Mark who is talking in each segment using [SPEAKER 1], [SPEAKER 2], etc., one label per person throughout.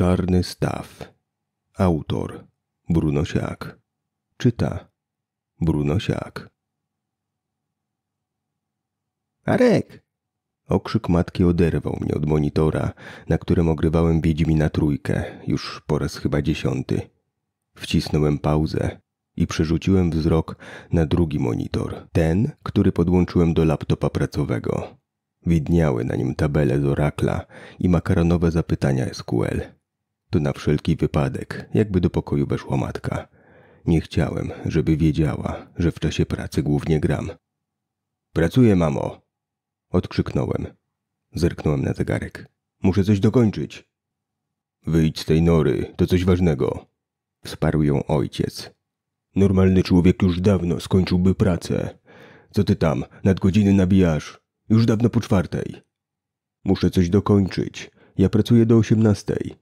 [SPEAKER 1] Czarny Staw. Autor Bruno Siak. Czyta Bruno Siak. Arek! Okrzyk matki oderwał mnie od monitora, na którym ogrywałem na trójkę, już po raz chyba dziesiąty. Wcisnąłem pauzę i przerzuciłem wzrok na drugi monitor, ten, który podłączyłem do laptopa pracowego. Widniały na nim tabele z Orakla i makaronowe zapytania SQL. To na wszelki wypadek, jakby do pokoju weszła matka. Nie chciałem, żeby wiedziała, że w czasie pracy głównie gram. Pracuję, mamo! Odkrzyknąłem. Zerknąłem na zegarek. Muszę coś dokończyć. Wyjdź z tej nory, to coś ważnego. Wsparł ją ojciec. Normalny człowiek już dawno skończyłby pracę. Co ty tam, nadgodziny nabijasz? Już dawno po czwartej. Muszę coś dokończyć. Ja pracuję do osiemnastej.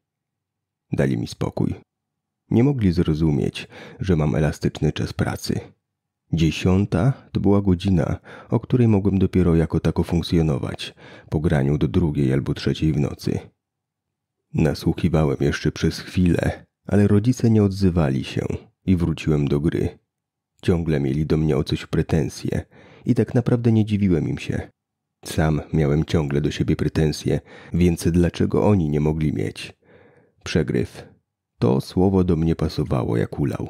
[SPEAKER 1] Dali mi spokój. Nie mogli zrozumieć, że mam elastyczny czas pracy. Dziesiąta to była godzina, o której mogłem dopiero jako tako funkcjonować, po graniu do drugiej albo trzeciej w nocy. Nasłuchiwałem jeszcze przez chwilę, ale rodzice nie odzywali się i wróciłem do gry. Ciągle mieli do mnie o coś pretensje i tak naprawdę nie dziwiłem im się. Sam miałem ciągle do siebie pretensje, więc dlaczego oni nie mogli mieć? Przegryw. To słowo do mnie pasowało jak ulał.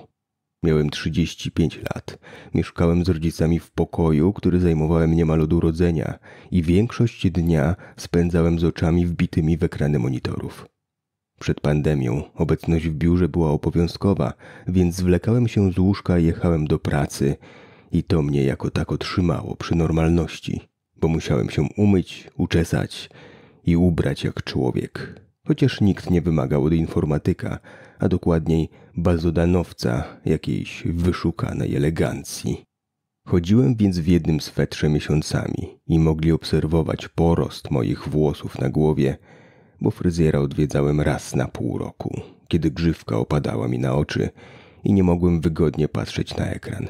[SPEAKER 1] Miałem 35 lat. Mieszkałem z rodzicami w pokoju, który zajmowałem niemal od urodzenia i większość dnia spędzałem z oczami wbitymi w ekrany monitorów. Przed pandemią obecność w biurze była obowiązkowa, więc zwlekałem się z łóżka i jechałem do pracy i to mnie jako tak otrzymało przy normalności, bo musiałem się umyć, uczesać i ubrać jak człowiek chociaż nikt nie wymagał od informatyka, a dokładniej bazodanowca jakiejś wyszukanej elegancji. Chodziłem więc w jednym swetrze miesiącami i mogli obserwować porost moich włosów na głowie, bo fryzjera odwiedzałem raz na pół roku, kiedy grzywka opadała mi na oczy i nie mogłem wygodnie patrzeć na ekran.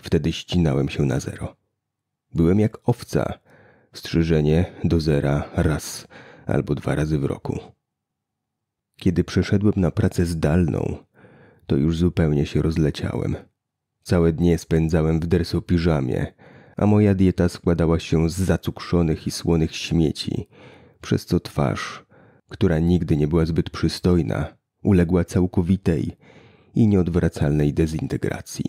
[SPEAKER 1] Wtedy ścinałem się na zero. Byłem jak owca, strzyżenie do zera raz albo dwa razy w roku. Kiedy przeszedłem na pracę zdalną, to już zupełnie się rozleciałem. Całe dnie spędzałem w piżamie, a moja dieta składała się z zacukrzonych i słonych śmieci, przez co twarz, która nigdy nie była zbyt przystojna, uległa całkowitej i nieodwracalnej dezintegracji.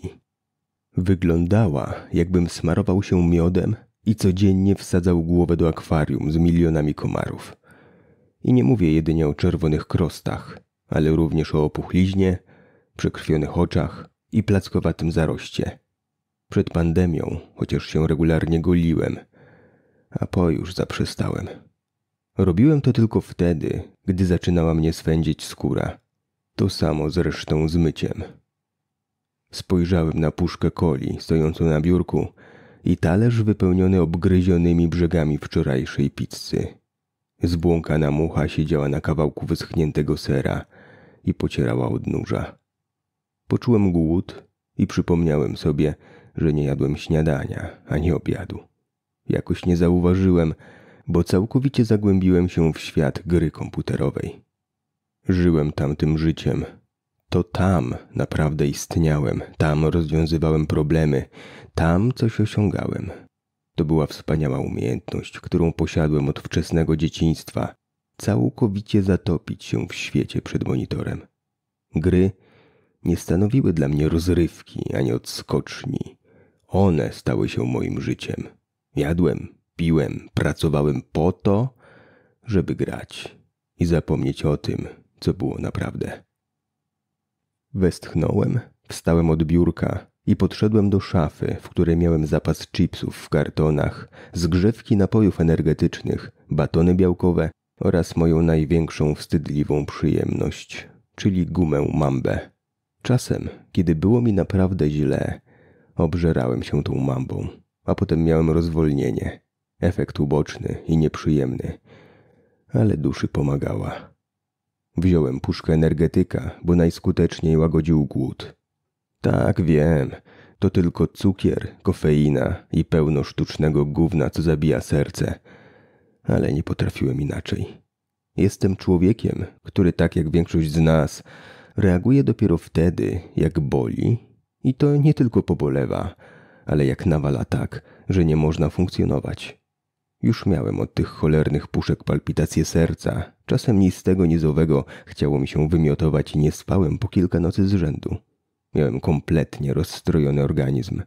[SPEAKER 1] Wyglądała, jakbym smarował się miodem i codziennie wsadzał głowę do akwarium z milionami komarów. I nie mówię jedynie o czerwonych krostach, ale również o opuchliźnie, przekrwionych oczach i plackowatym zaroście. Przed pandemią, chociaż się regularnie goliłem, a po już zaprzestałem. Robiłem to tylko wtedy, gdy zaczynała mnie swędzić skóra. To samo zresztą z myciem. Spojrzałem na puszkę coli stojącą na biurku i talerz wypełniony obgryzionymi brzegami wczorajszej pizzy. Zbłąkana mucha siedziała na kawałku wyschniętego sera i pocierała odnóża. Poczułem głód i przypomniałem sobie, że nie jadłem śniadania ani obiadu. Jakoś nie zauważyłem, bo całkowicie zagłębiłem się w świat gry komputerowej. Żyłem tamtym życiem. To tam naprawdę istniałem, tam rozwiązywałem problemy, tam coś osiągałem. To była wspaniała umiejętność, którą posiadłem od wczesnego dzieciństwa. Całkowicie zatopić się w świecie przed monitorem. Gry nie stanowiły dla mnie rozrywki ani odskoczni. One stały się moim życiem. Jadłem, piłem, pracowałem po to, żeby grać i zapomnieć o tym, co było naprawdę. Westchnąłem, wstałem od biurka, i podszedłem do szafy, w której miałem zapas chipsów w kartonach, zgrzewki napojów energetycznych, batony białkowe oraz moją największą wstydliwą przyjemność, czyli gumę mambę. Czasem, kiedy było mi naprawdę źle, obżerałem się tą mambą, a potem miałem rozwolnienie. Efekt uboczny i nieprzyjemny, ale duszy pomagała. Wziąłem puszkę energetyka, bo najskuteczniej łagodził głód. Tak, wiem. To tylko cukier, kofeina i pełno sztucznego gówna, co zabija serce. Ale nie potrafiłem inaczej. Jestem człowiekiem, który tak jak większość z nas reaguje dopiero wtedy, jak boli i to nie tylko pobolewa, ale jak nawala tak, że nie można funkcjonować. Już miałem od tych cholernych puszek palpitacje serca. Czasem nic z tego nizowego chciało mi się wymiotować i nie spałem po kilka nocy z rzędu. Miałem kompletnie rozstrojony organizm.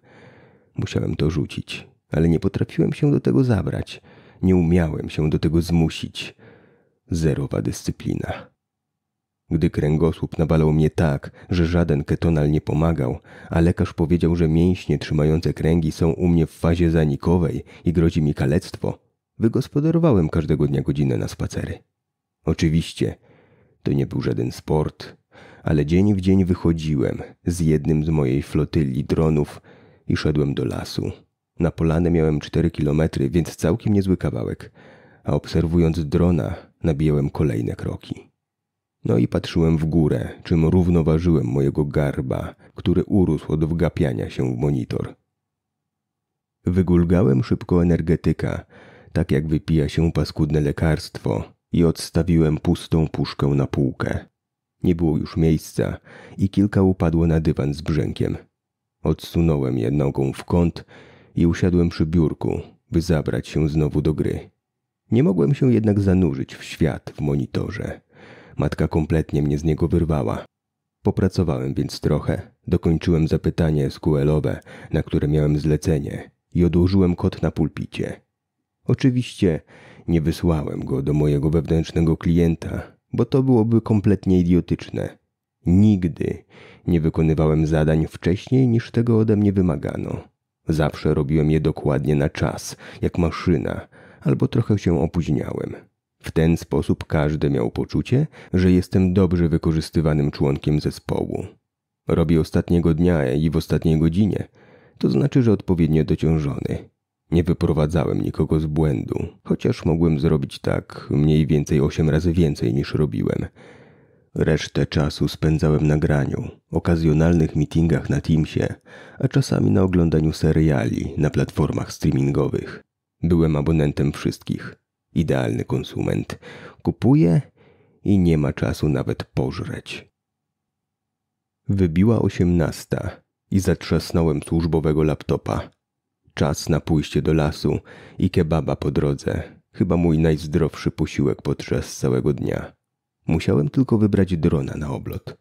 [SPEAKER 1] Musiałem to rzucić, ale nie potrafiłem się do tego zabrać. Nie umiałem się do tego zmusić. Zerowa dyscyplina. Gdy kręgosłup nabalał mnie tak, że żaden ketonal nie pomagał, a lekarz powiedział, że mięśnie trzymające kręgi są u mnie w fazie zanikowej i grozi mi kalectwo, wygospodarowałem każdego dnia godzinę na spacery. Oczywiście, to nie był żaden sport, ale dzień w dzień wychodziłem z jednym z mojej flotyli dronów i szedłem do lasu. Na polany miałem 4 kilometry, więc całkiem niezły kawałek, a obserwując drona nabijałem kolejne kroki. No i patrzyłem w górę, czym równoważyłem mojego garba, który urósł od wgapiania się w monitor. Wygulgałem szybko energetyka, tak jak wypija się paskudne lekarstwo i odstawiłem pustą puszkę na półkę. Nie było już miejsca i kilka upadło na dywan z brzękiem. Odsunąłem je nogą w kąt i usiadłem przy biurku, by zabrać się znowu do gry. Nie mogłem się jednak zanurzyć w świat w monitorze. Matka kompletnie mnie z niego wyrwała. Popracowałem więc trochę, dokończyłem zapytanie SQL-owe, na które miałem zlecenie i odłożyłem kot na pulpicie. Oczywiście nie wysłałem go do mojego wewnętrznego klienta, bo to byłoby kompletnie idiotyczne. Nigdy nie wykonywałem zadań wcześniej niż tego ode mnie wymagano. Zawsze robiłem je dokładnie na czas, jak maszyna, albo trochę się opóźniałem. W ten sposób każdy miał poczucie, że jestem dobrze wykorzystywanym członkiem zespołu. Robię ostatniego dnia i w ostatniej godzinie, to znaczy, że odpowiednio dociążony. Nie wyprowadzałem nikogo z błędu, chociaż mogłem zrobić tak mniej więcej osiem razy więcej niż robiłem. Resztę czasu spędzałem na graniu, okazjonalnych meetingach na Teamsie, a czasami na oglądaniu seriali na platformach streamingowych. Byłem abonentem wszystkich. Idealny konsument. Kupuje i nie ma czasu nawet pożreć. Wybiła osiemnasta i zatrzasnąłem służbowego laptopa. Czas na pójście do lasu i kebaba po drodze. Chyba mój najzdrowszy posiłek podczas całego dnia. Musiałem tylko wybrać drona na oblot.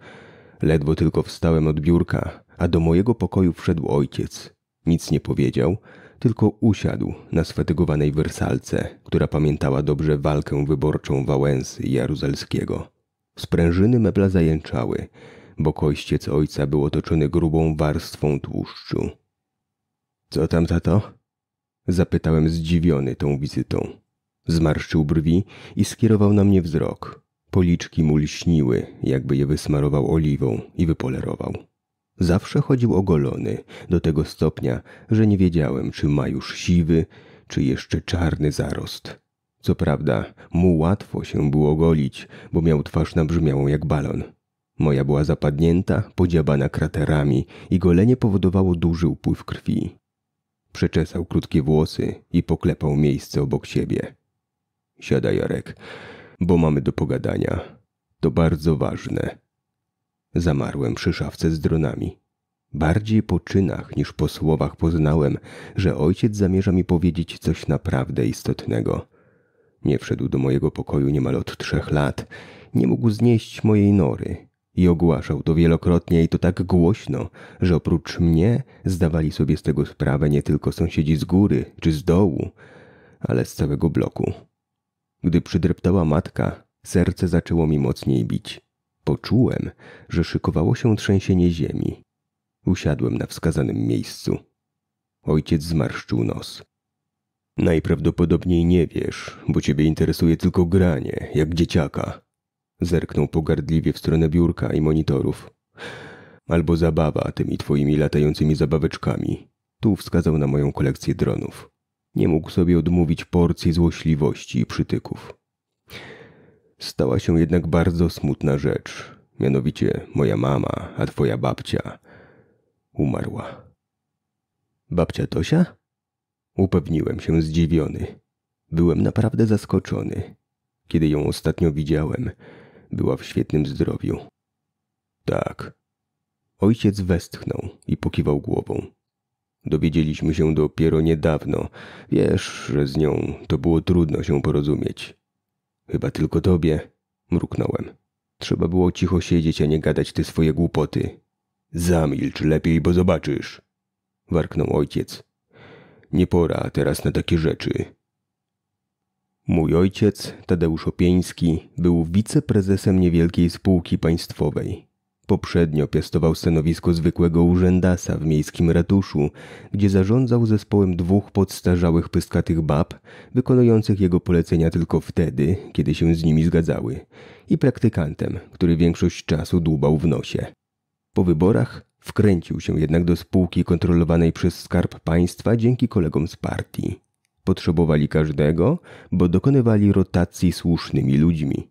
[SPEAKER 1] Ledwo tylko wstałem od biurka, a do mojego pokoju wszedł ojciec. Nic nie powiedział, tylko usiadł na sfatygowanej wersalce, która pamiętała dobrze walkę wyborczą Wałęsy i Jaruzelskiego. Sprężyny mebla zajęczały, bo kościec ojca był otoczony grubą warstwą tłuszczu. Co tam, tato? Zapytałem zdziwiony tą wizytą. Zmarszczył brwi i skierował na mnie wzrok. Policzki mu lśniły, jakby je wysmarował oliwą i wypolerował. Zawsze chodził ogolony, do tego stopnia, że nie wiedziałem, czy ma już siwy, czy jeszcze czarny zarost. Co prawda, mu łatwo się było golić, bo miał twarz nabrzmiałą jak balon. Moja była zapadnięta, podziabana kraterami i golenie powodowało duży upływ krwi. Przeczesał krótkie włosy i poklepał miejsce obok siebie. Siada Jarek, bo mamy do pogadania. To bardzo ważne. Zamarłem przy szafce z dronami. Bardziej po czynach niż po słowach poznałem, że ojciec zamierza mi powiedzieć coś naprawdę istotnego. Nie wszedł do mojego pokoju niemal od trzech lat. Nie mógł znieść mojej nory i ogłaszał to wielokrotnie i to tak głośno, że oprócz mnie zdawali sobie z tego sprawę nie tylko sąsiedzi z góry czy z dołu, ale z całego bloku. Gdy przydreptała matka, serce zaczęło mi mocniej bić. Poczułem, że szykowało się trzęsienie ziemi. Usiadłem na wskazanym miejscu. Ojciec zmarszczył nos. Najprawdopodobniej nie wiesz, bo ciebie interesuje tylko granie, jak dzieciaka. Zerknął pogardliwie w stronę biurka i monitorów. Albo zabawa tymi twoimi latającymi zabaweczkami. Tu wskazał na moją kolekcję dronów. Nie mógł sobie odmówić porcji złośliwości i przytyków. Stała się jednak bardzo smutna rzecz. Mianowicie moja mama, a twoja babcia umarła. Babcia Tosia? Upewniłem się zdziwiony. Byłem naprawdę zaskoczony. Kiedy ją ostatnio widziałem, była w świetnym zdrowiu. Tak. Ojciec westchnął i pokiwał głową. Dowiedzieliśmy się dopiero niedawno. Wiesz, że z nią to było trudno się porozumieć. Chyba tylko tobie, mruknąłem. Trzeba było cicho siedzieć, a nie gadać te swoje głupoty. Zamilcz lepiej, bo zobaczysz, warknął ojciec. Nie pora teraz na takie rzeczy. Mój ojciec, Tadeusz Opieński, był wiceprezesem niewielkiej spółki państwowej. Poprzednio piastował stanowisko zwykłego urzędasa w miejskim ratuszu, gdzie zarządzał zespołem dwóch podstarzałych pyskatych bab, wykonujących jego polecenia tylko wtedy, kiedy się z nimi zgadzały, i praktykantem, który większość czasu dłubał w nosie. Po wyborach wkręcił się jednak do spółki kontrolowanej przez Skarb Państwa dzięki kolegom z partii. Potrzebowali każdego, bo dokonywali rotacji słusznymi ludźmi.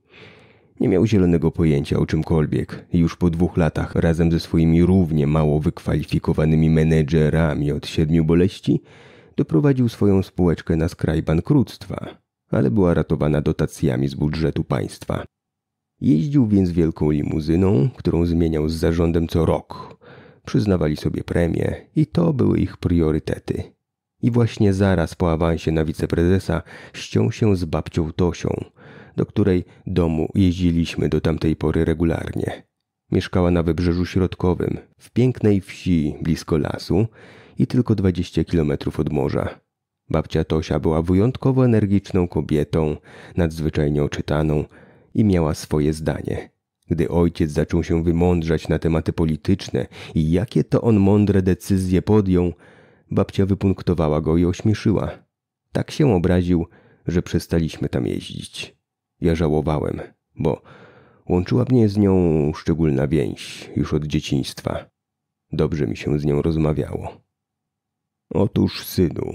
[SPEAKER 1] Nie miał zielonego pojęcia o czymkolwiek. Już po dwóch latach razem ze swoimi równie mało wykwalifikowanymi menedżerami od siedmiu boleści doprowadził swoją spółeczkę na skraj bankructwa, ale była ratowana dotacjami z budżetu państwa. Jeździł więc wielką limuzyną, którą zmieniał z zarządem co rok. Przyznawali sobie premie i to były ich priorytety. I właśnie zaraz po awansie na wiceprezesa ściął się z babcią Tosią, do której domu jeździliśmy do tamtej pory regularnie. Mieszkała na wybrzeżu środkowym, w pięknej wsi blisko lasu i tylko 20 kilometrów od morza. Babcia Tosia była wyjątkowo energiczną kobietą, nadzwyczajnie oczytaną i miała swoje zdanie. Gdy ojciec zaczął się wymądrzać na tematy polityczne i jakie to on mądre decyzje podjął, babcia wypunktowała go i ośmieszyła. Tak się obraził, że przestaliśmy tam jeździć. Ja żałowałem, bo łączyła mnie z nią szczególna więź już od dzieciństwa. Dobrze mi się z nią rozmawiało. Otóż, synu,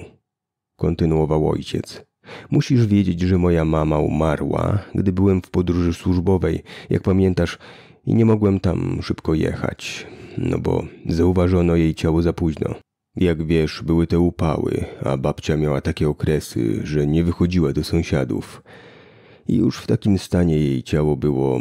[SPEAKER 1] kontynuował ojciec, musisz wiedzieć, że moja mama umarła, gdy byłem w podróży służbowej, jak pamiętasz, i nie mogłem tam szybko jechać, no bo zauważono jej ciało za późno. Jak wiesz, były te upały, a babcia miała takie okresy, że nie wychodziła do sąsiadów. I już w takim stanie jej ciało było,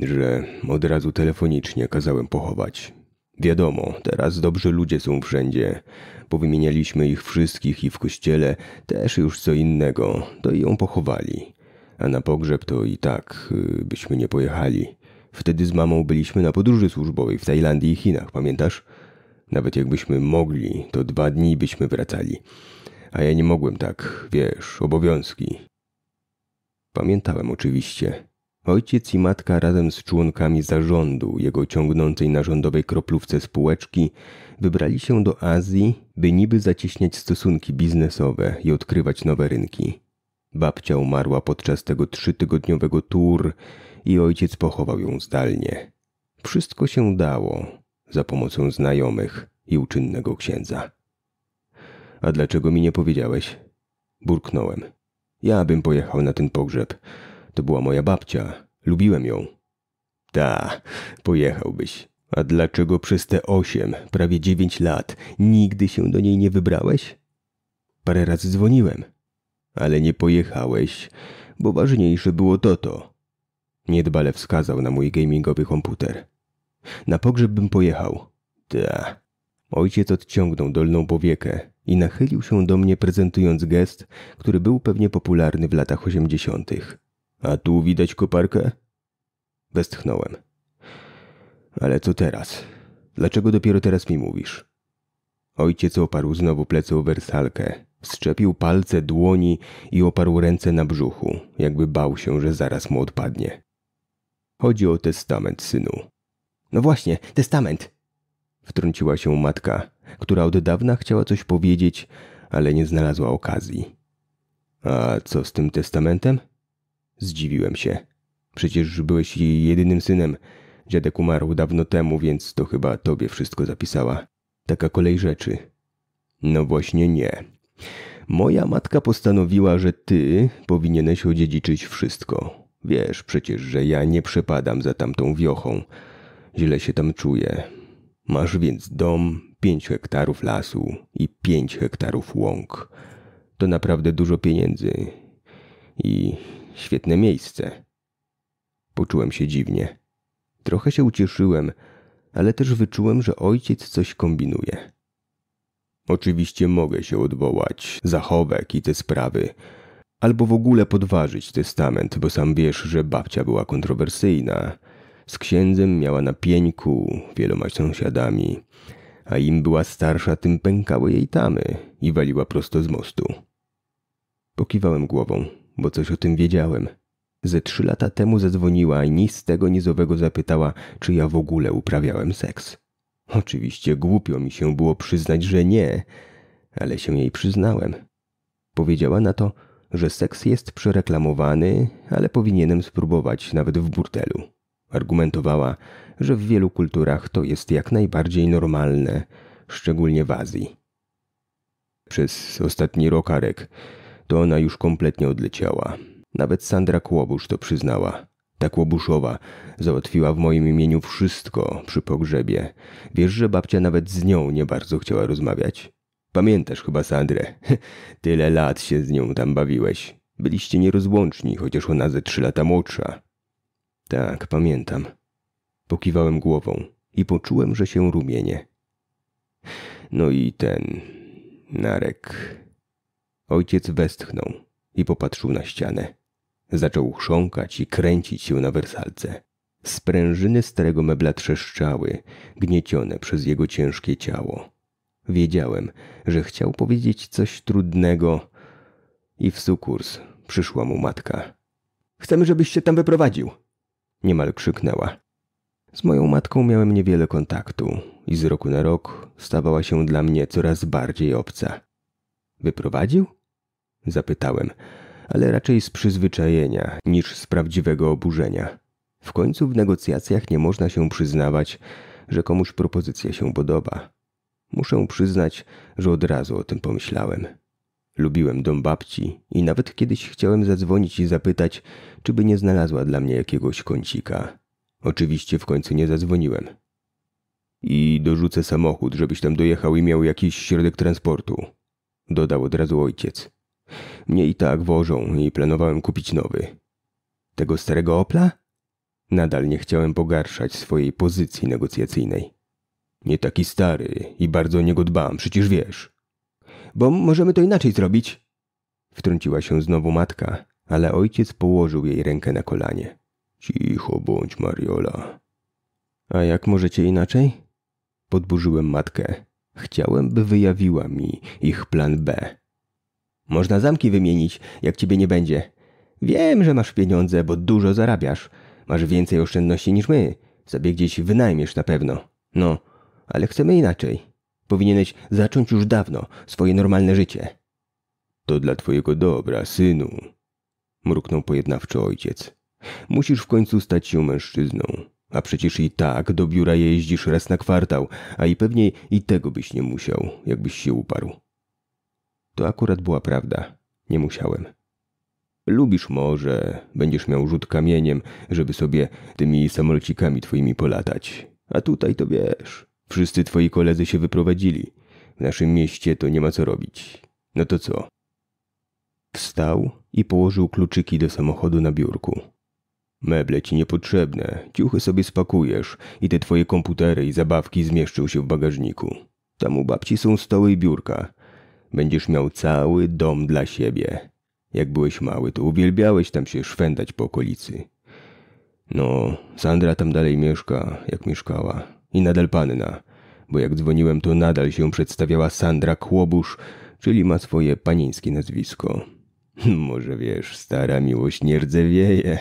[SPEAKER 1] że od razu telefonicznie kazałem pochować. Wiadomo, teraz dobrzy ludzie są wszędzie. Powymienialiśmy ich wszystkich i w kościele też już co innego, to i ją pochowali. A na pogrzeb to i tak y, byśmy nie pojechali. Wtedy z mamą byliśmy na podróży służbowej w Tajlandii i Chinach, pamiętasz? Nawet jakbyśmy mogli, to dwa dni byśmy wracali. A ja nie mogłem tak, wiesz, obowiązki. Pamiętałem oczywiście. Ojciec i matka razem z członkami zarządu jego ciągnącej na rządowej kroplówce spółeczki wybrali się do Azji, by niby zacieśniać stosunki biznesowe i odkrywać nowe rynki. Babcia umarła podczas tego trzytygodniowego tour i ojciec pochował ją zdalnie. Wszystko się dało, za pomocą znajomych i uczynnego księdza. A dlaczego mi nie powiedziałeś? Burknąłem. Ja bym pojechał na ten pogrzeb. To była moja babcia. Lubiłem ją. Ta, pojechałbyś. A dlaczego przez te osiem, prawie dziewięć lat nigdy się do niej nie wybrałeś? Parę razy dzwoniłem. Ale nie pojechałeś, bo ważniejsze było to to. Niedbale wskazał na mój gamingowy komputer. Na pogrzeb bym pojechał. Da. Ojciec odciągnął dolną powiekę i nachylił się do mnie prezentując gest, który był pewnie popularny w latach osiemdziesiątych. A tu widać koparkę? Westchnąłem. Ale co teraz? Dlaczego dopiero teraz mi mówisz? Ojciec oparł znowu plecy o wersalkę, Szczepił palce dłoni i oparł ręce na brzuchu, jakby bał się, że zaraz mu odpadnie. Chodzi o testament synu. No właśnie, testament! Wtrąciła się matka, która od dawna chciała coś powiedzieć, ale nie znalazła okazji. A co z tym testamentem? Zdziwiłem się. Przecież byłeś jej jedynym synem. Dziadek umarł dawno temu, więc to chyba tobie wszystko zapisała. Taka kolej rzeczy. No właśnie nie. Moja matka postanowiła, że ty powinieneś odziedziczyć wszystko. Wiesz przecież, że ja nie przepadam za tamtą wiochą źle się tam czuje. Masz więc dom, pięć hektarów lasu i pięć hektarów łąk. To naprawdę dużo pieniędzy i świetne miejsce. Poczułem się dziwnie. Trochę się ucieszyłem, ale też wyczułem, że ojciec coś kombinuje. Oczywiście mogę się odwołać, zachowek i te sprawy, albo w ogóle podważyć testament, bo sam wiesz, że babcia była kontrowersyjna z księdzem miała na pieńku wieloma sąsiadami, a im była starsza, tym pękały jej tamy i waliła prosto z mostu. Pokiwałem głową, bo coś o tym wiedziałem. Ze trzy lata temu zadzwoniła i nic z tego nizowego zapytała, czy ja w ogóle uprawiałem seks. Oczywiście głupio mi się było przyznać, że nie, ale się jej przyznałem. Powiedziała na to, że seks jest przereklamowany, ale powinienem spróbować nawet w burtelu argumentowała, że w wielu kulturach to jest jak najbardziej normalne, szczególnie w Azji. Przez ostatni rok Arek to ona już kompletnie odleciała. Nawet Sandra Kłobusz to przyznała. Ta Kłobuszowa załatwiła w moim imieniu wszystko przy pogrzebie. Wiesz, że babcia nawet z nią nie bardzo chciała rozmawiać? Pamiętasz chyba Sandrę. Tyle lat się z nią tam bawiłeś. Byliście nierozłączni, chociaż ona ze trzy lata młodsza. Tak, pamiętam. Pokiwałem głową i poczułem, że się rumienie. No i ten. Narek. Ojciec westchnął i popatrzył na ścianę. Zaczął chrząkać i kręcić się na wersalce. Sprężyny starego mebla trzeszczały, gniecione przez jego ciężkie ciało. Wiedziałem, że chciał powiedzieć coś trudnego i w sukurs przyszła mu matka. Chcemy, żebyś się tam wyprowadził, Niemal krzyknęła. Z moją matką miałem niewiele kontaktu i z roku na rok stawała się dla mnie coraz bardziej obca. Wyprowadził? Zapytałem, ale raczej z przyzwyczajenia niż z prawdziwego oburzenia. W końcu w negocjacjach nie można się przyznawać, że komuś propozycja się podoba. Muszę przyznać, że od razu o tym pomyślałem. Lubiłem dom babci i nawet kiedyś chciałem zadzwonić i zapytać, czy by nie znalazła dla mnie jakiegoś kącika. Oczywiście w końcu nie zadzwoniłem. I dorzucę samochód, żebyś tam dojechał i miał jakiś środek transportu. Dodał od razu ojciec. Mnie i tak wożą i planowałem kupić nowy. Tego starego Opla? Nadal nie chciałem pogarszać swojej pozycji negocjacyjnej. Nie taki stary i bardzo o niego dbam, przecież wiesz bo możemy to inaczej zrobić. Wtrąciła się znowu matka, ale ojciec położył jej rękę na kolanie. Cicho bądź, Mariola. A jak możecie inaczej? Podburzyłem matkę. Chciałem, by wyjawiła mi ich plan B. Można zamki wymienić, jak ciebie nie będzie. Wiem, że masz pieniądze, bo dużo zarabiasz. Masz więcej oszczędności niż my. Sobie gdzieś wynajmiesz na pewno. No, ale chcemy inaczej. Powinieneś zacząć już dawno swoje normalne życie. To dla twojego dobra, synu, mruknął pojednawczo ojciec. Musisz w końcu stać się mężczyzną. A przecież i tak do biura jeździsz raz na kwartał, a i pewnie i tego byś nie musiał, jakbyś się uparł. To akurat była prawda. Nie musiałem. Lubisz morze, będziesz miał rzut kamieniem, żeby sobie tymi samolcikami twoimi polatać. A tutaj to wiesz, Wszyscy twoi koledzy się wyprowadzili. W naszym mieście to nie ma co robić. No to co? Wstał i położył kluczyki do samochodu na biurku. Meble ci niepotrzebne, ciuchy sobie spakujesz i te twoje komputery i zabawki zmieszczą się w bagażniku. Tam u babci są stoły i biurka. Będziesz miał cały dom dla siebie. Jak byłeś mały, to uwielbiałeś tam się szwendać po okolicy. No, Sandra tam dalej mieszka, jak mieszkała i nadal panna, bo jak dzwoniłem to nadal się przedstawiała Sandra Kłobusz, czyli ma swoje panieńskie nazwisko. Może wiesz, stara miłość nie rdzewieje.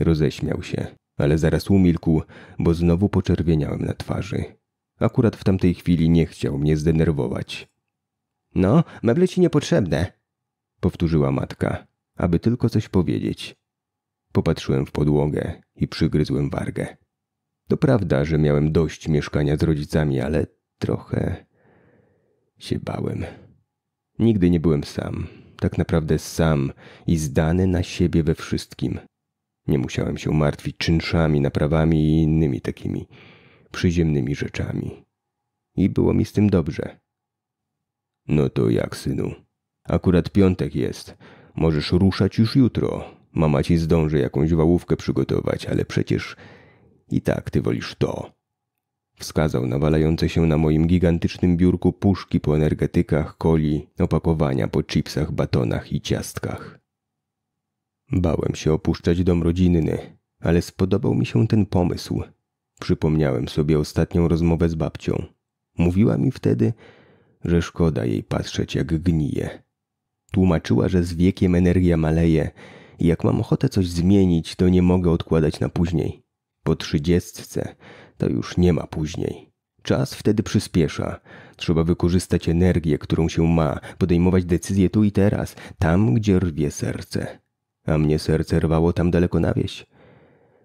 [SPEAKER 1] Roześmiał się, ale zaraz umilkł, bo znowu poczerwieniałem na twarzy. Akurat w tamtej chwili nie chciał mnie zdenerwować. No, meble ci niepotrzebne, powtórzyła matka, aby tylko coś powiedzieć. Popatrzyłem w podłogę i przygryzłem wargę. To prawda, że miałem dość mieszkania z rodzicami, ale trochę się bałem. Nigdy nie byłem sam, tak naprawdę sam i zdany na siebie we wszystkim. Nie musiałem się martwić czynszami, naprawami i innymi takimi przyziemnymi rzeczami. I było mi z tym dobrze. No to jak, synu? Akurat piątek jest. Możesz ruszać już jutro. Mama ci zdąży jakąś wałówkę przygotować, ale przecież i tak ty wolisz to. Wskazał nawalające się na moim gigantycznym biurku puszki po energetykach, coli, opakowania po chipsach, batonach i ciastkach. Bałem się opuszczać dom rodzinny, ale spodobał mi się ten pomysł. Przypomniałem sobie ostatnią rozmowę z babcią. Mówiła mi wtedy, że szkoda jej patrzeć jak gnije. Tłumaczyła, że z wiekiem energia maleje i jak mam ochotę coś zmienić, to nie mogę odkładać na później. Po trzydziestce to już nie ma później. Czas wtedy przyspiesza. Trzeba wykorzystać energię, którą się ma, podejmować decyzje tu i teraz, tam gdzie rwie serce. A mnie serce rwało tam daleko na wieś.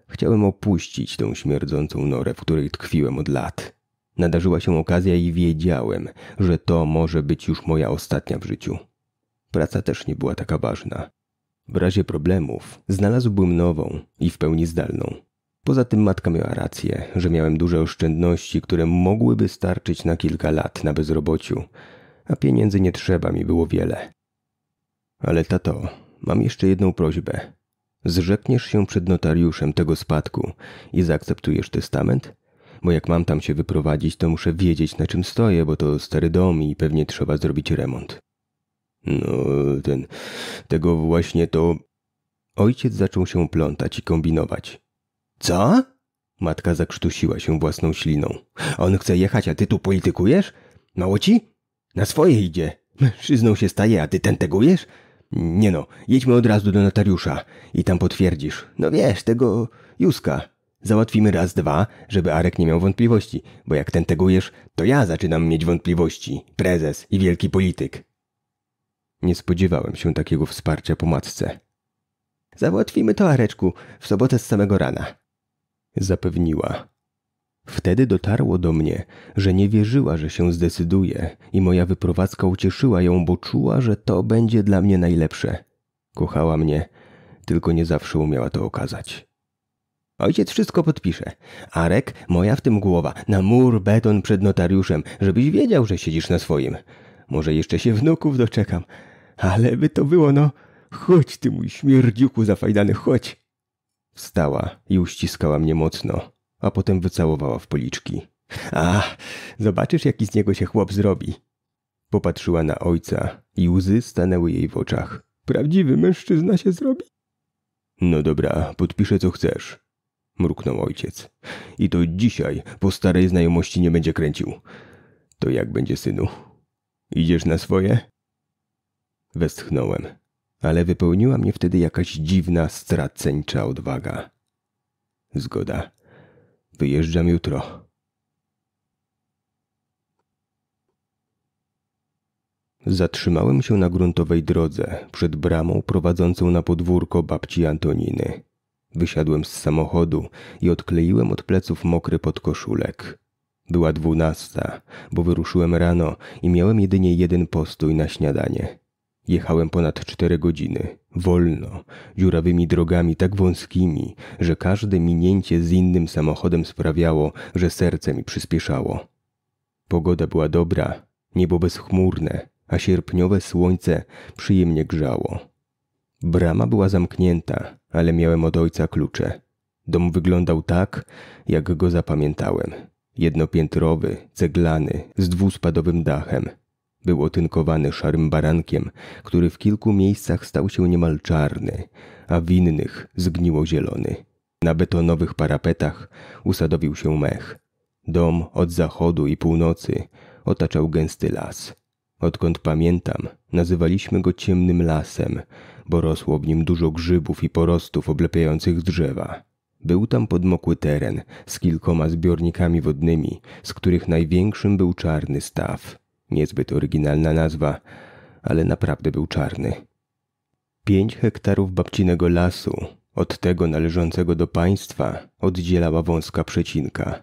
[SPEAKER 1] Chciałem opuścić tą śmierdzącą norę, w której tkwiłem od lat. Nadarzyła się okazja i wiedziałem, że to może być już moja ostatnia w życiu. Praca też nie była taka ważna. W razie problemów znalazłbym nową i w pełni zdalną. Poza tym matka miała rację, że miałem duże oszczędności, które mogłyby starczyć na kilka lat na bezrobociu, a pieniędzy nie trzeba mi było wiele. Ale tato, mam jeszcze jedną prośbę. Zrzekniesz się przed notariuszem tego spadku i zaakceptujesz testament? Bo jak mam tam się wyprowadzić, to muszę wiedzieć na czym stoję, bo to stary dom i pewnie trzeba zrobić remont. No, ten, tego właśnie to... Ojciec zaczął się plątać i kombinować. Co? Matka zakrztusiła się własną śliną. On chce jechać, a ty tu politykujesz? Mało ci? Na swoje idzie. Mężczyzną się staje, a ty tentegujesz? Nie no, jedźmy od razu do notariusza i tam potwierdzisz. No wiesz, tego Juska. Załatwimy raz, dwa, żeby Arek nie miał wątpliwości, bo jak tentegujesz, to ja zaczynam mieć wątpliwości. Prezes i wielki polityk. Nie spodziewałem się takiego wsparcia po matce. Załatwimy to, Areczku, w sobotę z samego rana zapewniła. Wtedy dotarło do mnie, że nie wierzyła, że się zdecyduje, i moja wyprowadzka ucieszyła ją, bo czuła, że to będzie dla mnie najlepsze. Kochała mnie, tylko nie zawsze umiała to okazać. Ojciec wszystko podpisze. Arek, moja w tym głowa, na mur, beton przed notariuszem, żebyś wiedział, że siedzisz na swoim. Może jeszcze się wnuków doczekam. Ale by to było, no. Chodź, ty mój śmierdziuku zafajdany, chodź. Wstała i uściskała mnie mocno, a potem wycałowała w policzki. A, zobaczysz jaki z niego się chłop zrobi. Popatrzyła na ojca i łzy stanęły jej w oczach. Prawdziwy mężczyzna się zrobi? No dobra, podpiszę co chcesz. Mruknął ojciec. I to dzisiaj po starej znajomości nie będzie kręcił. To jak będzie synu? Idziesz na swoje? Westchnąłem ale wypełniła mnie wtedy jakaś dziwna, straceńcza odwaga. Zgoda. Wyjeżdżam jutro. Zatrzymałem się na gruntowej drodze przed bramą prowadzącą na podwórko babci Antoniny. Wysiadłem z samochodu i odkleiłem od pleców mokry podkoszulek. Była dwunasta, bo wyruszyłem rano i miałem jedynie jeden postój na śniadanie. Jechałem ponad cztery godziny, wolno, dziurawymi drogami tak wąskimi, że każde minięcie z innym samochodem sprawiało, że serce mi przyspieszało. Pogoda była dobra, niebo bezchmurne, a sierpniowe słońce przyjemnie grzało. Brama była zamknięta, ale miałem od ojca klucze. Dom wyglądał tak, jak go zapamiętałem. Jednopiętrowy, ceglany, z dwuspadowym dachem – był otynkowany szarym barankiem, który w kilku miejscach stał się niemal czarny, a w innych zgniło zielony. Na betonowych parapetach usadowił się mech. Dom od zachodu i północy otaczał gęsty las. Odkąd pamiętam, nazywaliśmy go ciemnym lasem, bo rosło w nim dużo grzybów i porostów oblepiających drzewa. Był tam podmokły teren z kilkoma zbiornikami wodnymi, z których największym był czarny staw. Niezbyt oryginalna nazwa, ale naprawdę był czarny. Pięć hektarów babcinego lasu, od tego należącego do państwa, oddzielała wąska przecinka.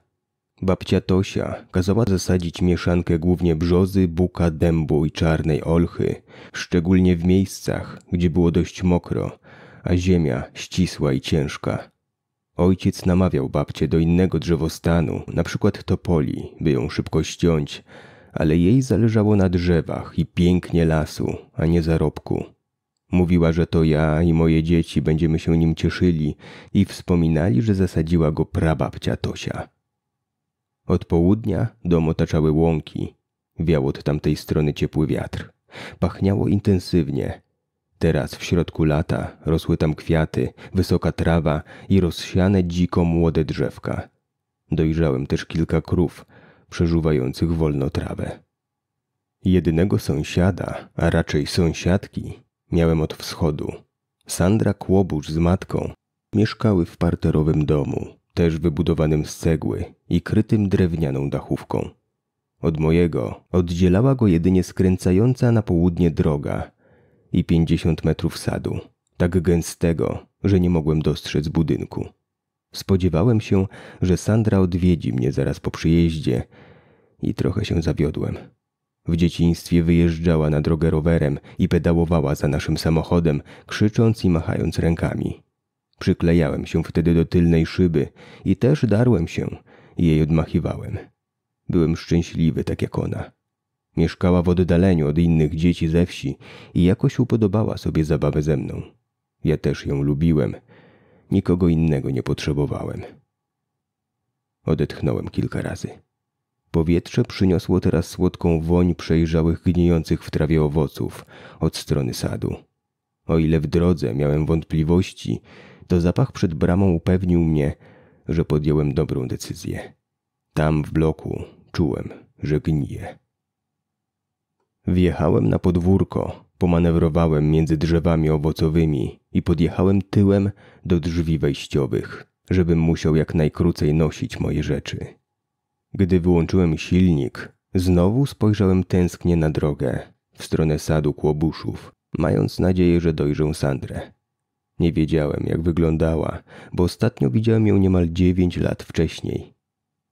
[SPEAKER 1] Babcia Tosia kazała zasadzić mieszankę głównie brzozy, buka, dębu i czarnej olchy, szczególnie w miejscach, gdzie było dość mokro, a ziemia ścisła i ciężka. Ojciec namawiał babcię do innego drzewostanu, na przykład topoli, by ją szybko ściąć, ale jej zależało na drzewach i pięknie lasu, a nie zarobku. Mówiła, że to ja i moje dzieci będziemy się nim cieszyli i wspominali, że zasadziła go prababcia Tosia. Od południa dom otaczały łąki. Wiał od tamtej strony ciepły wiatr. Pachniało intensywnie. Teraz w środku lata rosły tam kwiaty, wysoka trawa i rozsiane dziko młode drzewka. Dojrzałem też kilka krów, przeżuwających wolno trawę. Jedynego sąsiada, a raczej sąsiadki, miałem od wschodu. Sandra Kłobusz z matką mieszkały w parterowym domu, też wybudowanym z cegły i krytym drewnianą dachówką. Od mojego oddzielała go jedynie skręcająca na południe droga i pięćdziesiąt metrów sadu, tak gęstego, że nie mogłem dostrzec budynku. Spodziewałem się, że Sandra odwiedzi mnie zaraz po przyjeździe i trochę się zawiodłem. W dzieciństwie wyjeżdżała na drogę rowerem i pedałowała za naszym samochodem, krzycząc i machając rękami. Przyklejałem się wtedy do tylnej szyby i też darłem się i jej odmachiwałem. Byłem szczęśliwy tak jak ona. Mieszkała w oddaleniu od innych dzieci ze wsi i jakoś upodobała sobie zabawę ze mną. Ja też ją lubiłem – Nikogo innego nie potrzebowałem. Odetchnąłem kilka razy. Powietrze przyniosło teraz słodką woń przejrzałych gnijących w trawie owoców od strony sadu. O ile w drodze miałem wątpliwości, to zapach przed bramą upewnił mnie, że podjąłem dobrą decyzję. Tam w bloku czułem, że gniję. Wjechałem na podwórko, pomanewrowałem między drzewami owocowymi i podjechałem tyłem do drzwi wejściowych, żebym musiał jak najkrócej nosić moje rzeczy. Gdy wyłączyłem silnik, znowu spojrzałem tęsknie na drogę, w stronę sadu kłobuszów, mając nadzieję, że dojrzę Sandrę. Nie wiedziałem, jak wyglądała, bo ostatnio widziałem ją niemal dziewięć lat wcześniej.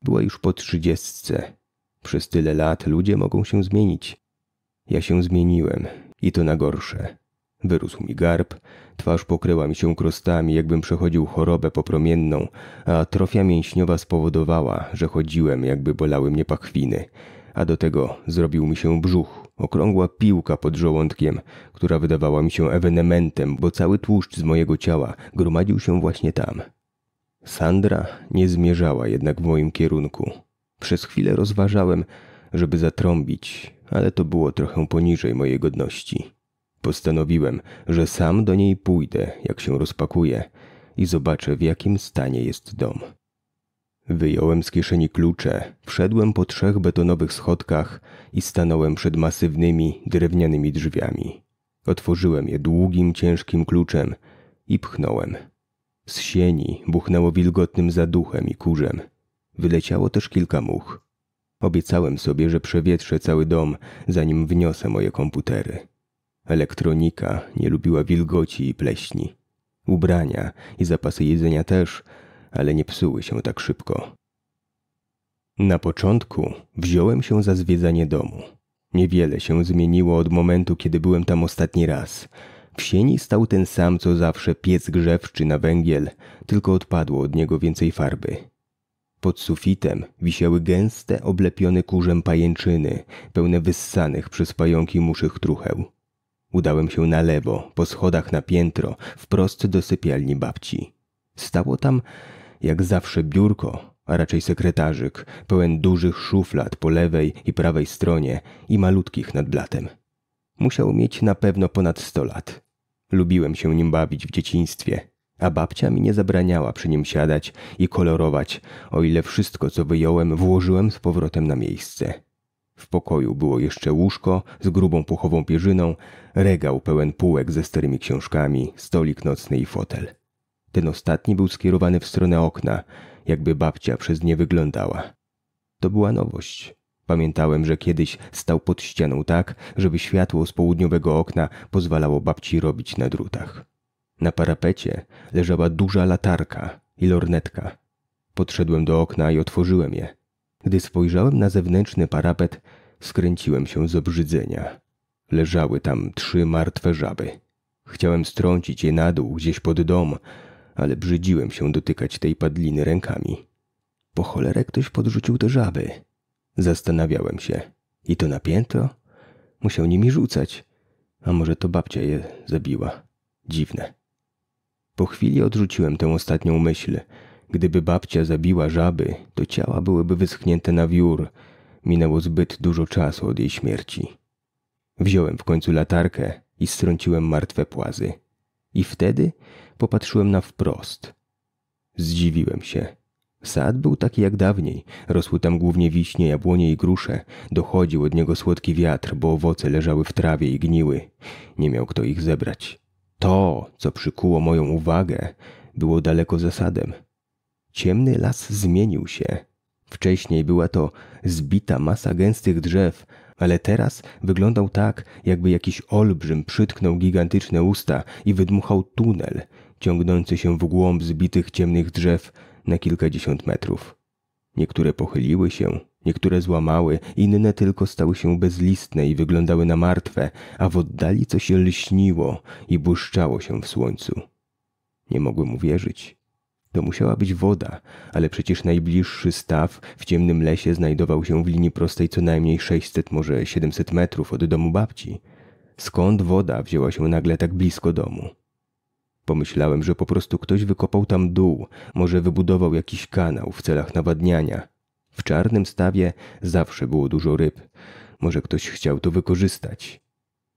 [SPEAKER 1] Była już po trzydziestce. Przez tyle lat ludzie mogą się zmienić. Ja się zmieniłem i to na gorsze. Wyrósł mi garb, twarz pokryła mi się krostami, jakbym przechodził chorobę popromienną, a atrofia mięśniowa spowodowała, że chodziłem, jakby bolały mnie pachwiny. A do tego zrobił mi się brzuch, okrągła piłka pod żołądkiem, która wydawała mi się ewenementem, bo cały tłuszcz z mojego ciała gromadził się właśnie tam. Sandra nie zmierzała jednak w moim kierunku. Przez chwilę rozważałem, żeby zatrąbić, ale to było trochę poniżej mojej godności. Postanowiłem, że sam do niej pójdę, jak się rozpakuje i zobaczę, w jakim stanie jest dom. Wyjąłem z kieszeni klucze, wszedłem po trzech betonowych schodkach i stanąłem przed masywnymi, drewnianymi drzwiami. Otworzyłem je długim, ciężkim kluczem i pchnąłem. Z sieni buchnęło wilgotnym zaduchem i kurzem. Wyleciało też kilka much. Obiecałem sobie, że przewietrzę cały dom, zanim wniosę moje komputery. Elektronika nie lubiła wilgoci i pleśni. Ubrania i zapasy jedzenia też, ale nie psuły się tak szybko. Na początku wziąłem się za zwiedzanie domu. Niewiele się zmieniło od momentu, kiedy byłem tam ostatni raz. W sieni stał ten sam co zawsze piec grzewczy na węgiel, tylko odpadło od niego więcej farby. Pod sufitem wisiały gęste, oblepione kurzem pajęczyny, pełne wyssanych przez pająki muszych trucheł. Udałem się na lewo, po schodach na piętro, wprost do sypialni babci. Stało tam, jak zawsze, biurko, a raczej sekretarzyk, pełen dużych szuflad po lewej i prawej stronie i malutkich nad blatem. Musiał mieć na pewno ponad sto lat. Lubiłem się nim bawić w dzieciństwie, a babcia mi nie zabraniała przy nim siadać i kolorować, o ile wszystko, co wyjąłem, włożyłem z powrotem na miejsce. W pokoju było jeszcze łóżko z grubą puchową pierzyną, regał pełen półek ze starymi książkami, stolik nocny i fotel. Ten ostatni był skierowany w stronę okna, jakby babcia przez nie wyglądała. To była nowość. Pamiętałem, że kiedyś stał pod ścianą tak, żeby światło z południowego okna pozwalało babci robić na drutach. Na parapecie leżała duża latarka i lornetka. Podszedłem do okna i otworzyłem je. Gdy spojrzałem na zewnętrzny parapet, Skręciłem się z obrzydzenia. Leżały tam trzy martwe żaby. Chciałem strącić je na dół, gdzieś pod dom, ale brzydziłem się dotykać tej padliny rękami. Po cholerę ktoś podrzucił te żaby. Zastanawiałem się. I to na piętro? Musiał nimi rzucać. A może to babcia je zabiła. Dziwne. Po chwili odrzuciłem tę ostatnią myśl. Gdyby babcia zabiła żaby, to ciała byłyby wyschnięte na wiór – Minęło zbyt dużo czasu od jej śmierci. Wziąłem w końcu latarkę i strąciłem martwe płazy. I wtedy popatrzyłem na wprost. Zdziwiłem się. Sad był taki jak dawniej. Rosły tam głównie wiśnie, jabłonie i grusze. Dochodził od niego słodki wiatr, bo owoce leżały w trawie i gniły. Nie miał kto ich zebrać. To, co przykuło moją uwagę, było daleko za sadem. Ciemny las zmienił się. Wcześniej była to zbita masa gęstych drzew, ale teraz wyglądał tak, jakby jakiś olbrzym przytknął gigantyczne usta i wydmuchał tunel ciągnący się w głąb zbitych ciemnych drzew na kilkadziesiąt metrów. Niektóre pochyliły się, niektóre złamały, inne tylko stały się bezlistne i wyglądały na martwe, a w oddali coś lśniło i błyszczało się w słońcu. Nie mogłem uwierzyć, to musiała być woda, ale przecież najbliższy staw w ciemnym lesie znajdował się w linii prostej co najmniej 600, może 700 metrów od domu babci. Skąd woda wzięła się nagle tak blisko domu? Pomyślałem, że po prostu ktoś wykopał tam dół, może wybudował jakiś kanał w celach nawadniania. W czarnym stawie zawsze było dużo ryb. Może ktoś chciał to wykorzystać.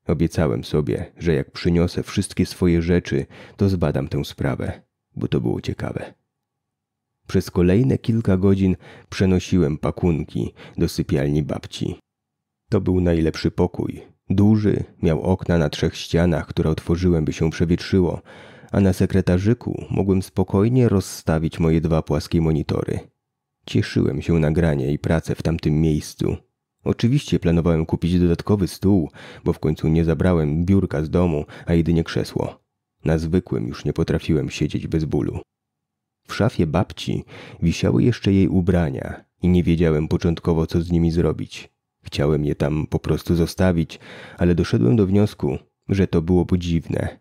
[SPEAKER 1] Obiecałem sobie, że jak przyniosę wszystkie swoje rzeczy, to zbadam tę sprawę bo to było ciekawe. Przez kolejne kilka godzin przenosiłem pakunki do sypialni babci. To był najlepszy pokój. Duży, miał okna na trzech ścianach, które otworzyłem, by się przewietrzyło, a na sekretarzyku mogłem spokojnie rozstawić moje dwa płaskie monitory. Cieszyłem się na granie i pracę w tamtym miejscu. Oczywiście planowałem kupić dodatkowy stół, bo w końcu nie zabrałem biurka z domu, a jedynie krzesło. Na zwykłym już nie potrafiłem siedzieć bez bólu. W szafie babci wisiały jeszcze jej ubrania i nie wiedziałem początkowo, co z nimi zrobić. Chciałem je tam po prostu zostawić, ale doszedłem do wniosku, że to było dziwne.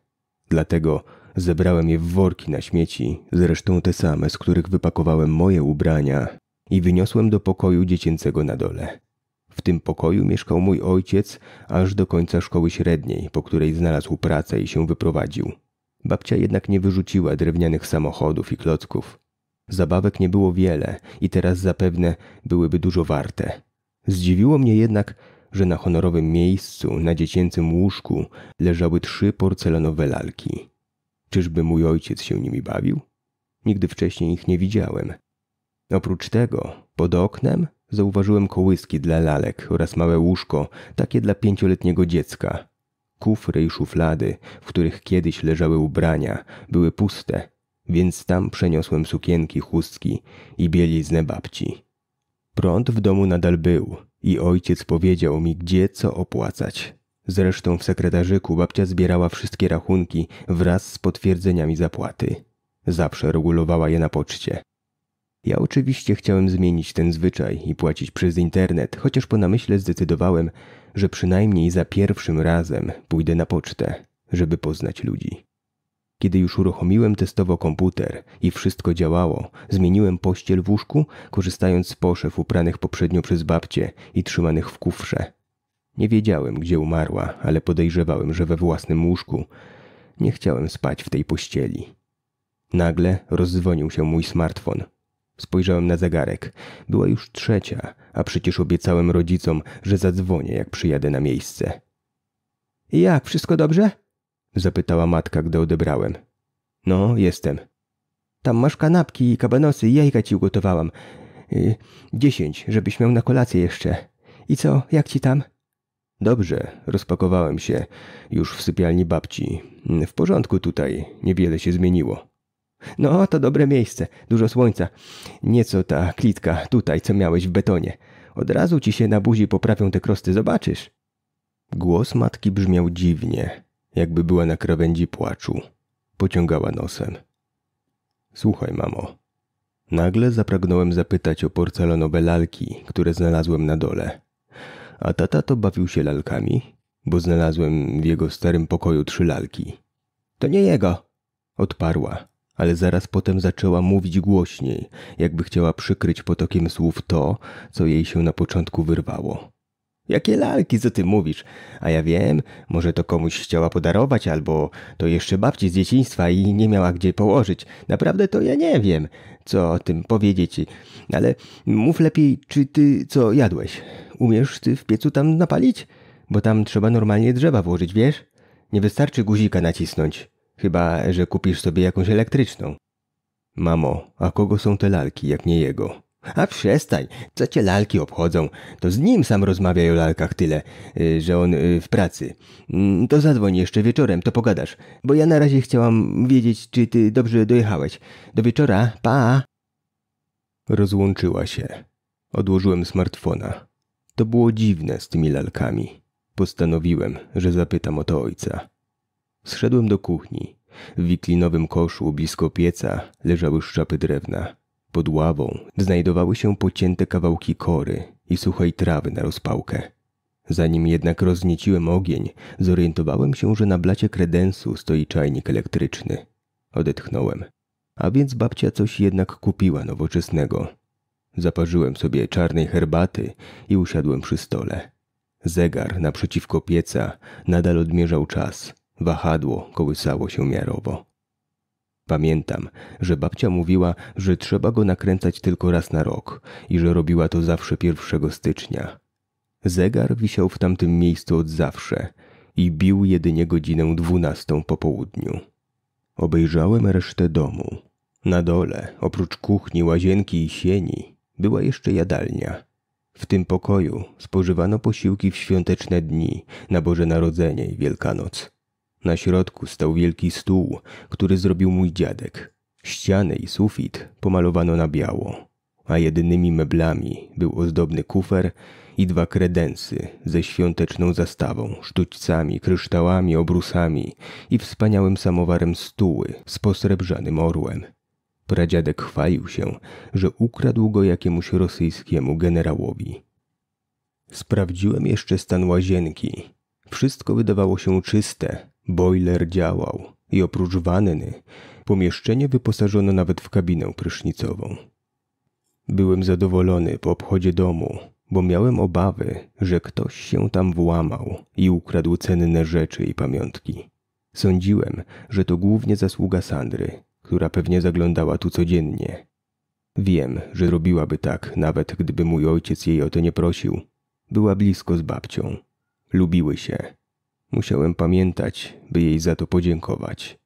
[SPEAKER 1] Dlatego zebrałem je w worki na śmieci, zresztą te same, z których wypakowałem moje ubrania i wyniosłem do pokoju dziecięcego na dole. W tym pokoju mieszkał mój ojciec aż do końca szkoły średniej, po której znalazł pracę i się wyprowadził. Babcia jednak nie wyrzuciła drewnianych samochodów i klocków. Zabawek nie było wiele i teraz zapewne byłyby dużo warte. Zdziwiło mnie jednak, że na honorowym miejscu, na dziecięcym łóżku, leżały trzy porcelanowe lalki. Czyżby mój ojciec się nimi bawił? Nigdy wcześniej ich nie widziałem. Oprócz tego, pod oknem zauważyłem kołyski dla lalek oraz małe łóżko, takie dla pięcioletniego dziecka. Kufry i szuflady, w których kiedyś leżały ubrania, były puste, więc tam przeniosłem sukienki, chustki i bieliznę babci. Prąd w domu nadal był i ojciec powiedział mi, gdzie co opłacać. Zresztą w sekretarzyku babcia zbierała wszystkie rachunki wraz z potwierdzeniami zapłaty. Zawsze regulowała je na poczcie. Ja oczywiście chciałem zmienić ten zwyczaj i płacić przez internet, chociaż po namyśle zdecydowałem, że przynajmniej za pierwszym razem pójdę na pocztę, żeby poznać ludzi. Kiedy już uruchomiłem testowo komputer i wszystko działało, zmieniłem pościel w łóżku, korzystając z poszew upranych poprzednio przez babcię i trzymanych w kufrze. Nie wiedziałem, gdzie umarła, ale podejrzewałem, że we własnym łóżku. Nie chciałem spać w tej pościeli. Nagle rozdzwonił się mój smartfon. Spojrzałem na zegarek. Była już trzecia, a przecież obiecałem rodzicom, że zadzwonię, jak przyjadę na miejsce. Jak, wszystko dobrze? Zapytała matka, gdy odebrałem. No, jestem. Tam masz kanapki i kabanosy i jajka ci ugotowałam. Yy, dziesięć, żebyś miał na kolację jeszcze. I co, jak ci tam? Dobrze, rozpakowałem się. Już w sypialni babci. W porządku tutaj, niewiele się zmieniło. No, to dobre miejsce, dużo słońca. Nieco ta klitka tutaj, co miałeś w betonie. Od razu ci się na buzi poprawią te krosty, zobaczysz. Głos matki brzmiał dziwnie, jakby była na krawędzi płaczu. Pociągała nosem. Słuchaj, mamo. Nagle zapragnąłem zapytać o porcelanowe lalki, które znalazłem na dole. A tata to bawił się lalkami, bo znalazłem w jego starym pokoju trzy lalki. To nie jego, odparła, ale zaraz potem zaczęła mówić głośniej, jakby chciała przykryć potokiem słów to, co jej się na początku wyrwało. Jakie lalki, co ty mówisz? A ja wiem, może to komuś chciała podarować, albo to jeszcze babci z dzieciństwa i nie miała gdzie położyć. Naprawdę to ja nie wiem, co o tym powiedzieć. Ale mów lepiej, czy ty co jadłeś? Umiesz ty w piecu tam napalić? Bo tam trzeba normalnie drzewa włożyć, wiesz? Nie wystarczy guzika nacisnąć. Chyba, że kupisz sobie jakąś elektryczną. Mamo, a kogo są te lalki, jak nie jego? A przestań, co cię lalki obchodzą? To z nim sam rozmawiaj o lalkach tyle, y, że on y, w pracy. Mm, to zadzwoń jeszcze wieczorem, to pogadasz, bo ja na razie chciałam wiedzieć, czy ty dobrze dojechałeś. Do wieczora, pa! Rozłączyła się. Odłożyłem smartfona. To było dziwne z tymi lalkami. Postanowiłem, że zapytam o to ojca. Zszedłem do kuchni. W wiklinowym koszu blisko pieca leżały szczapy drewna. Pod ławą znajdowały się pocięte kawałki kory i suchej trawy na rozpałkę. Zanim jednak roznieciłem ogień, zorientowałem się, że na blacie kredensu stoi czajnik elektryczny. Odetchnąłem. A więc babcia coś jednak kupiła nowoczesnego. Zaparzyłem sobie czarnej herbaty i usiadłem przy stole. Zegar naprzeciwko pieca nadal odmierzał czas – Wahadło kołysało się miarowo. Pamiętam, że babcia mówiła, że trzeba go nakręcać tylko raz na rok i że robiła to zawsze 1 stycznia. Zegar wisiał w tamtym miejscu od zawsze i bił jedynie godzinę dwunastą po południu. Obejrzałem resztę domu. Na dole, oprócz kuchni, łazienki i sieni, była jeszcze jadalnia. W tym pokoju spożywano posiłki w świąteczne dni, na Boże Narodzenie i Wielkanoc. Na środku stał wielki stół, który zrobił mój dziadek. Ściany i sufit pomalowano na biało, a jedynymi meblami był ozdobny kufer i dwa kredensy ze świąteczną zastawą, sztućcami, kryształami, obrusami i wspaniałym samowarem stuły z posrebrzanym orłem. Pradziadek chwalił się, że ukradł go jakiemuś rosyjskiemu generałowi. Sprawdziłem jeszcze stan łazienki. Wszystko wydawało się czyste, Boiler działał i oprócz wanny pomieszczenie wyposażono nawet w kabinę prysznicową. Byłem zadowolony po obchodzie domu, bo miałem obawy, że ktoś się tam włamał i ukradł cenne rzeczy i pamiątki. Sądziłem, że to głównie zasługa Sandry, która pewnie zaglądała tu codziennie. Wiem, że robiłaby tak, nawet gdyby mój ojciec jej o to nie prosił. Była blisko z babcią. Lubiły się Musiałem pamiętać, by jej za to podziękować.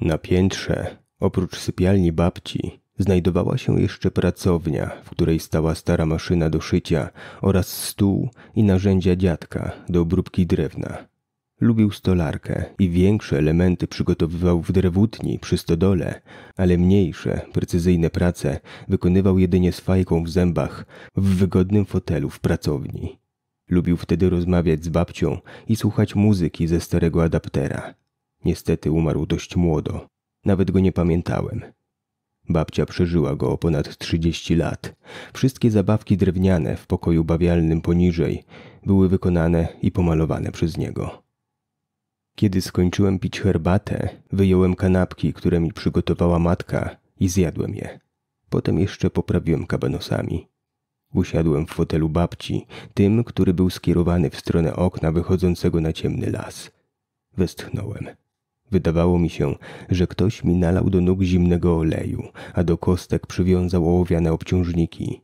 [SPEAKER 1] Na piętrze, oprócz sypialni babci, znajdowała się jeszcze pracownia, w której stała stara maszyna do szycia oraz stół i narzędzia dziadka do obróbki drewna. Lubił stolarkę i większe elementy przygotowywał w drewutni przy stodole, ale mniejsze, precyzyjne prace wykonywał jedynie z fajką w zębach w wygodnym fotelu w pracowni. Lubił wtedy rozmawiać z babcią i słuchać muzyki ze starego adaptera. Niestety umarł dość młodo. Nawet go nie pamiętałem. Babcia przeżyła go o ponad 30 lat. Wszystkie zabawki drewniane w pokoju bawialnym poniżej były wykonane i pomalowane przez niego. Kiedy skończyłem pić herbatę, wyjąłem kanapki, które mi przygotowała matka i zjadłem je. Potem jeszcze poprawiłem kabanosami. Usiadłem w fotelu babci, tym, który był skierowany w stronę okna wychodzącego na ciemny las. Westchnąłem. Wydawało mi się, że ktoś mi nalał do nóg zimnego oleju, a do kostek przywiązał ołowiane obciążniki.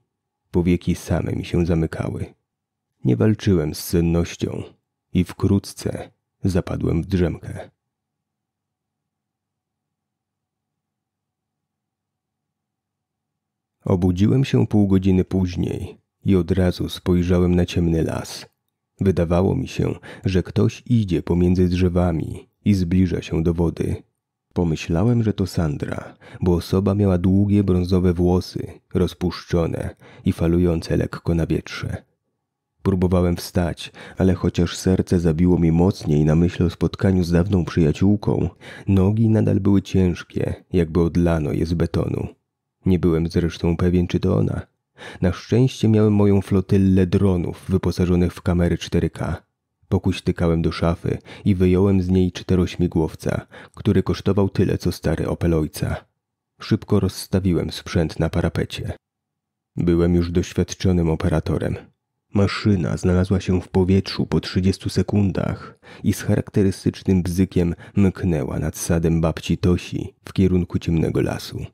[SPEAKER 1] Powieki same mi się zamykały. Nie walczyłem z sennością i wkrótce zapadłem w drzemkę. Obudziłem się pół godziny później i od razu spojrzałem na ciemny las. Wydawało mi się, że ktoś idzie pomiędzy drzewami i zbliża się do wody. Pomyślałem, że to Sandra, bo osoba miała długie brązowe włosy, rozpuszczone i falujące lekko na wietrze. Próbowałem wstać, ale chociaż serce zabiło mi mocniej na myśl o spotkaniu z dawną przyjaciółką, nogi nadal były ciężkie, jakby odlano je z betonu. Nie byłem zresztą pewien, czy to ona. Na szczęście miałem moją flotyllę dronów wyposażonych w kamery 4K. Pokuśtykałem do szafy i wyjąłem z niej czterośmigłowca, który kosztował tyle co stary Opel ojca. Szybko rozstawiłem sprzęt na parapecie. Byłem już doświadczonym operatorem. Maszyna znalazła się w powietrzu po 30 sekundach i z charakterystycznym bzykiem mknęła nad sadem babci Tosi w kierunku ciemnego lasu.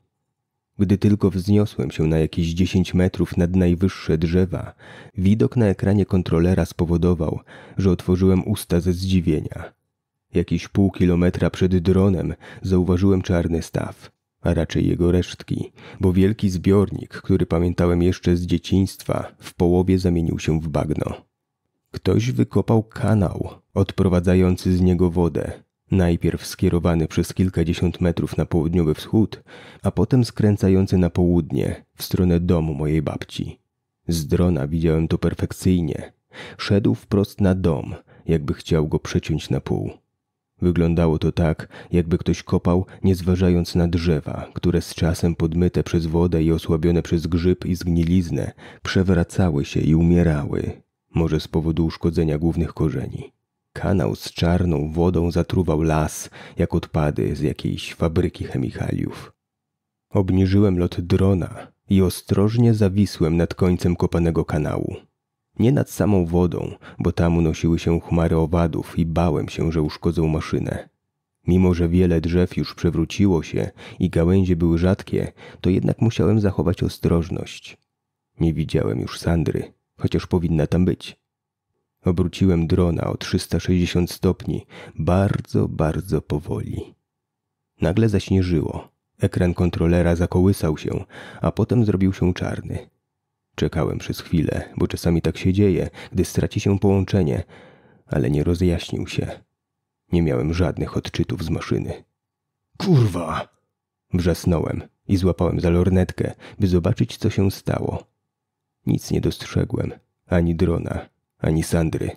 [SPEAKER 1] Gdy tylko wzniosłem się na jakieś dziesięć metrów nad najwyższe drzewa, widok na ekranie kontrolera spowodował, że otworzyłem usta ze zdziwienia. Jakiś pół kilometra przed dronem zauważyłem czarny staw, a raczej jego resztki, bo wielki zbiornik, który pamiętałem jeszcze z dzieciństwa, w połowie zamienił się w bagno. Ktoś wykopał kanał odprowadzający z niego wodę, Najpierw skierowany przez kilkadziesiąt metrów na południowy wschód, a potem skręcający na południe, w stronę domu mojej babci. Z drona widziałem to perfekcyjnie. Szedł wprost na dom, jakby chciał go przeciąć na pół. Wyglądało to tak, jakby ktoś kopał, nie zważając na drzewa, które z czasem podmyte przez wodę i osłabione przez grzyb i zgniliznę, przewracały się i umierały, może z powodu uszkodzenia głównych korzeni. Kanał z czarną wodą zatruwał las, jak odpady z jakiejś fabryki chemikaliów. Obniżyłem lot drona i ostrożnie zawisłem nad końcem kopanego kanału. Nie nad samą wodą, bo tam unosiły się chmary owadów i bałem się, że uszkodzą maszynę. Mimo, że wiele drzew już przewróciło się i gałęzie były rzadkie, to jednak musiałem zachować ostrożność. Nie widziałem już Sandry, chociaż powinna tam być. Obróciłem drona o 360 stopni, bardzo, bardzo powoli. Nagle zaśnieżyło. Ekran kontrolera zakołysał się, a potem zrobił się czarny. Czekałem przez chwilę, bo czasami tak się dzieje, gdy straci się połączenie, ale nie rozjaśnił się. Nie miałem żadnych odczytów z maszyny. Kurwa! Wrzasnąłem i złapałem za lornetkę, by zobaczyć, co się stało. Nic nie dostrzegłem, ani drona, ani Sandry.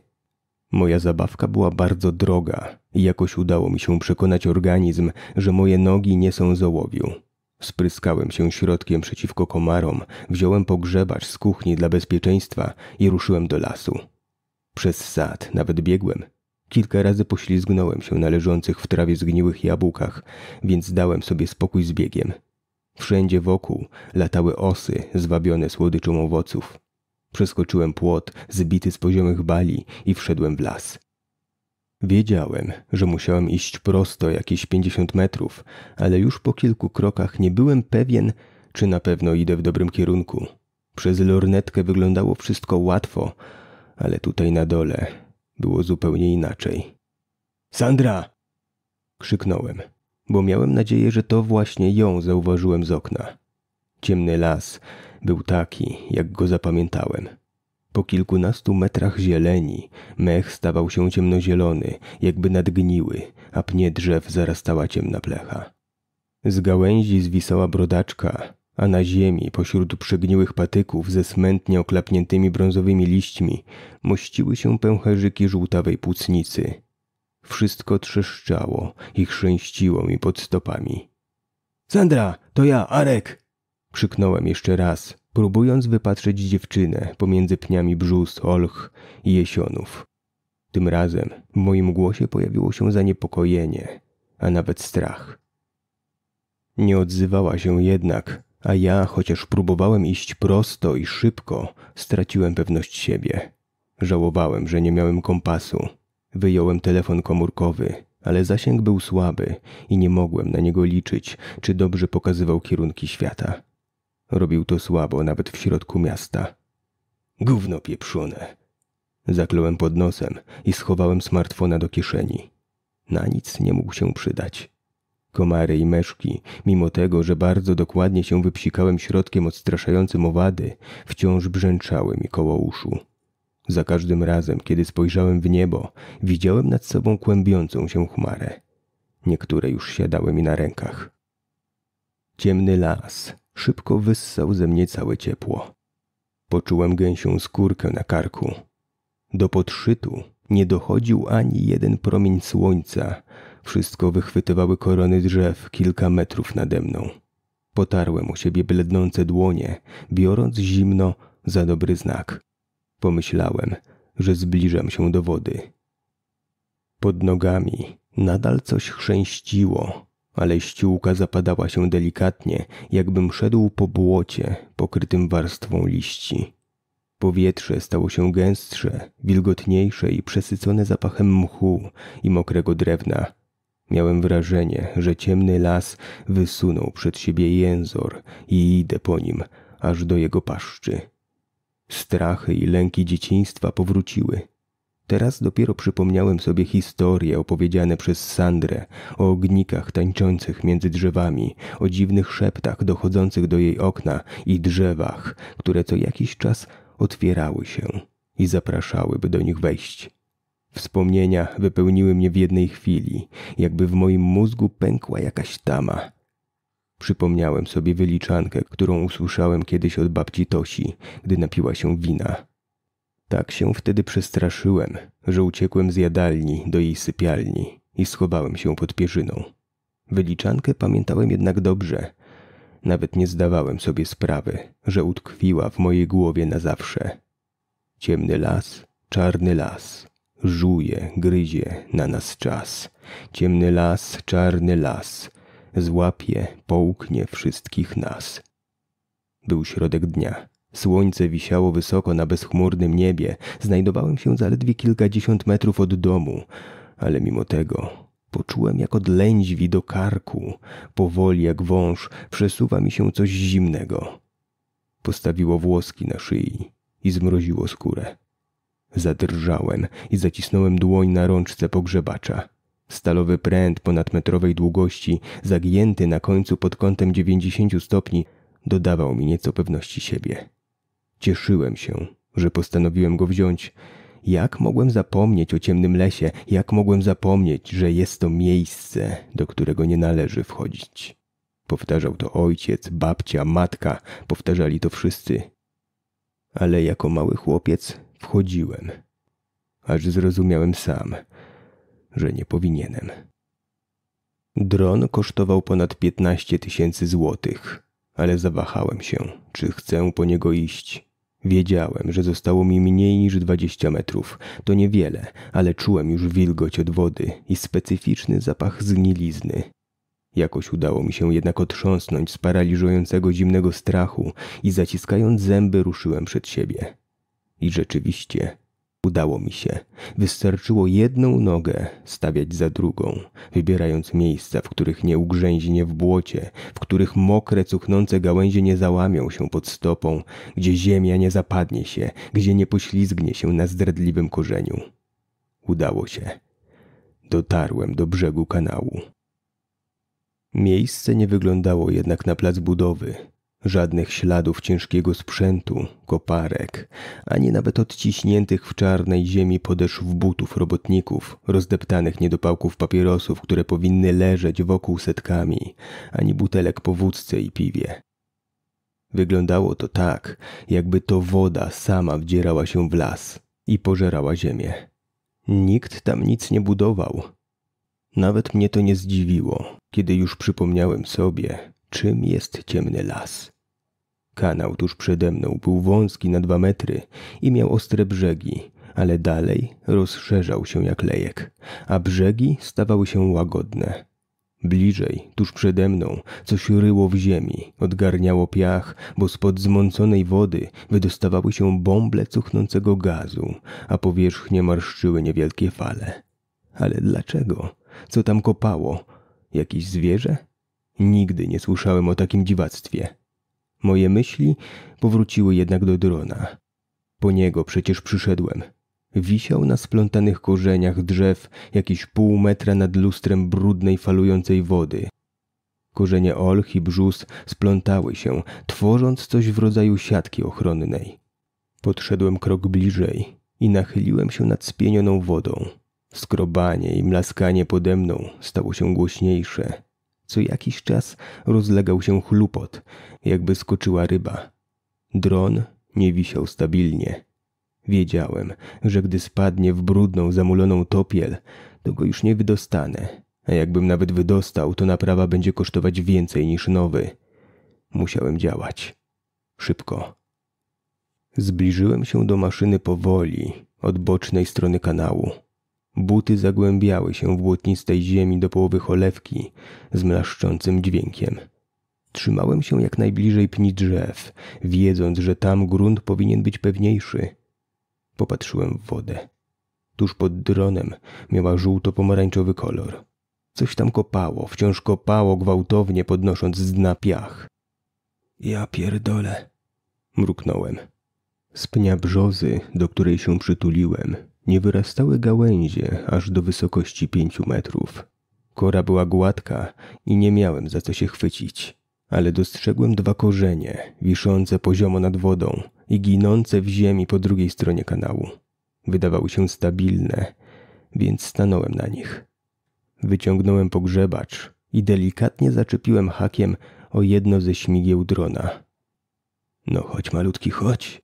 [SPEAKER 1] Moja zabawka była bardzo droga i jakoś udało mi się przekonać organizm, że moje nogi nie są z ołowiu. Spryskałem się środkiem przeciwko komarom, wziąłem pogrzebacz z kuchni dla bezpieczeństwa i ruszyłem do lasu. Przez sad nawet biegłem. Kilka razy poślizgnąłem się na leżących w trawie zgniłych jabłkach, więc dałem sobie spokój z biegiem. Wszędzie wokół latały osy zwabione słodyczą owoców. Przeskoczyłem płot zbity z poziomych bali i wszedłem w las. Wiedziałem, że musiałem iść prosto jakieś pięćdziesiąt metrów, ale już po kilku krokach nie byłem pewien, czy na pewno idę w dobrym kierunku. Przez lornetkę wyglądało wszystko łatwo, ale tutaj na dole było zupełnie inaczej. Sandra! krzyknąłem, bo miałem nadzieję, że to właśnie ją zauważyłem z okna. Ciemny las był taki, jak go zapamiętałem. Po kilkunastu metrach zieleni mech stawał się ciemnozielony, jakby nadgniły, a pnie drzew zarastała ciemna plecha. Z gałęzi zwisała brodaczka, a na ziemi, pośród przegniłych patyków ze smętnie oklapniętymi brązowymi liśćmi, mościły się pęcherzyki żółtawej płucnicy. Wszystko trzeszczało i chrzęściło mi pod stopami. Sandra, to ja, Arek! Krzyknąłem jeszcze raz, próbując wypatrzeć dziewczynę pomiędzy pniami brzus, olch i jesionów. Tym razem w moim głosie pojawiło się zaniepokojenie, a nawet strach. Nie odzywała się jednak, a ja, chociaż próbowałem iść prosto i szybko, straciłem pewność siebie. Żałowałem, że nie miałem kompasu. Wyjąłem telefon komórkowy, ale zasięg był słaby i nie mogłem na niego liczyć, czy dobrze pokazywał kierunki świata. Robił to słabo, nawet w środku miasta. Gówno pieprzone. Zakląłem pod nosem i schowałem smartfona do kieszeni. Na nic nie mógł się przydać. Komary i meszki, mimo tego, że bardzo dokładnie się wypsikałem środkiem odstraszającym owady, wciąż brzęczały mi koło uszu. Za każdym razem, kiedy spojrzałem w niebo, widziałem nad sobą kłębiącą się chmarę. Niektóre już siadały mi na rękach. Ciemny las, szybko wyssał ze mnie całe ciepło. Poczułem gęsią skórkę na karku. Do podszytu nie dochodził ani jeden promień słońca. Wszystko wychwytywały korony drzew kilka metrów nade mną. Potarłem u siebie blednące dłonie, biorąc zimno za dobry znak. Pomyślałem, że zbliżam się do wody. Pod nogami nadal coś chrzęściło, ale ściółka zapadała się delikatnie, jakbym szedł po błocie pokrytym warstwą liści. Powietrze stało się gęstsze, wilgotniejsze i przesycone zapachem mchu i mokrego drewna. Miałem wrażenie, że ciemny las wysunął przed siebie jęzor i idę po nim, aż do jego paszczy. Strachy i lęki dzieciństwa powróciły – Teraz dopiero przypomniałem sobie historie opowiedziane przez Sandrę o ognikach tańczących między drzewami, o dziwnych szeptach dochodzących do jej okna i drzewach, które co jakiś czas otwierały się i zapraszały, by do nich wejść. Wspomnienia wypełniły mnie w jednej chwili, jakby w moim mózgu pękła jakaś tama. Przypomniałem sobie wyliczankę, którą usłyszałem kiedyś od babci Tosi, gdy napiła się wina. Tak się wtedy przestraszyłem, że uciekłem z jadalni do jej sypialni i schowałem się pod pierzyną. Wyliczankę pamiętałem jednak dobrze. Nawet nie zdawałem sobie sprawy, że utkwiła w mojej głowie na zawsze. Ciemny las, czarny las, żuje, gryzie na nas czas. Ciemny las, czarny las, złapie, połknie wszystkich nas. Był środek dnia. Słońce wisiało wysoko na bezchmurnym niebie. Znajdowałem się zaledwie kilkadziesiąt metrów od domu, ale mimo tego poczułem jak od lędźwi do karku. Powoli jak wąż przesuwa mi się coś zimnego. Postawiło włoski na szyi i zmroziło skórę. Zadrżałem i zacisnąłem dłoń na rączce pogrzebacza. Stalowy pręt ponad metrowej długości, zagięty na końcu pod kątem dziewięćdziesięciu stopni, dodawał mi nieco pewności siebie. Cieszyłem się, że postanowiłem go wziąć. Jak mogłem zapomnieć o ciemnym lesie? Jak mogłem zapomnieć, że jest to miejsce, do którego nie należy wchodzić? Powtarzał to ojciec, babcia, matka, powtarzali to wszyscy. Ale jako mały chłopiec wchodziłem, aż zrozumiałem sam, że nie powinienem. Dron kosztował ponad 15 tysięcy złotych, ale zawahałem się, czy chcę po niego iść. Wiedziałem, że zostało mi mniej niż 20 metrów. To niewiele, ale czułem już wilgoć od wody i specyficzny zapach zgnilizny. Jakoś udało mi się jednak otrząsnąć z paraliżującego zimnego strachu i zaciskając zęby ruszyłem przed siebie. I rzeczywiście Udało mi się. Wystarczyło jedną nogę stawiać za drugą, wybierając miejsca, w których nie ugrzęźnie w błocie, w których mokre, cuchnące gałęzie nie załamią się pod stopą, gdzie ziemia nie zapadnie się, gdzie nie poślizgnie się na zdradliwym korzeniu. Udało się. Dotarłem do brzegu kanału. Miejsce nie wyglądało jednak na plac budowy. Żadnych śladów ciężkiego sprzętu, koparek, ani nawet odciśniętych w czarnej ziemi podeszw butów robotników, rozdeptanych niedopałków papierosów, które powinny leżeć wokół setkami, ani butelek po wódce i piwie. Wyglądało to tak, jakby to woda sama wdzierała się w las i pożerała ziemię. Nikt tam nic nie budował. Nawet mnie to nie zdziwiło, kiedy już przypomniałem sobie, czym jest ciemny las. Kanał tuż przede mną był wąski na dwa metry i miał ostre brzegi, ale dalej rozszerzał się jak lejek, a brzegi stawały się łagodne. Bliżej, tuż przede mną, coś ryło w ziemi, odgarniało piach, bo spod zmąconej wody wydostawały się bąble cuchnącego gazu, a powierzchnie marszczyły niewielkie fale. Ale dlaczego? Co tam kopało? Jakieś zwierzę? Nigdy nie słyszałem o takim dziwactwie. Moje myśli powróciły jednak do drona. Po niego przecież przyszedłem. Wisiał na splątanych korzeniach drzew jakieś pół metra nad lustrem brudnej falującej wody. Korzenie olch i brzus splątały się, tworząc coś w rodzaju siatki ochronnej. Podszedłem krok bliżej i nachyliłem się nad spienioną wodą. Skrobanie i mlaskanie pode mną stało się głośniejsze. Co jakiś czas rozlegał się chlupot, jakby skoczyła ryba. Dron nie wisiał stabilnie. Wiedziałem, że gdy spadnie w brudną, zamuloną topiel, to go już nie wydostanę, a jakbym nawet wydostał, to naprawa będzie kosztować więcej niż nowy. Musiałem działać. Szybko. Zbliżyłem się do maszyny powoli, od bocznej strony kanału. Buty zagłębiały się w błotnistej ziemi do połowy cholewki z mlaszczącym dźwiękiem. Trzymałem się jak najbliżej pni drzew, wiedząc, że tam grunt powinien być pewniejszy. Popatrzyłem w wodę. Tuż pod dronem miała żółto-pomarańczowy kolor. Coś tam kopało, wciąż kopało gwałtownie, podnosząc z dna piach. Ja pierdolę, mruknąłem. Z pnia brzozy, do której się przytuliłem, nie wyrastały gałęzie aż do wysokości pięciu metrów. Kora była gładka i nie miałem za co się chwycić, ale dostrzegłem dwa korzenie wiszące poziomo nad wodą i ginące w ziemi po drugiej stronie kanału. Wydawały się stabilne, więc stanąłem na nich. Wyciągnąłem pogrzebacz i delikatnie zaczepiłem hakiem o jedno ze śmigieł drona. No chodź malutki, chodź,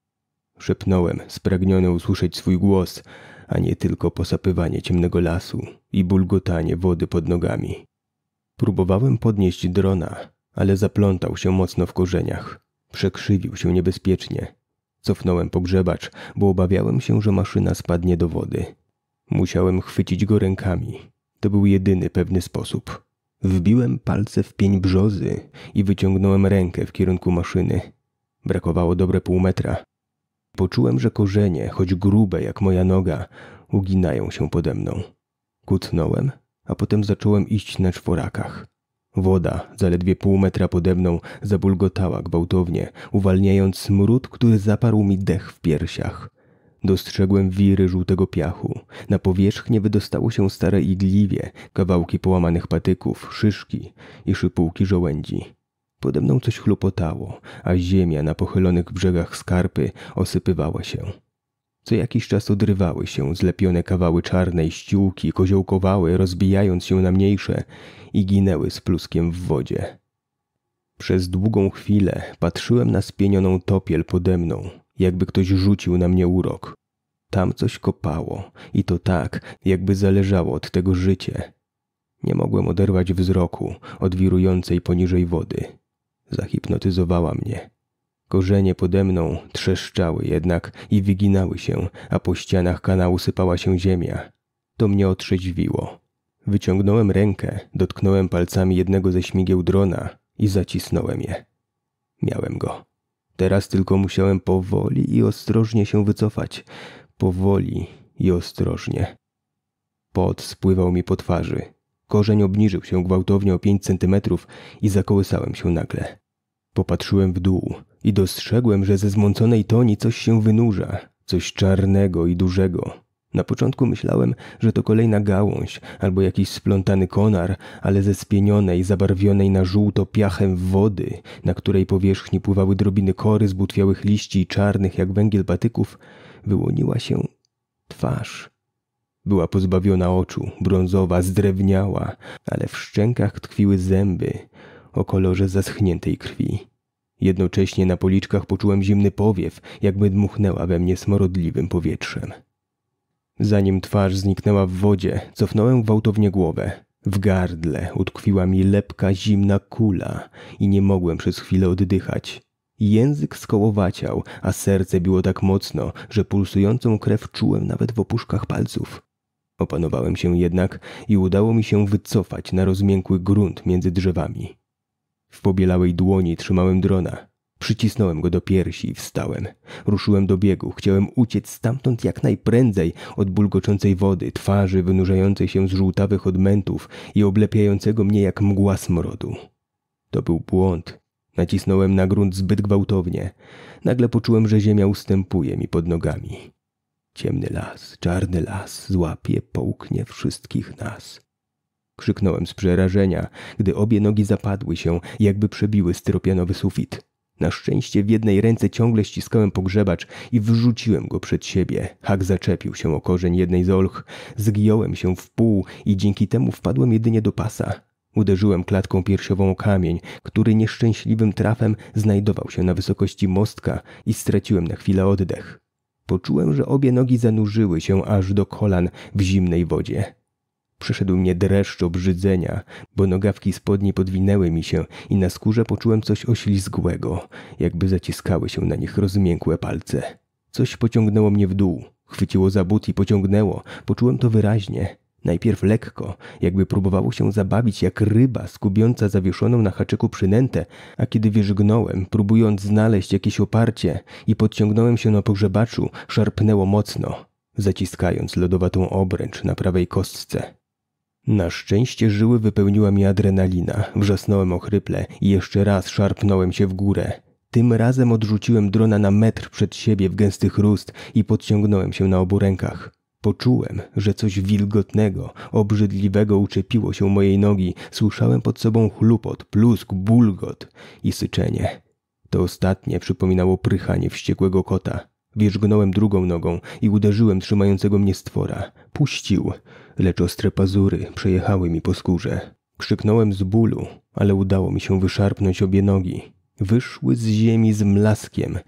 [SPEAKER 1] Szepnąłem, spragniony usłyszeć swój głos, a nie tylko posapywanie ciemnego lasu i bulgotanie wody pod nogami. Próbowałem podnieść drona, ale zaplątał się mocno w korzeniach. Przekrzywił się niebezpiecznie. Cofnąłem pogrzebacz, bo obawiałem się, że maszyna spadnie do wody. Musiałem chwycić go rękami. To był jedyny pewny sposób. Wbiłem palce w pień brzozy i wyciągnąłem rękę w kierunku maszyny. Brakowało dobre pół metra, Poczułem, że korzenie, choć grube jak moja noga, uginają się pode mną. Kutnąłem, a potem zacząłem iść na czworakach. Woda, zaledwie pół metra pode mną, zabulgotała gwałtownie, uwalniając smród, który zaparł mi dech w piersiach. Dostrzegłem wiry żółtego piachu. Na powierzchnię wydostało się stare igliwie, kawałki połamanych patyków, szyszki i szypułki żołędzi. Pode mną coś chlupotało, a ziemia na pochylonych brzegach skarpy osypywała się. Co jakiś czas odrywały się zlepione kawały czarnej ściółki, koziołkowały, rozbijając się na mniejsze i ginęły z pluskiem w wodzie. Przez długą chwilę patrzyłem na spienioną topiel pode mną, jakby ktoś rzucił na mnie urok. Tam coś kopało i to tak, jakby zależało od tego życie. Nie mogłem oderwać wzroku od wirującej poniżej wody. Zahipnotyzowała mnie. Korzenie pode mną trzeszczały jednak i wyginały się, a po ścianach kanału sypała się ziemia. To mnie otrzeźwiło. Wyciągnąłem rękę, dotknąłem palcami jednego ze śmigieł drona i zacisnąłem je. Miałem go. Teraz tylko musiałem powoli i ostrożnie się wycofać. Powoli i ostrożnie. Pot spływał mi po twarzy. Korzeń obniżył się gwałtownie o pięć centymetrów i zakołysałem się nagle. Popatrzyłem w dół i dostrzegłem, że ze zmąconej toni coś się wynurza, coś czarnego i dużego. Na początku myślałem, że to kolejna gałąź albo jakiś splątany konar, ale ze spienionej, zabarwionej na żółto piachem wody, na której powierzchni pływały drobiny kory z butwiałych liści i czarnych jak węgiel batyków, wyłoniła się twarz. Była pozbawiona oczu, brązowa, zdrewniała, ale w szczękach tkwiły zęby, o kolorze zaschniętej krwi. Jednocześnie na policzkach poczułem zimny powiew, jakby dmuchnęła we mnie smorodliwym powietrzem. Zanim twarz zniknęła w wodzie, cofnąłem gwałtownie głowę. W gardle utkwiła mi lepka, zimna kula i nie mogłem przez chwilę oddychać. Język skołowaciał, a serce biło tak mocno, że pulsującą krew czułem nawet w opuszkach palców. Opanowałem się jednak i udało mi się wycofać na rozmiękły grunt między drzewami. W pobielałej dłoni trzymałem drona. Przycisnąłem go do piersi i wstałem. Ruszyłem do biegu. Chciałem uciec stamtąd jak najprędzej od bulgoczącej wody, twarzy wynurzającej się z żółtawych odmentów i oblepiającego mnie jak mgła smrodu. To był błąd. Nacisnąłem na grunt zbyt gwałtownie. Nagle poczułem, że ziemia ustępuje mi pod nogami. Ciemny las, czarny las złapie, połknie wszystkich nas krzyknąłem z przerażenia, gdy obie nogi zapadły się, jakby przebiły styropianowy sufit. Na szczęście w jednej ręce ciągle ściskałem pogrzebacz i wrzuciłem go przed siebie. Hak zaczepił się o korzeń jednej z olch, zgiąłem się w pół i dzięki temu wpadłem jedynie do pasa. Uderzyłem klatką piersiową o kamień, który nieszczęśliwym trafem znajdował się na wysokości mostka i straciłem na chwilę oddech. Poczułem, że obie nogi zanurzyły się aż do kolan w zimnej wodzie. Przyszedł mnie dreszcz obrzydzenia, bo nogawki spodni podwinęły mi się i na skórze poczułem coś oślizgłego, jakby zaciskały się na nich rozmiękłe palce. Coś pociągnęło mnie w dół, chwyciło za but i pociągnęło, poczułem to wyraźnie. Najpierw lekko, jakby próbowało się zabawić jak ryba skubiąca zawieszoną na haczyku przynętę, a kiedy wierzgnąłem, próbując znaleźć jakieś oparcie i podciągnąłem się na pogrzebaczu, szarpnęło mocno, zaciskając lodowatą obręcz na prawej kostce. Na szczęście żyły wypełniła mi adrenalina. Wrzasnąłem ochryple i jeszcze raz szarpnąłem się w górę. Tym razem odrzuciłem drona na metr przed siebie w gęstych chrust i podciągnąłem się na obu rękach. Poczułem, że coś wilgotnego, obrzydliwego uczepiło się mojej nogi. Słyszałem pod sobą chlupot, plusk, bulgot i syczenie. To ostatnie przypominało prychanie wściekłego kota. Wierzgnąłem drugą nogą i uderzyłem trzymającego mnie stwora. Puścił lecz ostre pazury przejechały mi po skórze. Krzyknąłem z bólu, ale udało mi się wyszarpnąć obie nogi. Wyszły z ziemi z mlaskiem,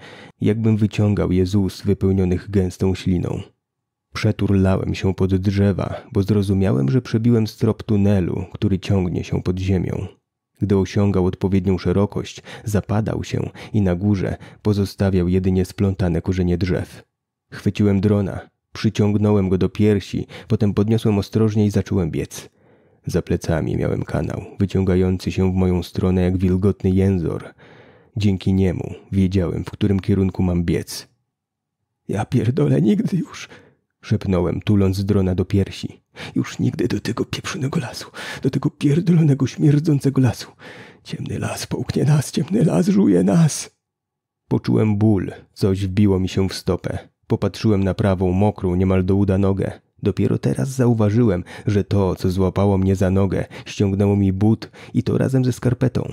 [SPEAKER 1] jakbym wyciągał je z ust wypełnionych gęstą śliną. Przeturlałem się pod drzewa, bo zrozumiałem, że przebiłem strop tunelu, który ciągnie się pod ziemią. Gdy osiągał odpowiednią szerokość, zapadał się i na górze pozostawiał jedynie splątane korzenie drzew. Chwyciłem drona, Przyciągnąłem go do piersi, potem podniosłem ostrożnie i zacząłem biec. Za plecami miałem kanał, wyciągający się w moją stronę jak wilgotny jęzor. Dzięki niemu wiedziałem, w którym kierunku mam biec. Ja pierdolę nigdy już, szepnąłem, tuląc drona do piersi. Już nigdy do tego pieprzonego lasu, do tego pierdolonego, śmierdzącego lasu. Ciemny las połknie nas, ciemny las żuje nas. Poczułem ból, coś wbiło mi się w stopę. Popatrzyłem na prawą, mokrą, niemal do uda nogę. Dopiero teraz zauważyłem, że to, co złapało mnie za nogę, ściągnęło mi but i to razem ze skarpetą.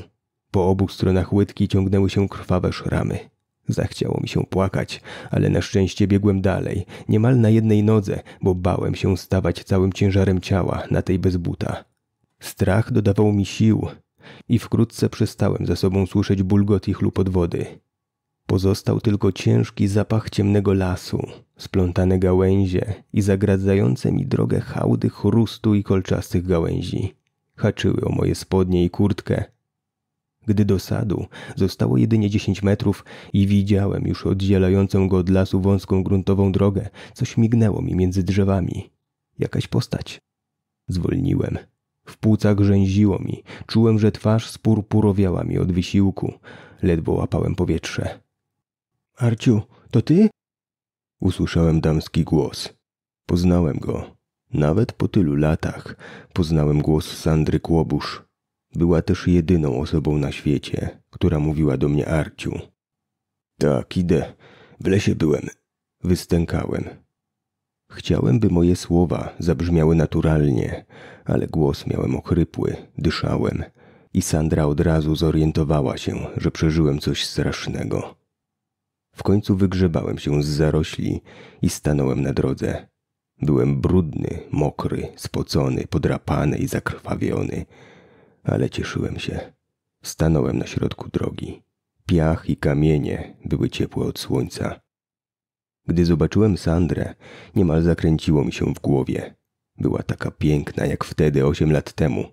[SPEAKER 1] Po obu stronach łydki ciągnęły się krwawe szramy. Zachciało mi się płakać, ale na szczęście biegłem dalej, niemal na jednej nodze, bo bałem się stawać całym ciężarem ciała na tej bez buta. Strach dodawał mi sił i wkrótce przestałem za sobą słyszeć bulgot i chlupot wody. Pozostał tylko ciężki zapach ciemnego lasu, splątane gałęzie i zagradzające mi drogę hałdy chrustu i kolczastych gałęzi. Haczyły o moje spodnie i kurtkę. Gdy do sadu zostało jedynie dziesięć metrów i widziałem już oddzielającą go od lasu wąską gruntową drogę, coś mignęło mi między drzewami. Jakaś postać. Zwolniłem. W płucach rzęziło mi, czułem, że twarz spurpurowiała mi od wysiłku. Ledwo łapałem powietrze. Arciu, to ty? Usłyszałem damski głos. Poznałem go. Nawet po tylu latach poznałem głos Sandry Kłobusz. Była też jedyną osobą na świecie, która mówiła do mnie Arciu. Tak, idę. W lesie byłem. Wystękałem. Chciałem, by moje słowa zabrzmiały naturalnie, ale głos miałem ochrypły, dyszałem i Sandra od razu zorientowała się, że przeżyłem coś strasznego. W końcu wygrzebałem się z zarośli i stanąłem na drodze. Byłem brudny, mokry, spocony, podrapany i zakrwawiony, ale cieszyłem się. Stanąłem na środku drogi. Piach i kamienie były ciepłe od słońca. Gdy zobaczyłem Sandrę, niemal zakręciło mi się w głowie. Była taka piękna jak wtedy, osiem lat temu.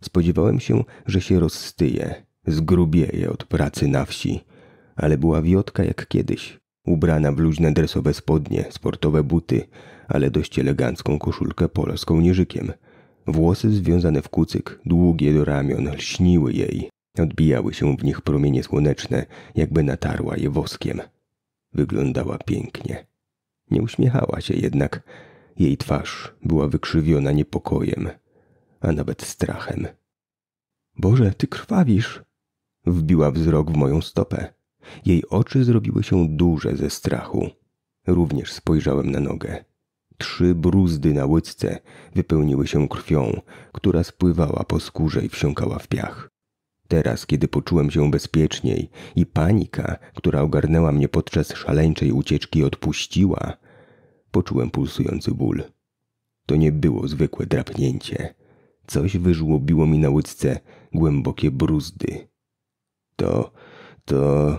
[SPEAKER 1] Spodziewałem się, że się rozstyje, zgrubieje od pracy na wsi ale była wiotka jak kiedyś. Ubrana w luźne dresowe spodnie, sportowe buty, ale dość elegancką koszulkę pola z kołnierzykiem. Włosy związane w kucyk, długie do ramion, lśniły jej. Odbijały się w nich promienie słoneczne, jakby natarła je woskiem. Wyglądała pięknie. Nie uśmiechała się jednak. Jej twarz była wykrzywiona niepokojem, a nawet strachem. Boże, ty krwawisz! Wbiła wzrok w moją stopę. Jej oczy zrobiły się duże ze strachu. Również spojrzałem na nogę. Trzy bruzdy na łydce wypełniły się krwią, która spływała po skórze i wsiąkała w piach. Teraz, kiedy poczułem się bezpieczniej i panika, która ogarnęła mnie podczas szaleńczej ucieczki, odpuściła, poczułem pulsujący ból. To nie było zwykłe drapnięcie. Coś wyżłobiło mi na łydce głębokie bruzdy. To, to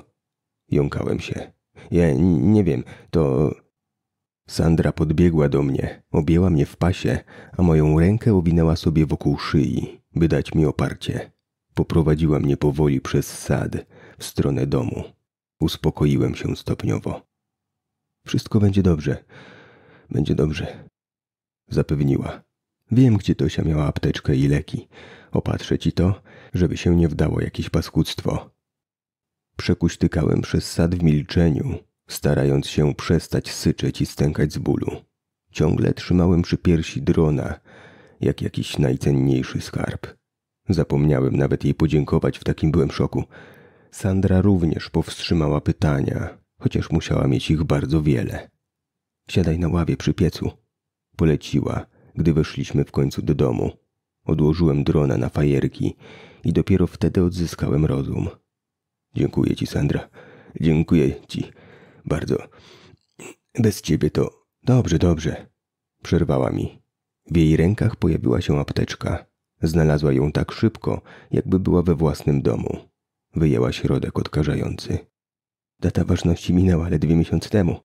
[SPEAKER 1] Jąkałem się. Ja nie wiem, to... Sandra podbiegła do mnie, objęła mnie w pasie, a moją rękę owinęła sobie wokół szyi, by dać mi oparcie. Poprowadziła mnie powoli przez sad, w stronę domu. Uspokoiłem się stopniowo. Wszystko będzie dobrze. Będzie dobrze. Zapewniła. Wiem, gdzie Tosia miała apteczkę i leki. Opatrzę ci to, żeby się nie wdało jakieś paskudztwo. Przekuśtykałem przez sad w milczeniu, starając się przestać syczeć i stękać z bólu. Ciągle trzymałem przy piersi drona, jak jakiś najcenniejszy skarb. Zapomniałem nawet jej podziękować, w takim byłem szoku. Sandra również powstrzymała pytania, chociaż musiała mieć ich bardzo wiele. Siadaj na ławie przy piecu. Poleciła, gdy weszliśmy w końcu do domu. Odłożyłem drona na fajerki i dopiero wtedy odzyskałem rozum. Dziękuję ci, Sandra. Dziękuję ci. Bardzo. Bez ciebie to... Dobrze, dobrze. Przerwała mi. W jej rękach pojawiła się apteczka. Znalazła ją tak szybko, jakby była we własnym domu. Wyjęła środek odkażający. Data ważności minęła ledwie miesiąc temu.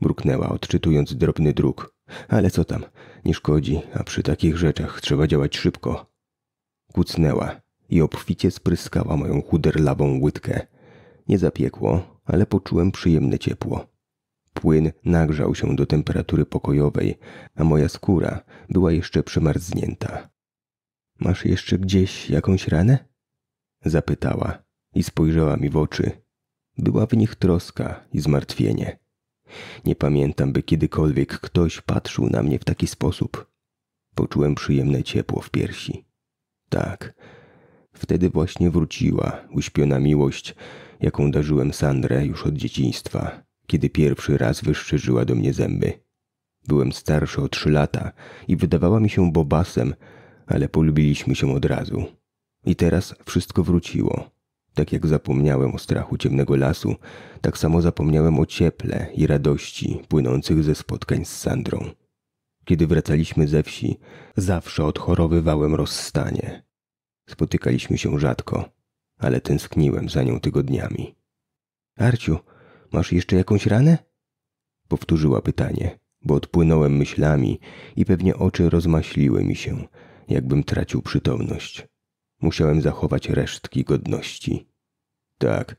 [SPEAKER 1] Mruknęła, odczytując drobny druk. Ale co tam, nie szkodzi, a przy takich rzeczach trzeba działać szybko. Kucnęła, i obficie spryskała moją chuderlawą łydkę. Nie zapiekło, ale poczułem przyjemne ciepło. Płyn nagrzał się do temperatury pokojowej, a moja skóra była jeszcze przemarznięta. Masz jeszcze gdzieś jakąś ranę? Zapytała i spojrzała mi w oczy. Była w nich troska i zmartwienie. Nie pamiętam, by kiedykolwiek ktoś patrzył na mnie w taki sposób. Poczułem przyjemne ciepło w piersi. Tak, Wtedy właśnie wróciła uśpiona miłość, jaką darzyłem Sandrę już od dzieciństwa, kiedy pierwszy raz wyszczerzyła do mnie zęby. Byłem starszy o trzy lata i wydawała mi się bobasem, ale polubiliśmy się od razu. I teraz wszystko wróciło. Tak jak zapomniałem o strachu ciemnego lasu, tak samo zapomniałem o cieple i radości płynących ze spotkań z Sandrą. Kiedy wracaliśmy ze wsi, zawsze odchorowywałem rozstanie. Spotykaliśmy się rzadko, ale tęskniłem za nią tygodniami. Arciu, masz jeszcze jakąś ranę? Powtórzyła pytanie, bo odpłynąłem myślami i pewnie oczy rozmaśliły mi się, jakbym tracił przytomność. Musiałem zachować resztki godności. Tak,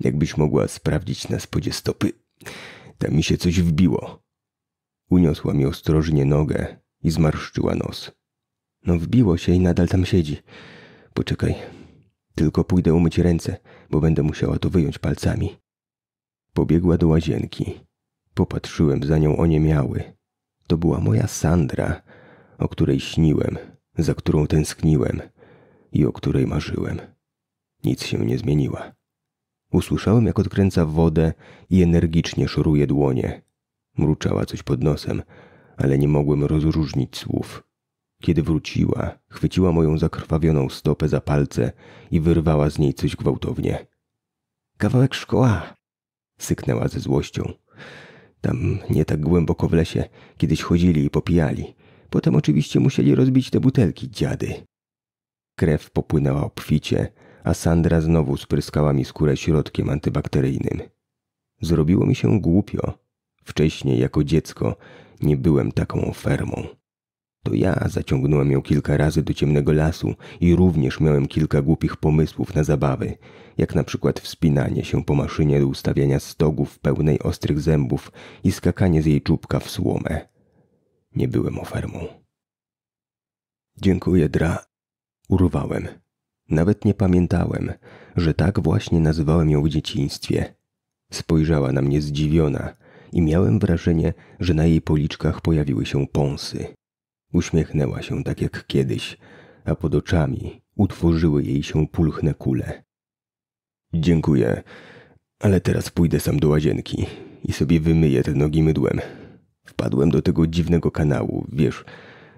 [SPEAKER 1] jakbyś mogła sprawdzić na spodzie stopy. Tam mi się coś wbiło. Uniosła mi ostrożnie nogę i zmarszczyła nos. No wbiło się i nadal tam siedzi. Poczekaj. Tylko pójdę umyć ręce, bo będę musiała to wyjąć palcami. Pobiegła do łazienki. Popatrzyłem za nią oniemiały. To była moja Sandra, o której śniłem, za którą tęskniłem i o której marzyłem. Nic się nie zmieniła. Usłyszałem, jak odkręca wodę i energicznie szoruje dłonie. Mruczała coś pod nosem, ale nie mogłem rozróżnić słów. Kiedy wróciła, chwyciła moją zakrwawioną stopę za palce i wyrwała z niej coś gwałtownie. Kawałek szkoła! syknęła ze złością. Tam nie tak głęboko w lesie kiedyś chodzili i popijali. Potem oczywiście musieli rozbić te butelki, dziady. Krew popłynęła obficie, a Sandra znowu spryskała mi skórę środkiem antybakteryjnym. Zrobiło mi się głupio. Wcześniej, jako dziecko, nie byłem taką fermą. To ja zaciągnąłem ją kilka razy do ciemnego lasu i również miałem kilka głupich pomysłów na zabawy, jak na przykład wspinanie się po maszynie do ustawiania stogów pełnej ostrych zębów i skakanie z jej czubka w słomę. Nie byłem ofermą. Dziękuję, Dra. Urwałem. Nawet nie pamiętałem, że tak właśnie nazywałem ją w dzieciństwie. Spojrzała na mnie zdziwiona i miałem wrażenie, że na jej policzkach pojawiły się pąsy. Uśmiechnęła się tak jak kiedyś, a pod oczami utworzyły jej się pulchne kule. Dziękuję, ale teraz pójdę sam do łazienki i sobie wymyję te nogi mydłem. Wpadłem do tego dziwnego kanału, wiesz,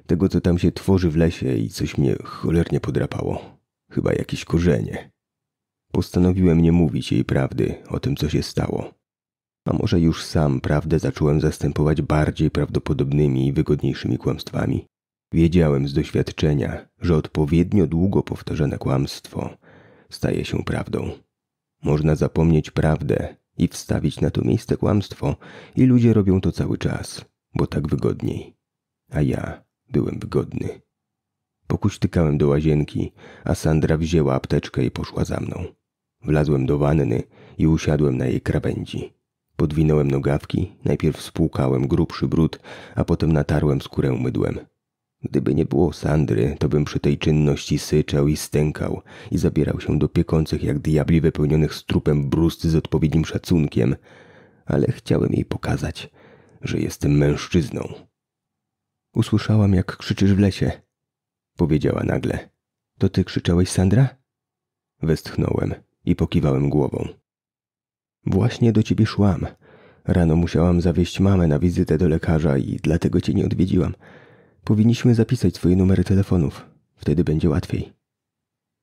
[SPEAKER 1] tego co tam się tworzy w lesie i coś mnie cholernie podrapało. Chyba jakieś korzenie. Postanowiłem nie mówić jej prawdy o tym, co się stało a może już sam prawdę zacząłem zastępować bardziej prawdopodobnymi i wygodniejszymi kłamstwami. Wiedziałem z doświadczenia, że odpowiednio długo powtarzane kłamstwo staje się prawdą. Można zapomnieć prawdę i wstawić na to miejsce kłamstwo, i ludzie robią to cały czas, bo tak wygodniej. A ja byłem wygodny. Pokuśtykałem do łazienki, a Sandra wzięła apteczkę i poszła za mną. Wlazłem do wanny i usiadłem na jej krawędzi. Podwinąłem nogawki, najpierw spłukałem grubszy brud, a potem natarłem skórę mydłem. Gdyby nie było Sandry, to bym przy tej czynności syczał i stękał i zabierał się do piekących jak diabli wypełnionych strupem brust z odpowiednim szacunkiem, ale chciałem jej pokazać, że jestem mężczyzną. Usłyszałam, jak krzyczysz w lesie, powiedziała nagle. To ty krzyczałeś, Sandra? Westchnąłem i pokiwałem głową. Właśnie do ciebie szłam. Rano musiałam zawieźć mamę na wizytę do lekarza i dlatego cię nie odwiedziłam. Powinniśmy zapisać swoje numery telefonów. Wtedy będzie łatwiej.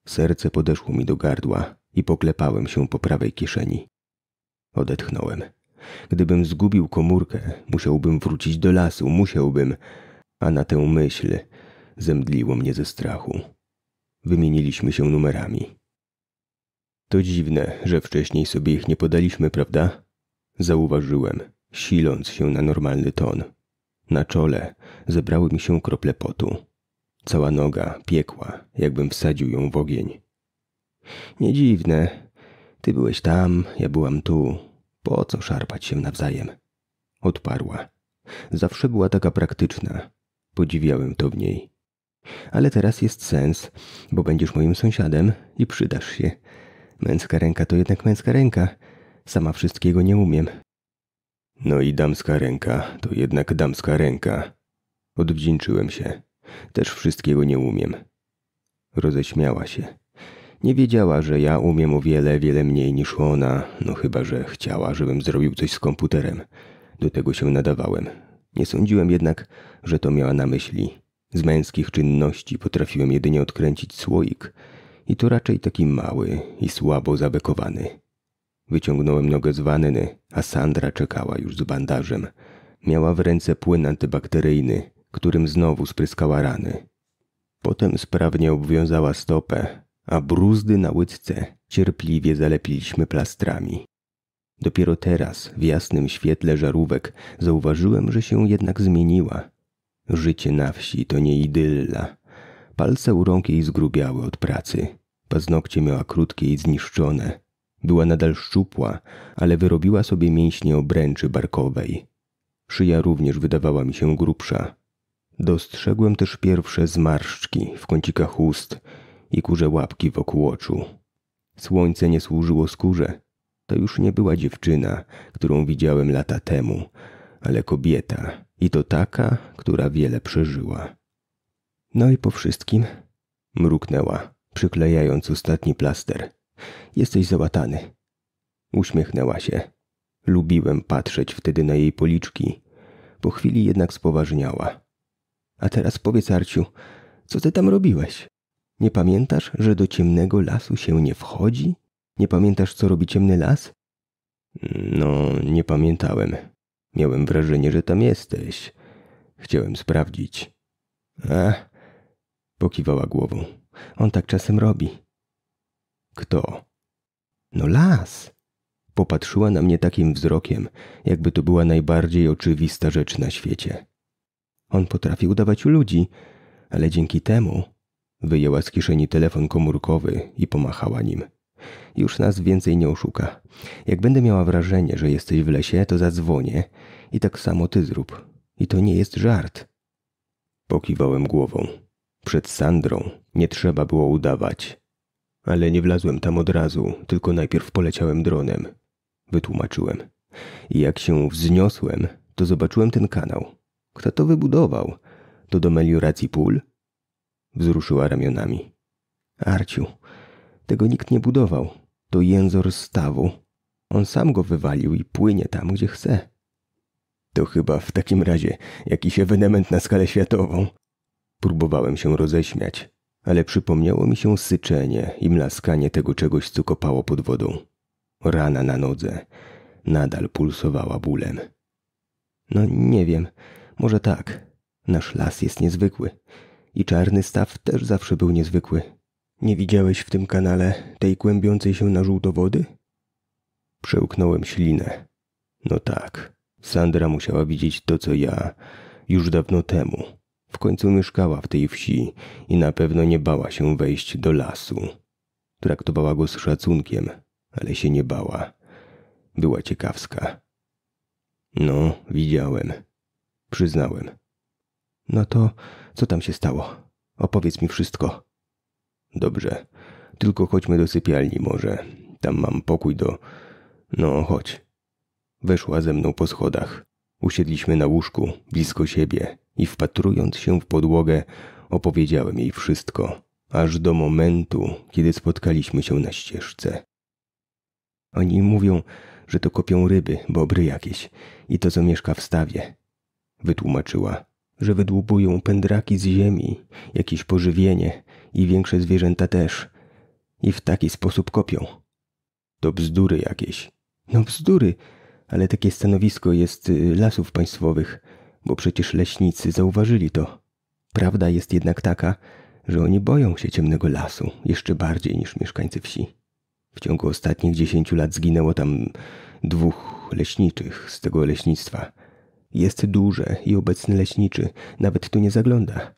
[SPEAKER 1] Serce podeszło mi do gardła i poklepałem się po prawej kieszeni. Odetchnąłem. Gdybym zgubił komórkę, musiałbym wrócić do lasu, musiałbym, a na tę myśl zemdliło mnie ze strachu. Wymieniliśmy się numerami. To dziwne, że wcześniej sobie ich nie podaliśmy, prawda? Zauważyłem, siląc się na normalny ton. Na czole zebrały mi się krople potu. Cała noga piekła, jakbym wsadził ją w ogień. Nie dziwne. Ty byłeś tam, ja byłam tu. Po co szarpać się nawzajem? Odparła. Zawsze była taka praktyczna. Podziwiałem to w niej. Ale teraz jest sens, bo będziesz moim sąsiadem i przydasz się. Męska ręka to jednak męska ręka. Sama wszystkiego nie umiem. No i damska ręka to jednak damska ręka. Odwdzięczyłem się. Też wszystkiego nie umiem. Roześmiała się. Nie wiedziała, że ja umiem o wiele, wiele mniej niż ona, no chyba, że chciała, żebym zrobił coś z komputerem. Do tego się nadawałem. Nie sądziłem jednak, że to miała na myśli. Z męskich czynności potrafiłem jedynie odkręcić słoik – i to raczej taki mały i słabo zabekowany. Wyciągnąłem nogę z wanny, a Sandra czekała już z bandażem. Miała w ręce płyn antybakteryjny, którym znowu spryskała rany. Potem sprawnie obwiązała stopę, a bruzdy na łydce cierpliwie zalepiliśmy plastrami. Dopiero teraz, w jasnym świetle żarówek, zauważyłem, że się jednak zmieniła. Życie na wsi to nie idylla, Palce u rąk jej zgrubiały od pracy. Paznokcie miała krótkie i zniszczone. Była nadal szczupła, ale wyrobiła sobie mięśnie obręczy barkowej. Szyja również wydawała mi się grubsza. Dostrzegłem też pierwsze zmarszczki w kącikach ust i kurze łapki wokół oczu. Słońce nie służyło skórze. To już nie była dziewczyna, którą widziałem lata temu, ale kobieta i to taka, która wiele przeżyła. No i po wszystkim, mruknęła, przyklejając ostatni plaster. Jesteś załatany. Uśmiechnęła się. Lubiłem patrzeć wtedy na jej policzki. Po chwili jednak spoważniała. A teraz powiedz, Arciu, co ty tam robiłeś? Nie pamiętasz, że do ciemnego lasu się nie wchodzi? Nie pamiętasz, co robi ciemny las? No, nie pamiętałem. Miałem wrażenie, że tam jesteś. Chciałem sprawdzić. Ach, Pokiwała głową. On tak czasem robi. Kto? No las. Popatrzyła na mnie takim wzrokiem, jakby to była najbardziej oczywista rzecz na świecie. On potrafi udawać ludzi, ale dzięki temu wyjęła z kieszeni telefon komórkowy i pomachała nim. Już nas więcej nie oszuka. Jak będę miała wrażenie, że jesteś w lesie, to zadzwonię i tak samo ty zrób. I to nie jest żart. Pokiwałem głową. Przed Sandrą nie trzeba było udawać. Ale nie wlazłem tam od razu, tylko najpierw poleciałem dronem. Wytłumaczyłem. I jak się wzniosłem, to zobaczyłem ten kanał. Kto to wybudował? To do melioracji pól? Wzruszyła ramionami. Arciu, tego nikt nie budował. To jęzor stawu. On sam go wywalił i płynie tam, gdzie chce. To chyba w takim razie jakiś ewenement na skalę światową, Próbowałem się roześmiać, ale przypomniało mi się syczenie i mlaskanie tego czegoś, co kopało pod wodą. Rana na nodze nadal pulsowała bólem. No nie wiem, może tak. Nasz las jest niezwykły. I czarny staw też zawsze był niezwykły. Nie widziałeś w tym kanale tej kłębiącej się na żółto wody? Przełknąłem ślinę. No tak, Sandra musiała widzieć to, co ja już dawno temu. W końcu mieszkała w tej wsi i na pewno nie bała się wejść do lasu. Traktowała go z szacunkiem, ale się nie bała. Była ciekawska. No, widziałem. Przyznałem. No to co tam się stało? Opowiedz mi wszystko. Dobrze. Tylko chodźmy do sypialni może. Tam mam pokój do... No, chodź. Weszła ze mną po schodach. Usiedliśmy na łóżku, blisko siebie i wpatrując się w podłogę, opowiedziałem jej wszystko, aż do momentu, kiedy spotkaliśmy się na ścieżce. Oni mówią, że to kopią ryby, bobry jakieś i to, co mieszka w stawie. Wytłumaczyła, że wydłubują pędraki z ziemi, jakieś pożywienie i większe zwierzęta też. I w taki sposób kopią. To bzdury jakieś. No bzdury, ale takie stanowisko jest y, lasów państwowych – bo przecież leśnicy zauważyli to. Prawda jest jednak taka, że oni boją się ciemnego lasu jeszcze bardziej niż mieszkańcy wsi. W ciągu ostatnich dziesięciu lat zginęło tam dwóch leśniczych z tego leśnictwa. Jest duże i obecny leśniczy nawet tu nie zagląda.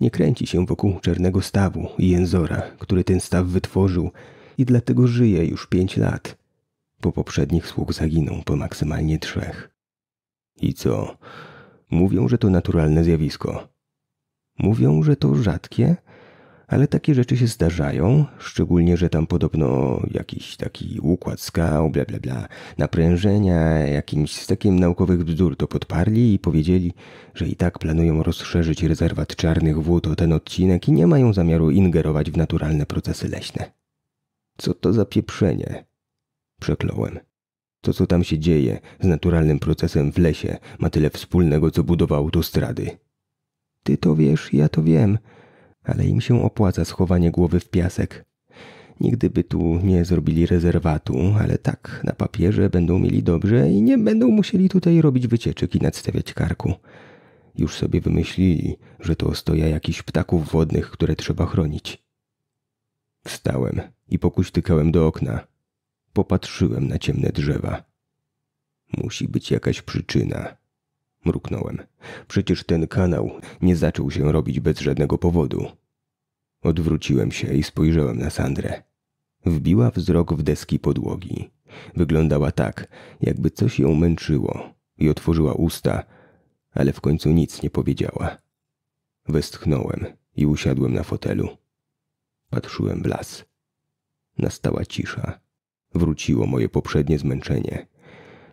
[SPEAKER 1] Nie kręci się wokół czarnego stawu i jęzora, który ten staw wytworzył i dlatego żyje już pięć lat. Po poprzednich sług zaginął po maksymalnie trzech. I co? Mówią, że to naturalne zjawisko. Mówią, że to rzadkie, ale takie rzeczy się zdarzają, szczególnie, że tam podobno jakiś taki układ skał, bla bla bla, naprężenia, jakimś stekiem naukowych bzdur to podparli i powiedzieli, że i tak planują rozszerzyć rezerwat czarnych wód o ten odcinek i nie mają zamiaru ingerować w naturalne procesy leśne. Co to za pieprzenie? Przekląłem. To, co tam się dzieje z naturalnym procesem w lesie, ma tyle wspólnego, co budowa autostrady. Ty to wiesz, ja to wiem, ale im się opłaca schowanie głowy w piasek. Nigdy by tu nie zrobili rezerwatu, ale tak, na papierze będą mieli dobrze i nie będą musieli tutaj robić wycieczek i nadstawiać karku. Już sobie wymyślili, że to stoja jakichś ptaków wodnych, które trzeba chronić. Wstałem i pokuśtykałem do okna. Popatrzyłem na ciemne drzewa. Musi być jakaś przyczyna. Mruknąłem. Przecież ten kanał nie zaczął się robić bez żadnego powodu. Odwróciłem się i spojrzałem na Sandrę. Wbiła wzrok w deski podłogi. Wyglądała tak, jakby coś ją męczyło i otworzyła usta, ale w końcu nic nie powiedziała. Westchnąłem i usiadłem na fotelu. Patrzyłem w las. Nastała cisza. Wróciło moje poprzednie zmęczenie.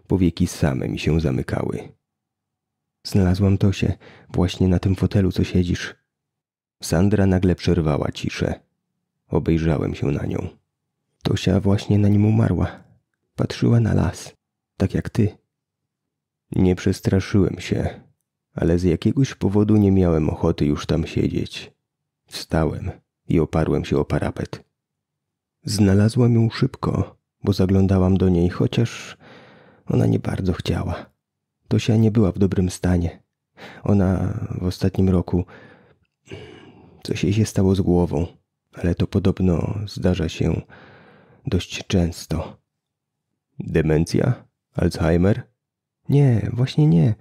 [SPEAKER 1] Powieki same mi się zamykały. Znalazłam Tosię, właśnie na tym fotelu, co siedzisz. Sandra nagle przerwała ciszę. Obejrzałem się na nią. Tosia właśnie na nim umarła. Patrzyła na las, tak jak ty. Nie przestraszyłem się, ale z jakiegoś powodu nie miałem ochoty już tam siedzieć. Wstałem i oparłem się o parapet. Znalazłam ją szybko, bo zaglądałam do niej, chociaż ona nie bardzo chciała. Tosia nie była w dobrym stanie. Ona w ostatnim roku coś jej się stało z głową, ale to podobno zdarza się dość często. Demencja? Alzheimer? Nie, właśnie nie.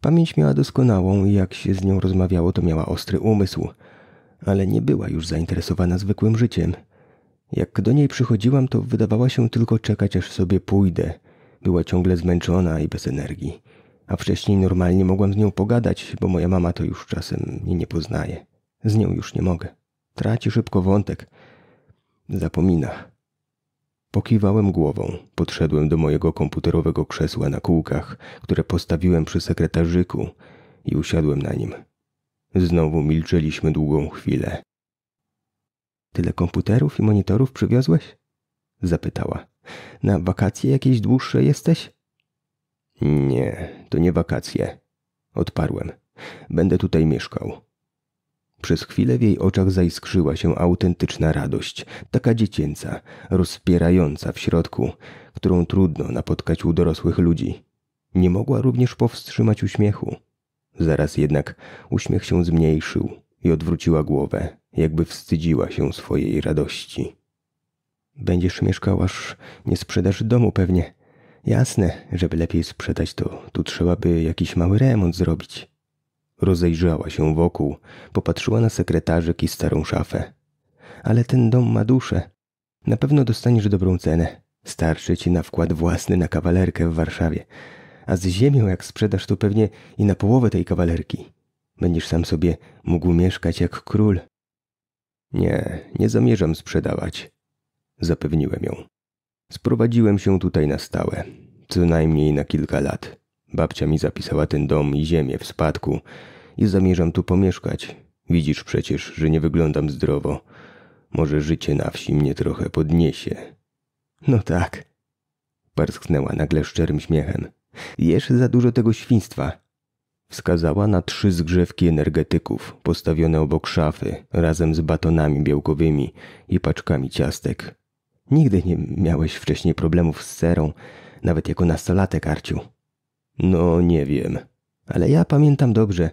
[SPEAKER 1] Pamięć miała doskonałą i jak się z nią rozmawiało, to miała ostry umysł, ale nie była już zainteresowana zwykłym życiem – jak do niej przychodziłam, to wydawała się tylko czekać, aż sobie pójdę. Była ciągle zmęczona i bez energii. A wcześniej normalnie mogłam z nią pogadać, bo moja mama to już czasem mnie nie poznaje. Z nią już nie mogę. Traci szybko wątek. Zapomina. Pokiwałem głową, podszedłem do mojego komputerowego krzesła na kółkach, które postawiłem przy sekretarzyku i usiadłem na nim. Znowu milczeliśmy długą chwilę. Tyle komputerów i monitorów przywiozłeś? Zapytała. Na wakacje jakieś dłuższe jesteś? Nie, to nie wakacje. Odparłem. Będę tutaj mieszkał. Przez chwilę w jej oczach zaiskrzyła się autentyczna radość, taka dziecięca, rozpierająca w środku, którą trudno napotkać u dorosłych ludzi. Nie mogła również powstrzymać uśmiechu. Zaraz jednak uśmiech się zmniejszył i odwróciła głowę, jakby wstydziła się swojej radości. Będziesz mieszkał aż nie sprzedasz domu pewnie. Jasne, żeby lepiej sprzedać to, tu trzeba by jakiś mały remont zrobić. Rozejrzała się wokół, popatrzyła na sekretarzyk i starą szafę. Ale ten dom ma duszę. Na pewno dostaniesz dobrą cenę. Starczy ci na wkład własny na kawalerkę w Warszawie. A z ziemią jak sprzedasz to pewnie i na połowę tej kawalerki. Będziesz sam sobie mógł mieszkać jak król. Nie, nie zamierzam sprzedawać. Zapewniłem ją. Sprowadziłem się tutaj na stałe, co najmniej na kilka lat. Babcia mi zapisała ten dom i ziemię w spadku i zamierzam tu pomieszkać. Widzisz przecież, że nie wyglądam zdrowo. Może życie na wsi mnie trochę podniesie. No tak. Parsknęła nagle szczerym śmiechem. Jesz za dużo tego świństwa. Wskazała na trzy zgrzewki energetyków postawione obok szafy razem z batonami białkowymi i paczkami ciastek. Nigdy nie miałeś wcześniej problemów z serą, nawet jako nastolatek, Arciu. No, nie wiem. Ale ja pamiętam dobrze.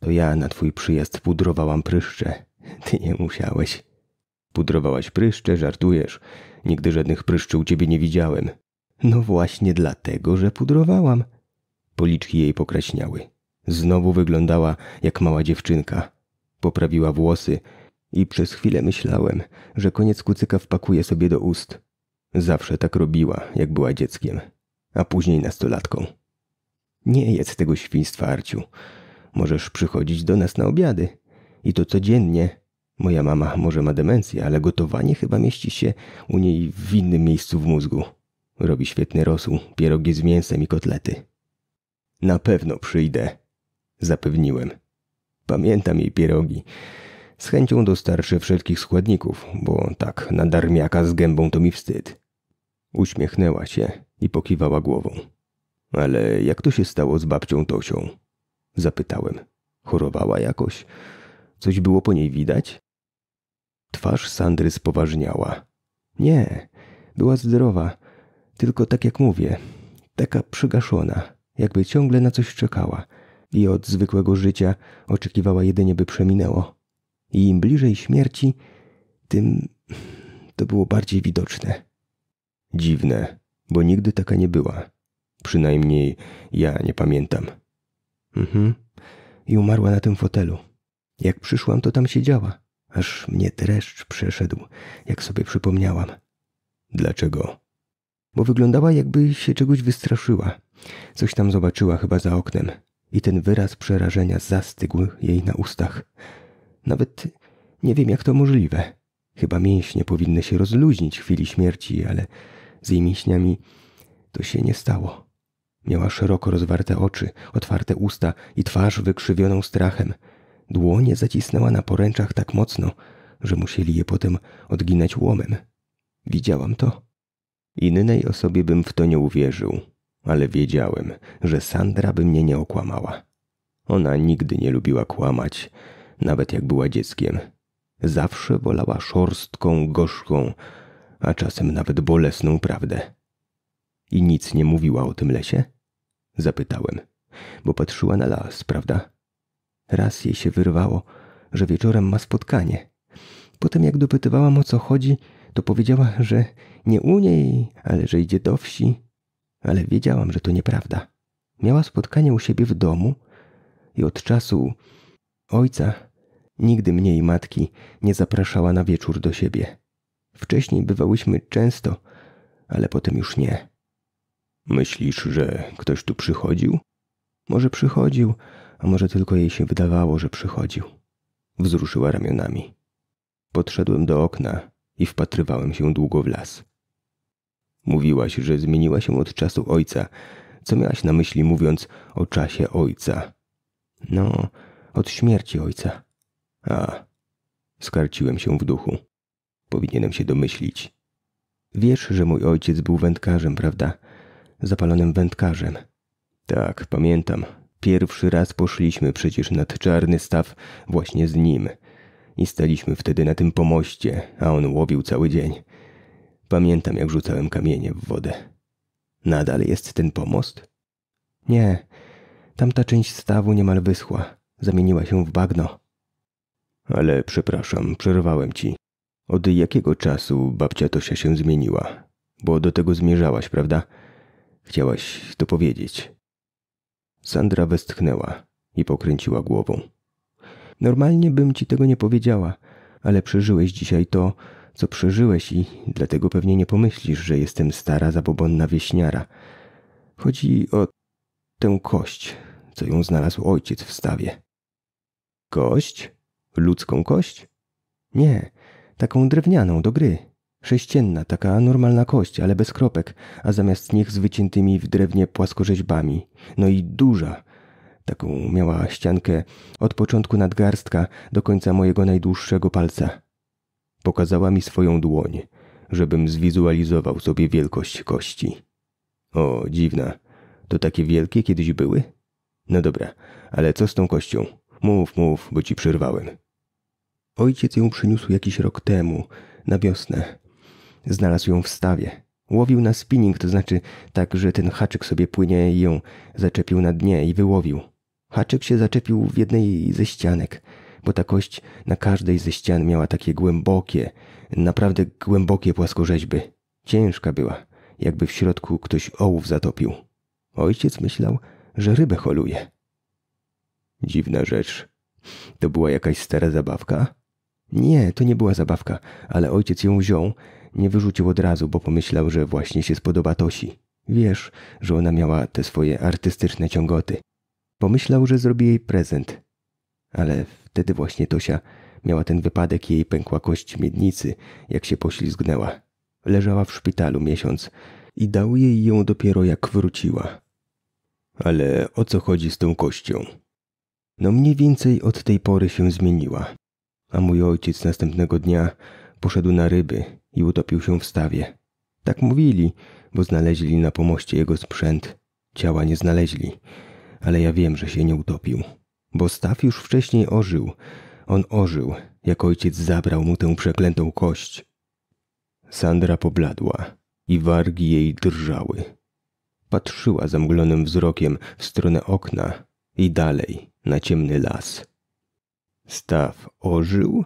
[SPEAKER 1] To ja na twój przyjazd pudrowałam pryszcze. Ty nie musiałeś. Pudrowałaś pryszcze, żartujesz. Nigdy żadnych pryszczy u ciebie nie widziałem. No właśnie dlatego, że pudrowałam. Policzki jej pokraśniały. Znowu wyglądała jak mała dziewczynka. Poprawiła włosy i przez chwilę myślałem, że koniec kucyka wpakuje sobie do ust. Zawsze tak robiła, jak była dzieckiem, a później nastolatką. Nie jedz tego świństwa, Arciu. Możesz przychodzić do nas na obiady. I to codziennie. Moja mama może ma demencję, ale gotowanie chyba mieści się u niej w innym miejscu w mózgu. Robi świetny rosół, pierogi z mięsem i kotlety. Na pewno przyjdę, Zapewniłem. Pamiętam jej pierogi. Z chęcią dostarczę wszelkich składników, bo tak na darmiaka z gębą to mi wstyd. Uśmiechnęła się i pokiwała głową. Ale jak to się stało z babcią Tosią? Zapytałem. Chorowała jakoś? Coś było po niej widać? Twarz Sandry spoważniała. Nie, była zdrowa, tylko tak jak mówię, taka przygaszona, jakby ciągle na coś czekała – i od zwykłego życia oczekiwała jedynie, by przeminęło. I im bliżej śmierci, tym to było bardziej widoczne. Dziwne, bo nigdy taka nie była. Przynajmniej ja nie pamiętam. Mhm. I umarła na tym fotelu. Jak przyszłam, to tam siedziała, aż mnie dreszcz przeszedł, jak sobie przypomniałam. Dlaczego? Bo wyglądała, jakby się czegoś wystraszyła. Coś tam zobaczyła chyba za oknem i ten wyraz przerażenia zastygł jej na ustach. Nawet nie wiem, jak to możliwe. Chyba mięśnie powinny się rozluźnić w chwili śmierci, ale z jej mięśniami to się nie stało. Miała szeroko rozwarte oczy, otwarte usta i twarz wykrzywioną strachem. Dłonie zacisnęła na poręczach tak mocno, że musieli je potem odginać łomem. Widziałam to. Innej osobie bym w to nie uwierzył ale wiedziałem, że Sandra by mnie nie okłamała. Ona nigdy nie lubiła kłamać, nawet jak była dzieckiem. Zawsze wolała szorstką, gorzką, a czasem nawet bolesną prawdę. I nic nie mówiła o tym lesie? Zapytałem, bo patrzyła na las, prawda? Raz jej się wyrwało, że wieczorem ma spotkanie. Potem jak dopytywałam o co chodzi, to powiedziała, że nie u niej, ale że idzie do wsi ale wiedziałam, że to nieprawda. Miała spotkanie u siebie w domu i od czasu ojca nigdy mnie i matki nie zapraszała na wieczór do siebie. Wcześniej bywałyśmy często, ale potem już nie. Myślisz, że ktoś tu przychodził? Może przychodził, a może tylko jej się wydawało, że przychodził. Wzruszyła ramionami. Podszedłem do okna i wpatrywałem się długo w las. Mówiłaś, że zmieniła się od czasu ojca. Co miałaś na myśli, mówiąc o czasie ojca? No, od śmierci ojca. A, skarciłem się w duchu. Powinienem się domyślić. Wiesz, że mój ojciec był wędkarzem, prawda? Zapalonym wędkarzem. Tak, pamiętam. Pierwszy raz poszliśmy przecież nad czarny staw właśnie z nim. I staliśmy wtedy na tym pomoście, a on łowił cały dzień. Pamiętam, jak rzucałem kamienie w wodę. Nadal jest ten pomost? Nie. Tamta część stawu niemal wyschła. Zamieniła się w bagno. Ale przepraszam, przerwałem ci. Od jakiego czasu babcia Tosia się zmieniła? Bo do tego zmierzałaś, prawda? Chciałaś to powiedzieć. Sandra westchnęła i pokręciła głową. Normalnie bym ci tego nie powiedziała, ale przeżyłeś dzisiaj to, co przeżyłeś i dlatego pewnie nie pomyślisz, że jestem stara, zabobonna wieśniara. Chodzi o tę kość, co ją znalazł ojciec w stawie. Kość? Ludzką kość? Nie, taką drewnianą do gry. Sześcienna, taka normalna kość, ale bez kropek, a zamiast nich z wyciętymi w drewnie płaskorzeźbami. No i duża. Taką miała ściankę od początku nadgarstka do końca mojego najdłuższego palca. Pokazała mi swoją dłoń, żebym zwizualizował sobie wielkość kości. O, dziwna. To takie wielkie kiedyś były? No dobra, ale co z tą kością? Mów, mów, bo ci przerwałem. Ojciec ją przyniósł jakiś rok temu, na wiosnę. Znalazł ją w stawie. Łowił na spinning, to znaczy tak, że ten haczyk sobie płynie i ją zaczepił na dnie i wyłowił. Haczyk się zaczepił w jednej ze ścianek – bo ta kość na każdej ze ścian miała takie głębokie, naprawdę głębokie płaskorzeźby. Ciężka była, jakby w środku ktoś ołów zatopił. Ojciec myślał, że rybę holuje. Dziwna rzecz. To była jakaś stara zabawka? Nie, to nie była zabawka, ale ojciec ją wziął, nie wyrzucił od razu, bo pomyślał, że właśnie się spodoba Tosi. Wiesz, że ona miała te swoje artystyczne ciągoty. Pomyślał, że zrobi jej prezent. Ale Wtedy właśnie Tosia miała ten wypadek i jej pękła kość miednicy, jak się poślizgnęła. Leżała w szpitalu miesiąc i dał jej ją dopiero jak wróciła. Ale o co chodzi z tą kością? No mniej więcej od tej pory się zmieniła. A mój ojciec następnego dnia poszedł na ryby i utopił się w stawie. Tak mówili, bo znaleźli na pomoście jego sprzęt. Ciała nie znaleźli, ale ja wiem, że się nie utopił bo staw już wcześniej ożył. On ożył, jak ojciec zabrał mu tę przeklętą kość. Sandra pobladła i wargi jej drżały. Patrzyła zamglonym wzrokiem w stronę okna i dalej na ciemny las. Staw ożył?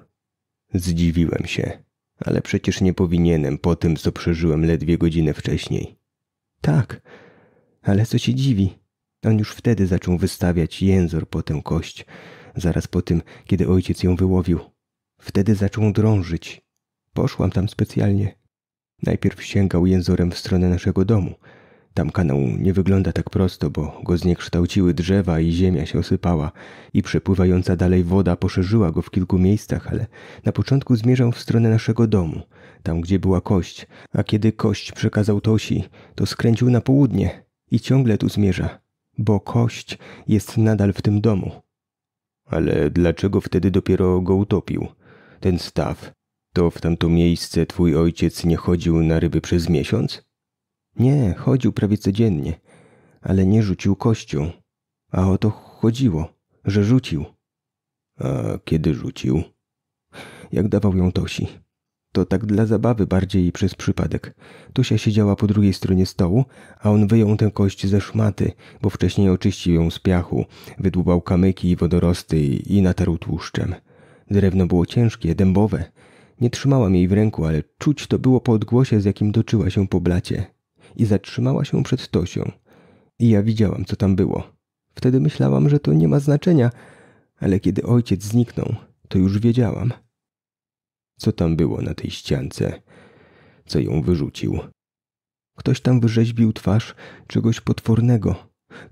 [SPEAKER 1] Zdziwiłem się, ale przecież nie powinienem po tym, co przeżyłem ledwie godzinę wcześniej. Tak, ale co się dziwi? On już wtedy zaczął wystawiać jęzor po tę kość, zaraz po tym, kiedy ojciec ją wyłowił. Wtedy zaczął drążyć. Poszłam tam specjalnie. Najpierw sięgał jęzorem w stronę naszego domu. Tam kanał nie wygląda tak prosto, bo go zniekształciły drzewa i ziemia się osypała i przepływająca dalej woda poszerzyła go w kilku miejscach, ale na początku zmierzał w stronę naszego domu, tam gdzie była kość, a kiedy kość przekazał Tosi, to skręcił na południe i ciągle tu zmierza bo kość jest nadal w tym domu. Ale dlaczego wtedy dopiero go utopił? Ten staw. To w tamto miejsce twój ojciec nie chodził na ryby przez miesiąc? Nie, chodził prawie codziennie, ale nie rzucił kością. A o to chodziło, że rzucił. A kiedy rzucił? Jak dawał ją Tosi. To tak dla zabawy bardziej przez przypadek. Tusia siedziała po drugiej stronie stołu, a on wyjął tę kość ze szmaty, bo wcześniej oczyścił ją z piachu, wydłubał kamyki i wodorosty i natarł tłuszczem. Drewno było ciężkie, dębowe. Nie trzymałam jej w ręku, ale czuć to było po odgłosie, z jakim doczyła się po blacie. I zatrzymała się przed Tosią. I ja widziałam, co tam było. Wtedy myślałam, że to nie ma znaczenia, ale kiedy ojciec zniknął, to już wiedziałam – co tam było na tej ściance, co ją wyrzucił. Ktoś tam wyrzeźbił twarz czegoś potwornego.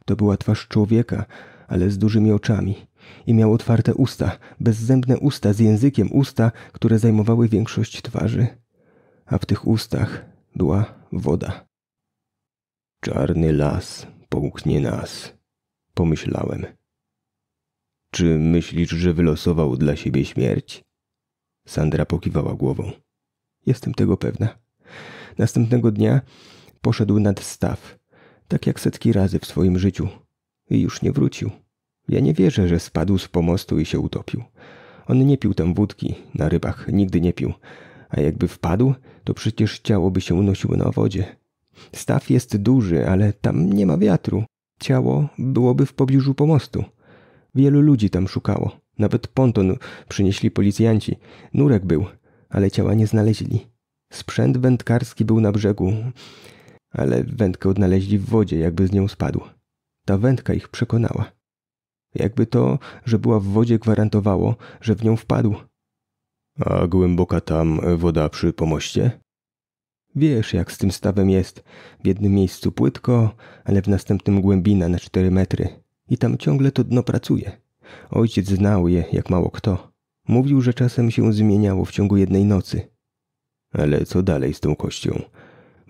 [SPEAKER 1] To była twarz człowieka, ale z dużymi oczami. I miał otwarte usta, bezzębne usta z językiem, usta, które zajmowały większość twarzy. A w tych ustach była woda. Czarny las połknie nas, pomyślałem. Czy myślisz, że wylosował dla siebie śmierć? Sandra pokiwała głową. Jestem tego pewna. Następnego dnia poszedł nad staw, tak jak setki razy w swoim życiu, i już nie wrócił. Ja nie wierzę, że spadł z pomostu i się utopił. On nie pił tam wódki, na rybach, nigdy nie pił. A jakby wpadł, to przecież ciało by się unosiło na wodzie. Staw jest duży, ale tam nie ma wiatru. Ciało byłoby w pobliżu pomostu. Wielu ludzi tam szukało. Nawet ponton przynieśli policjanci. Nurek był, ale ciała nie znaleźli. Sprzęt wędkarski był na brzegu, ale wędkę odnaleźli w wodzie, jakby z nią spadł. Ta wędka ich przekonała. Jakby to, że była w wodzie, gwarantowało, że w nią wpadł. A głęboka tam woda przy pomoście? Wiesz, jak z tym stawem jest. W jednym miejscu płytko, ale w następnym głębina na cztery metry. I tam ciągle to dno pracuje. Ojciec znał je jak mało kto. Mówił, że czasem się zmieniało w ciągu jednej nocy. Ale co dalej z tą kością?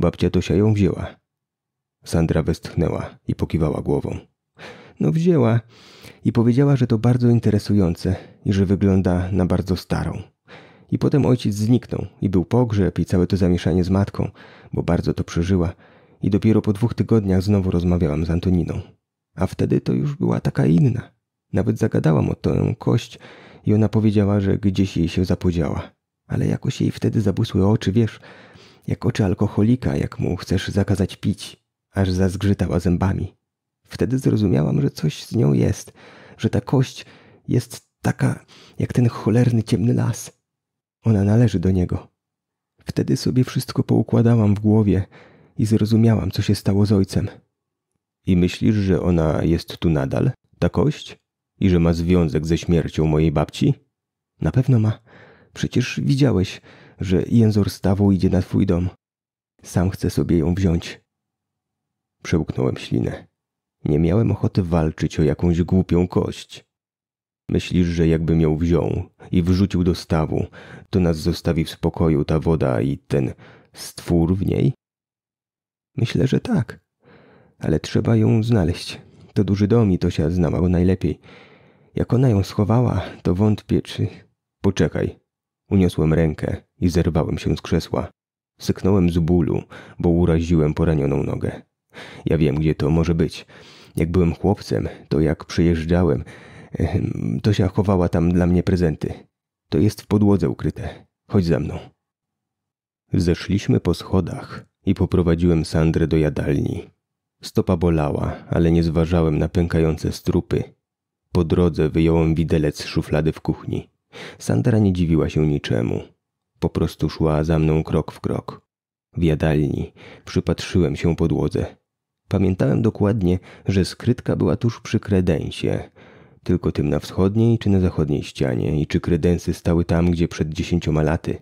[SPEAKER 1] Babcia Tosia ją wzięła. Sandra westchnęła i pokiwała głową. No wzięła i powiedziała, że to bardzo interesujące i że wygląda na bardzo starą. I potem ojciec zniknął i był pogrzeb i całe to zamieszanie z matką, bo bardzo to przeżyła i dopiero po dwóch tygodniach znowu rozmawiałam z Antoniną. A wtedy to już była taka inna. Nawet zagadałam o tę kość i ona powiedziała, że gdzieś jej się zapodziała. Ale jakoś jej wtedy zabłysły oczy, wiesz, jak oczy alkoholika, jak mu chcesz zakazać pić, aż zazgrzytała zębami. Wtedy zrozumiałam, że coś z nią jest, że ta kość jest taka jak ten cholerny ciemny las. Ona należy do niego. Wtedy sobie wszystko poukładałam w głowie i zrozumiałam, co się stało z ojcem. I myślisz, że ona jest tu nadal, ta kość? i że ma związek ze śmiercią mojej babci? Na pewno ma. Przecież widziałeś, że jęzor stawu idzie na twój dom. Sam chcę sobie ją wziąć. Przełknąłem ślinę. Nie miałem ochoty walczyć o jakąś głupią kość. Myślisz, że jakbym ją wziął i wrzucił do stawu, to nas zostawi w spokoju ta woda i ten stwór w niej? Myślę, że tak. Ale trzeba ją znaleźć. To duży dom i Tosia zna go najlepiej. Jak ona ją schowała, to wątpię, czy... Poczekaj. Uniosłem rękę i zerwałem się z krzesła. Syknąłem z bólu, bo uraziłem poranioną nogę. Ja wiem, gdzie to może być. Jak byłem chłopcem, to jak przyjeżdżałem, ehm, to się chowała tam dla mnie prezenty. To jest w podłodze ukryte. Chodź za mną. Zeszliśmy po schodach i poprowadziłem Sandrę do jadalni. Stopa bolała, ale nie zważałem na pękające strupy po drodze wyjąłem widelec z szuflady w kuchni. Sandra nie dziwiła się niczemu. Po prostu szła za mną krok w krok. W jadalni przypatrzyłem się podłodze. Pamiętałem dokładnie, że skrytka była tuż przy kredensie. Tylko tym na wschodniej czy na zachodniej ścianie i czy kredensy stały tam, gdzie przed dziesięcioma laty.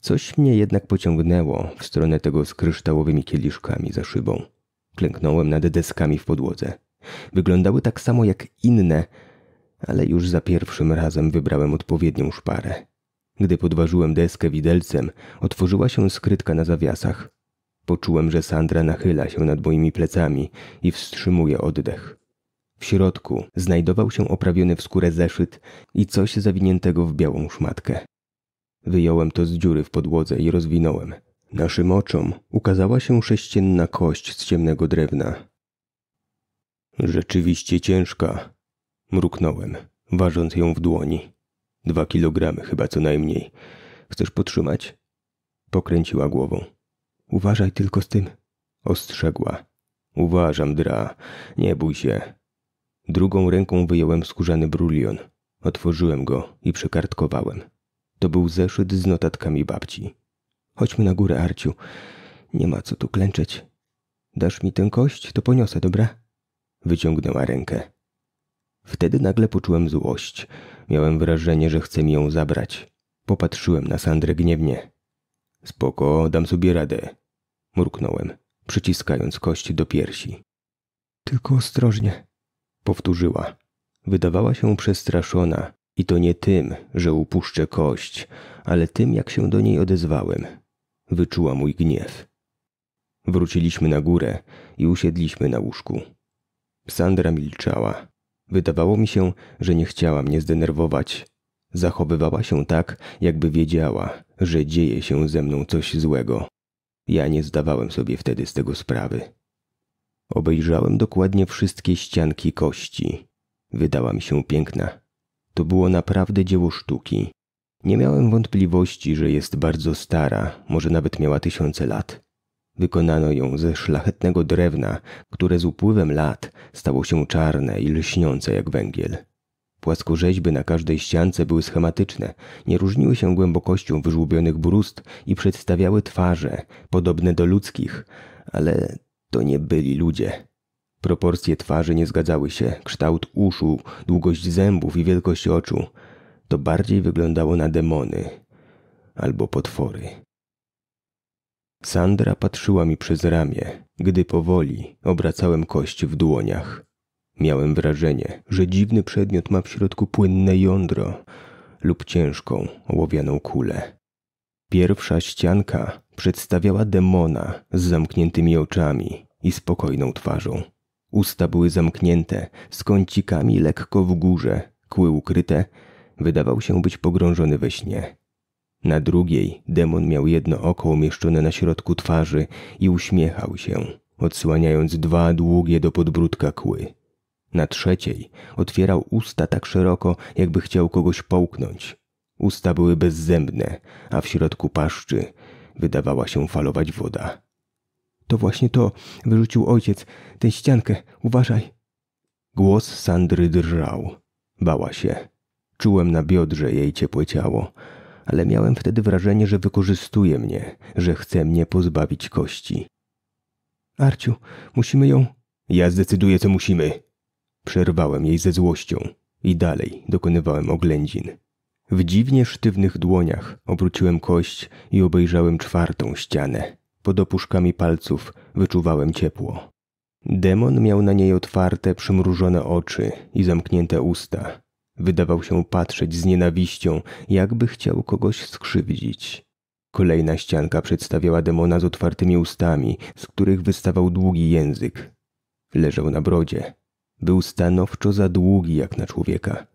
[SPEAKER 1] Coś mnie jednak pociągnęło w stronę tego z kryształowymi kieliszkami za szybą. Klęknąłem nad deskami w podłodze. Wyglądały tak samo jak inne, ale już za pierwszym razem wybrałem odpowiednią szparę. Gdy podważyłem deskę widelcem, otworzyła się skrytka na zawiasach. Poczułem, że Sandra nachyla się nad moimi plecami i wstrzymuje oddech. W środku znajdował się oprawiony w skórę zeszyt i coś zawiniętego w białą szmatkę. Wyjąłem to z dziury w podłodze i rozwinąłem. Naszym oczom ukazała się sześcienna kość z ciemnego drewna. Rzeczywiście ciężka, Mruknąłem, ważąc ją w dłoni. Dwa kilogramy chyba co najmniej. Chcesz potrzymać? Pokręciła głową. Uważaj tylko z tym. Ostrzegła. Uważam, Dra. Nie bój się. Drugą ręką wyjąłem skórzany brulion. Otworzyłem go i przekartkowałem. To był zeszyt z notatkami babci. Chodźmy na górę, Arciu. Nie ma co tu klęczeć. Dasz mi tę kość, to poniosę, dobra? Wyciągnęła rękę. Wtedy nagle poczułem złość. Miałem wrażenie, że chce mi ją zabrać. Popatrzyłem na Sandrę gniewnie. Spoko, dam sobie radę. Mruknąłem, przyciskając kość do piersi. Tylko ostrożnie, powtórzyła. Wydawała się przestraszona i to nie tym, że upuszczę kość, ale tym, jak się do niej odezwałem. Wyczuła mój gniew. Wróciliśmy na górę i usiedliśmy na łóżku. Sandra milczała. Wydawało mi się, że nie chciała mnie zdenerwować. Zachowywała się tak, jakby wiedziała, że dzieje się ze mną coś złego. Ja nie zdawałem sobie wtedy z tego sprawy. Obejrzałem dokładnie wszystkie ścianki kości. Wydała mi się piękna. To było naprawdę dzieło sztuki. Nie miałem wątpliwości, że jest bardzo stara, może nawet miała tysiące lat. Wykonano ją ze szlachetnego drewna, które z upływem lat stało się czarne i lśniące jak węgiel. Płaskorzeźby na każdej ściance były schematyczne, nie różniły się głębokością wyżłobionych brust i przedstawiały twarze podobne do ludzkich, ale to nie byli ludzie. Proporcje twarzy nie zgadzały się, kształt uszu, długość zębów i wielkość oczu. To bardziej wyglądało na demony albo potwory. Sandra patrzyła mi przez ramię, gdy powoli obracałem kość w dłoniach. Miałem wrażenie, że dziwny przedmiot ma w środku płynne jądro lub ciężką, ołowianą kulę. Pierwsza ścianka przedstawiała demona z zamkniętymi oczami i spokojną twarzą. Usta były zamknięte, z kącikami lekko w górze, kły ukryte, wydawał się być pogrążony we śnie. Na drugiej demon miał jedno oko umieszczone na środku twarzy i uśmiechał się, odsłaniając dwa długie do podbródka kły. Na trzeciej otwierał usta tak szeroko, jakby chciał kogoś połknąć. Usta były bezzębne, a w środku paszczy wydawała się falować woda. To właśnie to, wyrzucił ojciec, tę ściankę, uważaj. Głos Sandry drżał. Bała się. Czułem na biodrze jej ciepłe ciało, ale miałem wtedy wrażenie, że wykorzystuje mnie, że chce mnie pozbawić kości. Arciu, musimy ją. Ja zdecyduję, co musimy. Przerwałem jej ze złością i dalej dokonywałem oględzin. W dziwnie sztywnych dłoniach obróciłem kość i obejrzałem czwartą ścianę. Pod opuszkami palców wyczuwałem ciepło. Demon miał na niej otwarte, przymrużone oczy i zamknięte usta. Wydawał się patrzeć z nienawiścią, jakby chciał kogoś skrzywdzić. Kolejna ścianka przedstawiała demona z otwartymi ustami, z których wystawał długi język. Leżał na brodzie. Był stanowczo za długi jak na człowieka.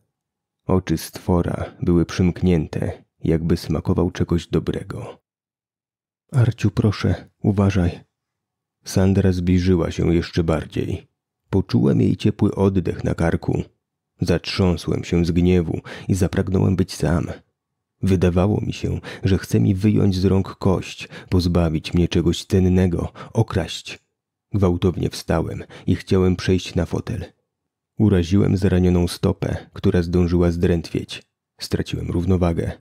[SPEAKER 1] Oczy stwora były przymknięte, jakby smakował czegoś dobrego. Arciu, proszę, uważaj. Sandra zbliżyła się jeszcze bardziej. Poczułem jej ciepły oddech na karku, Zatrząsłem się z gniewu i zapragnąłem być sam. Wydawało mi się, że chce mi wyjąć z rąk kość, pozbawić mnie czegoś cennego, okraść. Gwałtownie wstałem i chciałem przejść na fotel. Uraziłem zranioną stopę, która zdążyła zdrętwieć. Straciłem równowagę.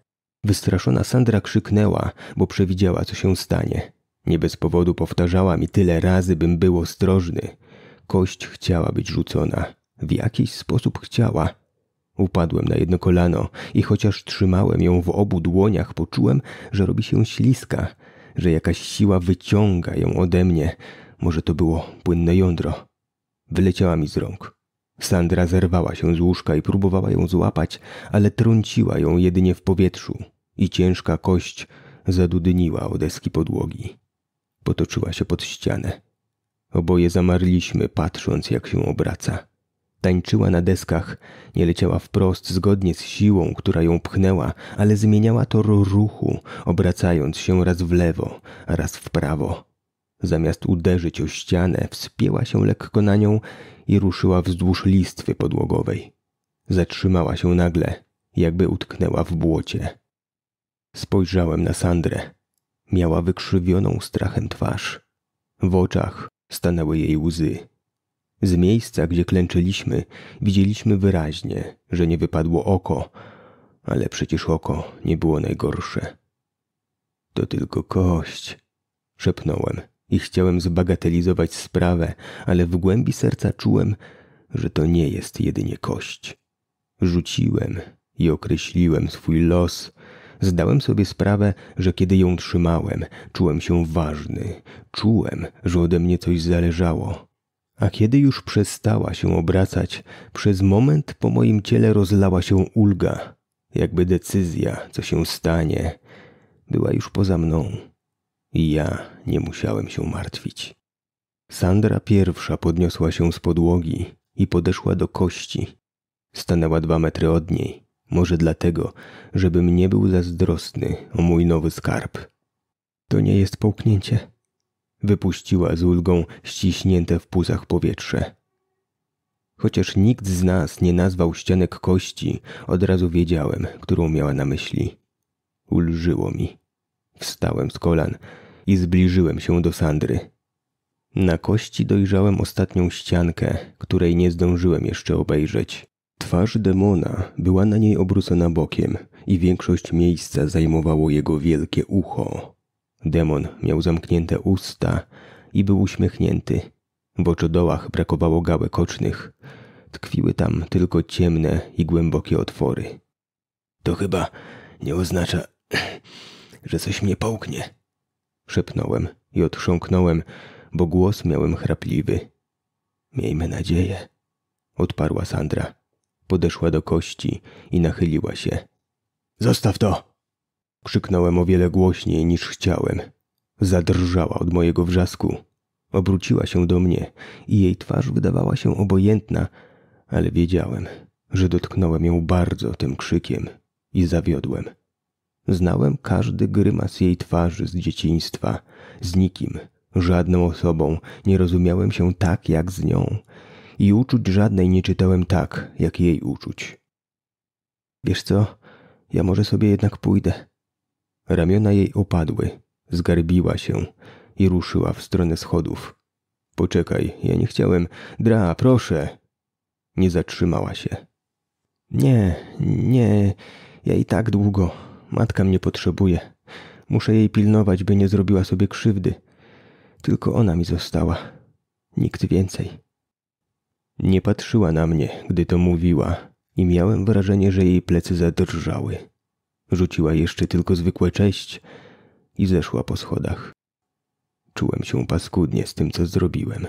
[SPEAKER 1] Wystraszona Sandra krzyknęła, bo przewidziała, co się stanie. Nie bez powodu powtarzała mi tyle razy, bym był ostrożny. Kość chciała być rzucona w jakiś sposób chciała. Upadłem na jedno kolano i chociaż trzymałem ją w obu dłoniach, poczułem, że robi się śliska, że jakaś siła wyciąga ją ode mnie. Może to było płynne jądro. Wyleciała mi z rąk. Sandra zerwała się z łóżka i próbowała ją złapać, ale trąciła ją jedynie w powietrzu i ciężka kość zadudniła o deski podłogi. Potoczyła się pod ścianę. Oboje zamarliśmy, patrząc, jak się obraca. Tańczyła na deskach, nie leciała wprost zgodnie z siłą, która ją pchnęła, ale zmieniała tor ruchu, obracając się raz w lewo, raz w prawo. Zamiast uderzyć o ścianę, wspięła się lekko na nią i ruszyła wzdłuż listwy podłogowej. Zatrzymała się nagle, jakby utknęła w błocie. Spojrzałem na Sandrę. Miała wykrzywioną strachem twarz. W oczach stanęły jej łzy. Z miejsca, gdzie klęczyliśmy, widzieliśmy wyraźnie, że nie wypadło oko, ale przecież oko nie było najgorsze. To tylko kość, szepnąłem i chciałem zbagatelizować sprawę, ale w głębi serca czułem, że to nie jest jedynie kość. Rzuciłem i określiłem swój los. Zdałem sobie sprawę, że kiedy ją trzymałem, czułem się ważny, czułem, że ode mnie coś zależało a kiedy już przestała się obracać, przez moment po moim ciele rozlała się ulga, jakby decyzja, co się stanie, była już poza mną. I ja nie musiałem się martwić. Sandra pierwsza podniosła się z podłogi i podeszła do kości. Stanęła dwa metry od niej, może dlatego, żebym nie był zazdrosny o mój nowy skarb. To nie jest połknięcie, Wypuściła z ulgą ściśnięte w puzach powietrze. Chociaż nikt z nas nie nazwał ścianek kości, od razu wiedziałem, którą miała na myśli. Ulżyło mi. Wstałem z kolan i zbliżyłem się do Sandry. Na kości dojrzałem ostatnią ściankę, której nie zdążyłem jeszcze obejrzeć. Twarz demona była na niej obrócona bokiem i większość miejsca zajmowało jego wielkie ucho. Demon miał zamknięte usta i był uśmiechnięty. W oczodołach brakowało gałek ocznych. Tkwiły tam tylko ciemne i głębokie otwory. To chyba nie oznacza, że coś mnie połknie. Szepnąłem i odchrząknąłem, bo głos miałem chrapliwy. Miejmy nadzieję, odparła Sandra. Podeszła do kości i nachyliła się. Zostaw to! Krzyknąłem o wiele głośniej niż chciałem. Zadrżała od mojego wrzasku. Obróciła się do mnie i jej twarz wydawała się obojętna, ale wiedziałem, że dotknąłem ją bardzo tym krzykiem i zawiodłem. Znałem każdy grymas jej twarzy z dzieciństwa, z nikim, żadną osobą nie rozumiałem się tak jak z nią i uczuć żadnej nie czytałem tak jak jej uczuć. Wiesz co, ja może sobie jednak pójdę, Ramiona jej opadły, zgarbiła się i ruszyła w stronę schodów. Poczekaj, ja nie chciałem. Dra, proszę. Nie zatrzymała się. Nie, nie, ja i tak długo. Matka mnie potrzebuje. Muszę jej pilnować, by nie zrobiła sobie krzywdy. Tylko ona mi została. Nikt więcej. Nie patrzyła na mnie, gdy to mówiła, i miałem wrażenie, że jej plecy zadrżały. Rzuciła jeszcze tylko zwykłe cześć i zeszła po schodach. Czułem się paskudnie z tym, co zrobiłem.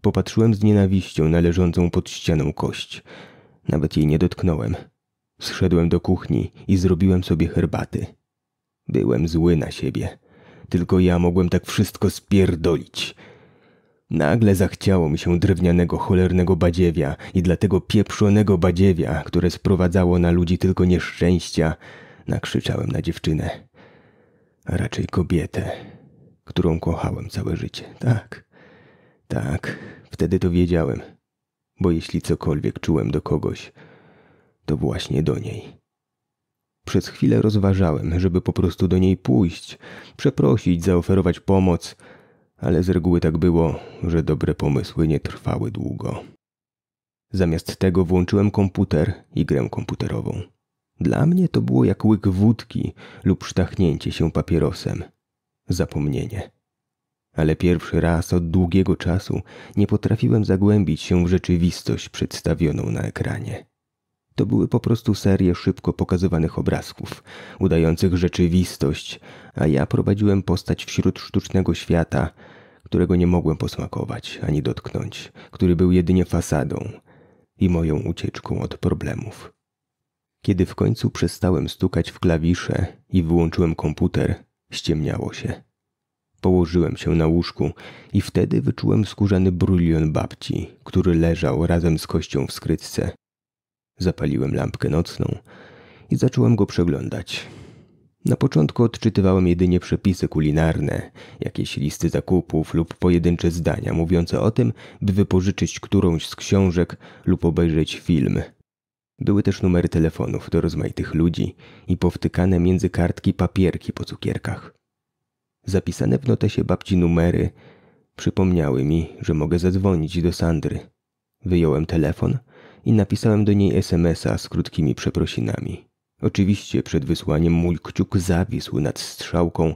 [SPEAKER 1] Popatrzyłem z nienawiścią na leżącą pod ścianą kość. Nawet jej nie dotknąłem. Zszedłem do kuchni i zrobiłem sobie herbaty. Byłem zły na siebie. Tylko ja mogłem tak wszystko spierdolić. Nagle zachciało mi się drewnianego cholernego badziewia i dlatego pieprzonego badziewia, które sprowadzało na ludzi tylko nieszczęścia, nakrzyczałem na dziewczynę. A raczej kobietę, którą kochałem całe życie. Tak, tak, wtedy to wiedziałem. Bo jeśli cokolwiek czułem do kogoś, to właśnie do niej. Przez chwilę rozważałem, żeby po prostu do niej pójść, przeprosić, zaoferować pomoc – ale z reguły tak było, że dobre pomysły nie trwały długo. Zamiast tego włączyłem komputer i grę komputerową. Dla mnie to było jak łyk wódki lub sztachnięcie się papierosem. Zapomnienie. Ale pierwszy raz od długiego czasu nie potrafiłem zagłębić się w rzeczywistość przedstawioną na ekranie. To były po prostu serie szybko pokazywanych obrazków, udających rzeczywistość, a ja prowadziłem postać wśród sztucznego świata, którego nie mogłem posmakować ani dotknąć, który był jedynie fasadą i moją ucieczką od problemów. Kiedy w końcu przestałem stukać w klawisze i wyłączyłem komputer, ściemniało się. Położyłem się na łóżku i wtedy wyczułem skórzany brulion babci, który leżał razem z kością w skrytce Zapaliłem lampkę nocną i zacząłem go przeglądać. Na początku odczytywałem jedynie przepisy kulinarne, jakieś listy zakupów lub pojedyncze zdania mówiące o tym, by wypożyczyć którąś z książek lub obejrzeć film. Były też numery telefonów do rozmaitych ludzi i powtykane między kartki papierki po cukierkach. Zapisane w notesie babci numery przypomniały mi, że mogę zadzwonić do Sandry. Wyjąłem telefon i napisałem do niej SMS-a z krótkimi przeprosinami. Oczywiście przed wysłaniem mój kciuk zawisł nad strzałką,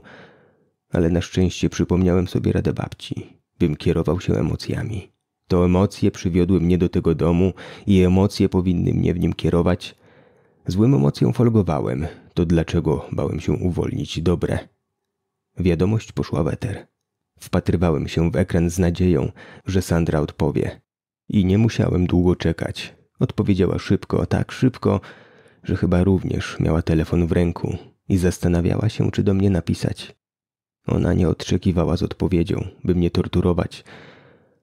[SPEAKER 1] ale na szczęście przypomniałem sobie radę babci, bym kierował się emocjami. To emocje przywiodły mnie do tego domu i emocje powinny mnie w nim kierować. Złym emocjom folgowałem, to dlaczego bałem się uwolnić dobre. Wiadomość poszła w eter. Wpatrywałem się w ekran z nadzieją, że Sandra odpowie. I nie musiałem długo czekać. Odpowiedziała szybko, tak szybko, że chyba również miała telefon w ręku i zastanawiała się, czy do mnie napisać. Ona nie odczekiwała z odpowiedzią, by mnie torturować.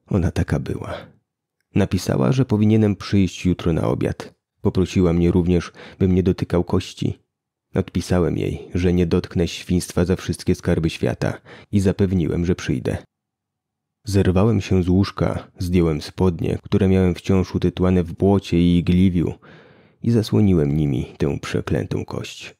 [SPEAKER 1] Ona taka była. Napisała, że powinienem przyjść jutro na obiad. Poprosiła mnie również, bym nie dotykał kości. Odpisałem jej, że nie dotknę świństwa za wszystkie skarby świata i zapewniłem, że przyjdę. Zerwałem się z łóżka, zdjąłem spodnie, które miałem wciąż utytłane w błocie i gliwiu i zasłoniłem nimi tę przeklętą kość.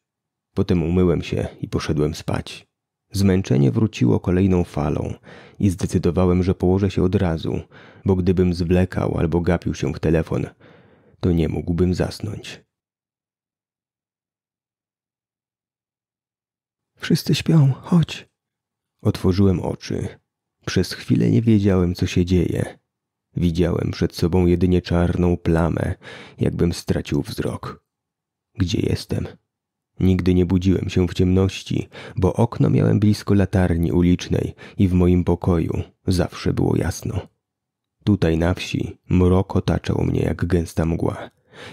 [SPEAKER 1] Potem umyłem się i poszedłem spać. Zmęczenie wróciło kolejną falą i zdecydowałem, że położę się od razu, bo gdybym zwlekał albo gapił się w telefon, to nie mógłbym zasnąć. Wszyscy śpią, chodź. Otworzyłem oczy przez chwilę nie wiedziałem, co się dzieje. Widziałem przed sobą jedynie czarną plamę, jakbym stracił wzrok. Gdzie jestem? Nigdy nie budziłem się w ciemności, bo okno miałem blisko latarni ulicznej i w moim pokoju zawsze było jasno. Tutaj na wsi mrok otaczał mnie jak gęsta mgła.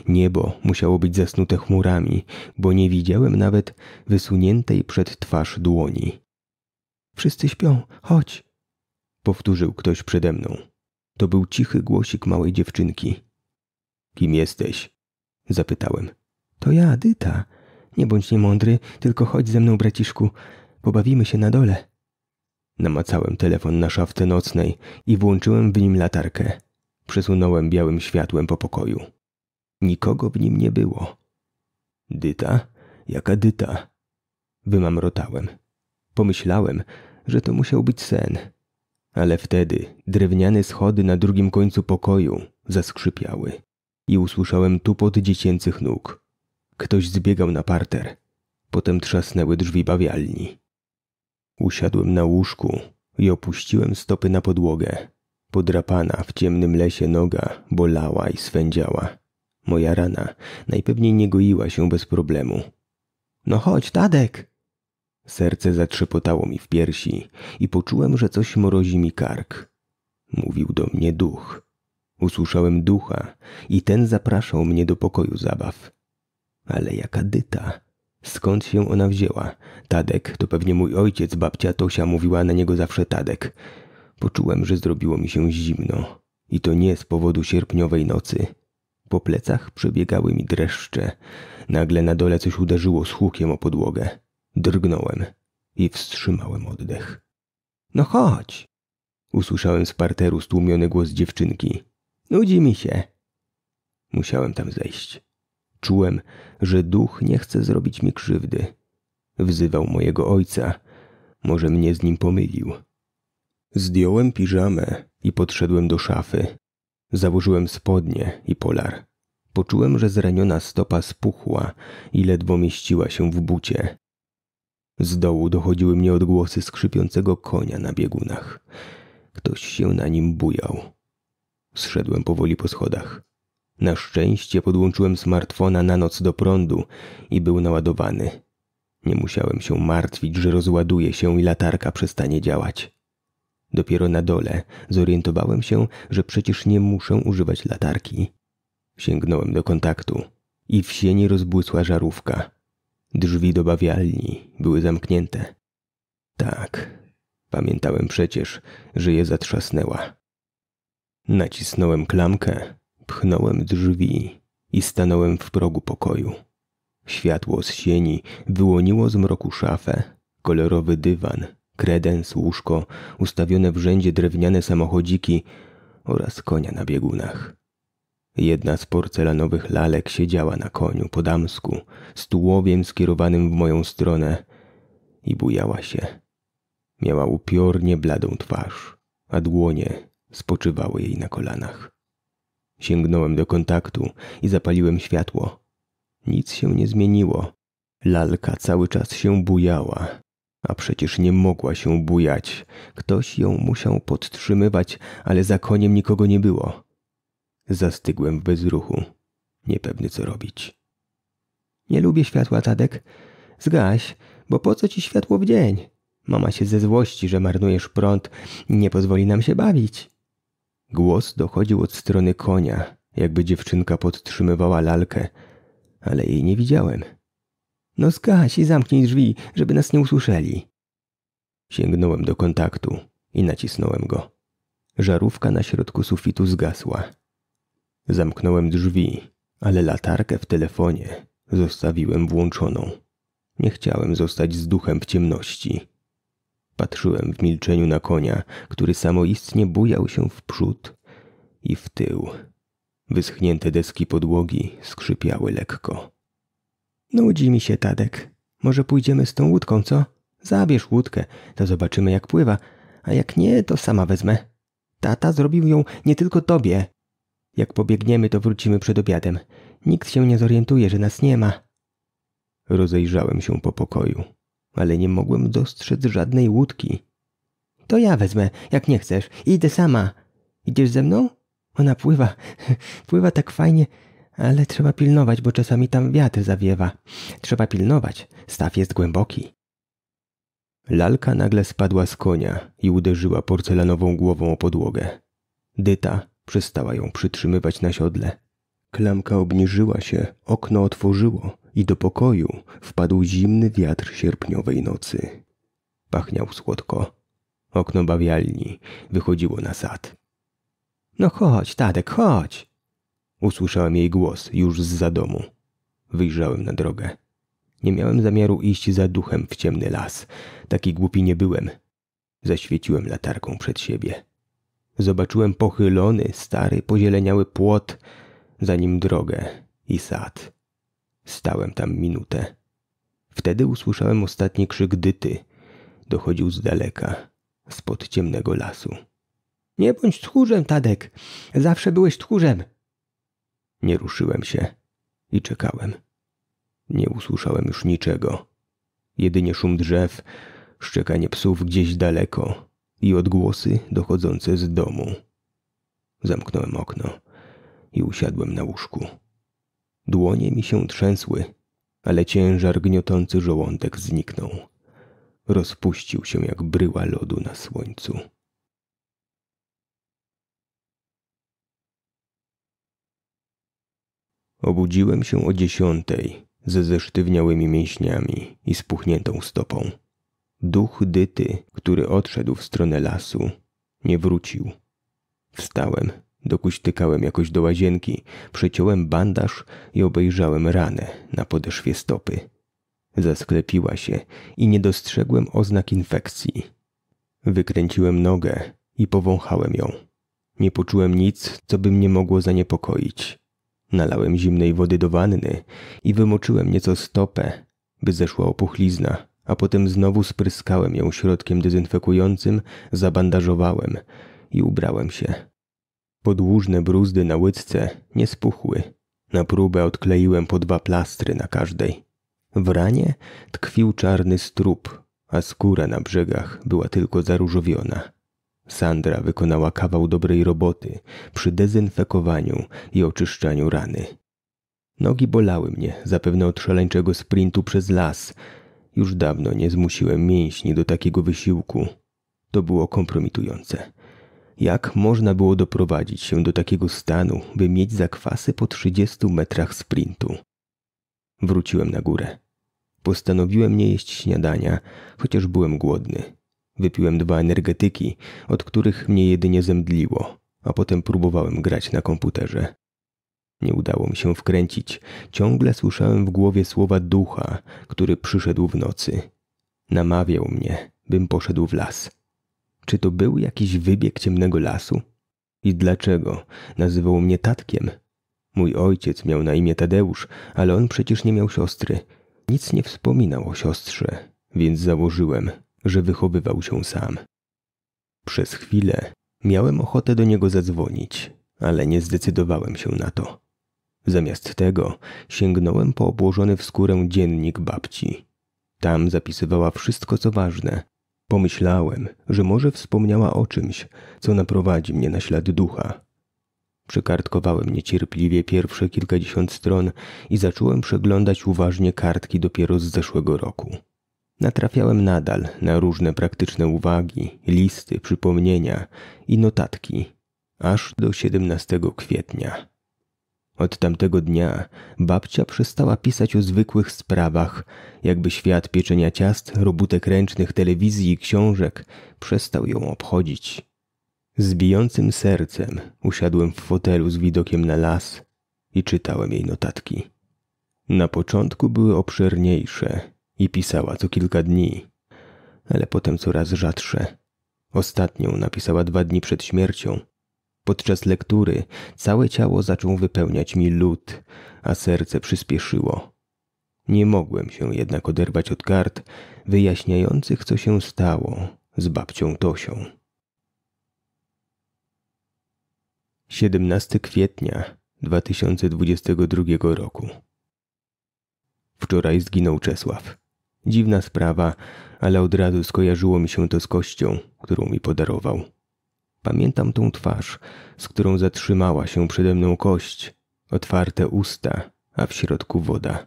[SPEAKER 1] Niebo musiało być zasnute chmurami, bo nie widziałem nawet wysuniętej przed twarz dłoni. Wszyscy śpią, chodź, powtórzył ktoś przede mną. To był cichy głosik małej dziewczynki. Kim jesteś? zapytałem. To ja, Dyta. Nie bądź niemądry, tylko chodź ze mną, braciszku. Pobawimy się na dole. Namacałem telefon na szafce nocnej i włączyłem w nim latarkę. Przesunąłem białym światłem po pokoju. Nikogo w nim nie było. Dyta? Jaka dyta? Wymamrotałem. Pomyślałem, że to musiał być sen. Ale wtedy drewniane schody na drugim końcu pokoju zaskrzypiały i usłyszałem tupot dziecięcych nóg. Ktoś zbiegał na parter. Potem trzasnęły drzwi bawialni. Usiadłem na łóżku i opuściłem stopy na podłogę. Podrapana w ciemnym lesie noga bolała i swędziała. Moja rana najpewniej nie goiła się bez problemu. No chodź, Tadek! Serce zatrzepotało mi w piersi i poczułem, że coś mrozi mi kark. Mówił do mnie duch. Usłyszałem ducha i ten zapraszał mnie do pokoju zabaw. Ale jaka dyta! Skąd się ona wzięła? Tadek, to pewnie mój ojciec, babcia Tosia mówiła na niego zawsze Tadek. Poczułem, że zrobiło mi się zimno. I to nie z powodu sierpniowej nocy. Po plecach przebiegały mi dreszcze. Nagle na dole coś uderzyło z hukiem o podłogę. Drgnąłem i wstrzymałem oddech. No chodź! Usłyszałem z parteru stłumiony głos dziewczynki. Nudzi mi się. Musiałem tam zejść. Czułem, że duch nie chce zrobić mi krzywdy. Wzywał mojego ojca. Może mnie z nim pomylił. Zdjąłem piżamę i podszedłem do szafy. Założyłem spodnie i polar. Poczułem, że zraniona stopa spuchła i ledwo mieściła się w bucie. Z dołu dochodziły mnie odgłosy skrzypiącego konia na biegunach. Ktoś się na nim bujał. Zszedłem powoli po schodach. Na szczęście podłączyłem smartfona na noc do prądu i był naładowany. Nie musiałem się martwić, że rozładuje się i latarka przestanie działać. Dopiero na dole zorientowałem się, że przecież nie muszę używać latarki. Sięgnąłem do kontaktu i w sieni rozbłysła żarówka. Drzwi do bawialni były zamknięte. Tak, pamiętałem przecież, że je zatrzasnęła. Nacisnąłem klamkę, pchnąłem drzwi i stanąłem w progu pokoju. Światło z sieni wyłoniło z mroku szafę, kolorowy dywan, kredens, łóżko, ustawione w rzędzie drewniane samochodziki oraz konia na biegunach. Jedna z porcelanowych lalek siedziała na koniu po damsku, z tułowiem skierowanym w moją stronę i bujała się. Miała upiornie bladą twarz, a dłonie spoczywały jej na kolanach. Sięgnąłem do kontaktu i zapaliłem światło. Nic się nie zmieniło. Lalka cały czas się bujała, a przecież nie mogła się bujać. Ktoś ją musiał podtrzymywać, ale za koniem nikogo nie było. Zastygłem w bezruchu, niepewny co robić. Nie lubię światła, Tadek. Zgaś, bo po co ci światło w dzień? Mama się ze złości, że marnujesz prąd i nie pozwoli nam się bawić. Głos dochodził od strony konia, jakby dziewczynka podtrzymywała lalkę, ale jej nie widziałem. No zgaś i zamknij drzwi, żeby nas nie usłyszeli. Sięgnąłem do kontaktu i nacisnąłem go. Żarówka na środku sufitu zgasła. Zamknąłem drzwi, ale latarkę w telefonie zostawiłem włączoną. Nie chciałem zostać z duchem w ciemności. Patrzyłem w milczeniu na konia, który samoistnie bujał się w przód i w tył. Wyschnięte deski podłogi skrzypiały lekko. Nudzi mi się, Tadek. Może pójdziemy z tą łódką, co? Zabierz łódkę, to zobaczymy jak pływa, a jak nie, to sama wezmę. Tata zrobił ją nie tylko tobie, jak pobiegniemy, to wrócimy przed obiadem. Nikt się nie zorientuje, że nas nie ma. Rozejrzałem się po pokoju, ale nie mogłem dostrzec żadnej łódki. To ja wezmę, jak nie chcesz. Idę sama. Idziesz ze mną? Ona pływa. pływa tak fajnie, ale trzeba pilnować, bo czasami tam wiatr zawiewa. Trzeba pilnować. Staw jest głęboki. Lalka nagle spadła z konia i uderzyła porcelanową głową o podłogę. Dyta Przestała ją przytrzymywać na siodle. Klamka obniżyła się, okno otworzyło i do pokoju wpadł zimny wiatr sierpniowej nocy. Pachniał słodko. Okno bawialni wychodziło na sad. No chodź, Tadek, chodź! Usłyszałem jej głos już z za domu. Wyjrzałem na drogę. Nie miałem zamiaru iść za duchem w ciemny las. Taki głupi nie byłem. Zaświeciłem latarką przed siebie. Zobaczyłem pochylony, stary, pozieleniały płot, za nim drogę i sad. Stałem tam minutę. Wtedy usłyszałem ostatni krzyk dyty. Dochodził z daleka, spod ciemnego lasu. Nie bądź tchórzem, Tadek. Zawsze byłeś tchórzem. Nie ruszyłem się i czekałem. Nie usłyszałem już niczego. Jedynie szum drzew, szczekanie psów gdzieś daleko i odgłosy dochodzące z domu. Zamknąłem okno i usiadłem na łóżku. Dłonie mi się trzęsły, ale ciężar gniotący żołądek zniknął. Rozpuścił się jak bryła lodu na słońcu. Obudziłem się o dziesiątej ze zesztywniałymi mięśniami i spuchniętą stopą. Duch Dyty, który odszedł w stronę lasu, nie wrócił. Wstałem, dokuśtykałem jakoś do łazienki, przeciąłem bandaż i obejrzałem ranę na podeszwie stopy. Zasklepiła się i nie dostrzegłem oznak infekcji. Wykręciłem nogę i powąchałem ją. Nie poczułem nic, co by mnie mogło zaniepokoić. Nalałem zimnej wody do wanny i wymoczyłem nieco stopę, by zeszła opuchlizna a potem znowu spryskałem ją środkiem dezynfekującym, zabandażowałem i ubrałem się. Podłużne bruzdy na łydce nie spuchły. Na próbę odkleiłem po dwa plastry na każdej. W ranie tkwił czarny strup, a skóra na brzegach była tylko zaróżowiona. Sandra wykonała kawał dobrej roboty przy dezynfekowaniu i oczyszczaniu rany. Nogi bolały mnie, zapewne od szaleńczego sprintu przez las, już dawno nie zmusiłem mięśni do takiego wysiłku. To było kompromitujące. Jak można było doprowadzić się do takiego stanu, by mieć zakwasy po 30 metrach sprintu? Wróciłem na górę. Postanowiłem nie jeść śniadania, chociaż byłem głodny. Wypiłem dwa energetyki, od których mnie jedynie zemdliło, a potem próbowałem grać na komputerze. Nie udało mi się wkręcić. Ciągle słyszałem w głowie słowa ducha, który przyszedł w nocy. Namawiał mnie, bym poszedł w las. Czy to był jakiś wybieg ciemnego lasu? I dlaczego nazywał mnie tatkiem? Mój ojciec miał na imię Tadeusz, ale on przecież nie miał siostry. Nic nie wspominał o siostrze, więc założyłem, że wychowywał się sam. Przez chwilę miałem ochotę do niego zadzwonić, ale nie zdecydowałem się na to. Zamiast tego sięgnąłem po obłożony w skórę dziennik babci. Tam zapisywała wszystko, co ważne. Pomyślałem, że może wspomniała o czymś, co naprowadzi mnie na ślad ducha. Przekartkowałem niecierpliwie pierwsze kilkadziesiąt stron i zacząłem przeglądać uważnie kartki dopiero z zeszłego roku. Natrafiałem nadal na różne praktyczne uwagi, listy, przypomnienia i notatki, aż do 17 kwietnia. Od tamtego dnia babcia przestała pisać o zwykłych sprawach, jakby świat pieczenia ciast, robótek ręcznych, telewizji i książek przestał ją obchodzić. Z bijącym sercem usiadłem w fotelu z widokiem na las i czytałem jej notatki. Na początku były obszerniejsze i pisała co kilka dni, ale potem coraz rzadsze. Ostatnią napisała dwa dni przed śmiercią, Podczas lektury całe ciało zaczął wypełniać mi lód, a serce przyspieszyło. Nie mogłem się jednak oderwać od kart wyjaśniających, co się stało z babcią Tosią. 17 kwietnia 2022 roku. Wczoraj zginął Czesław. Dziwna sprawa, ale od razu skojarzyło mi się to z kością, którą mi podarował. Pamiętam tą twarz, z którą zatrzymała się przede mną kość, otwarte usta, a w środku woda.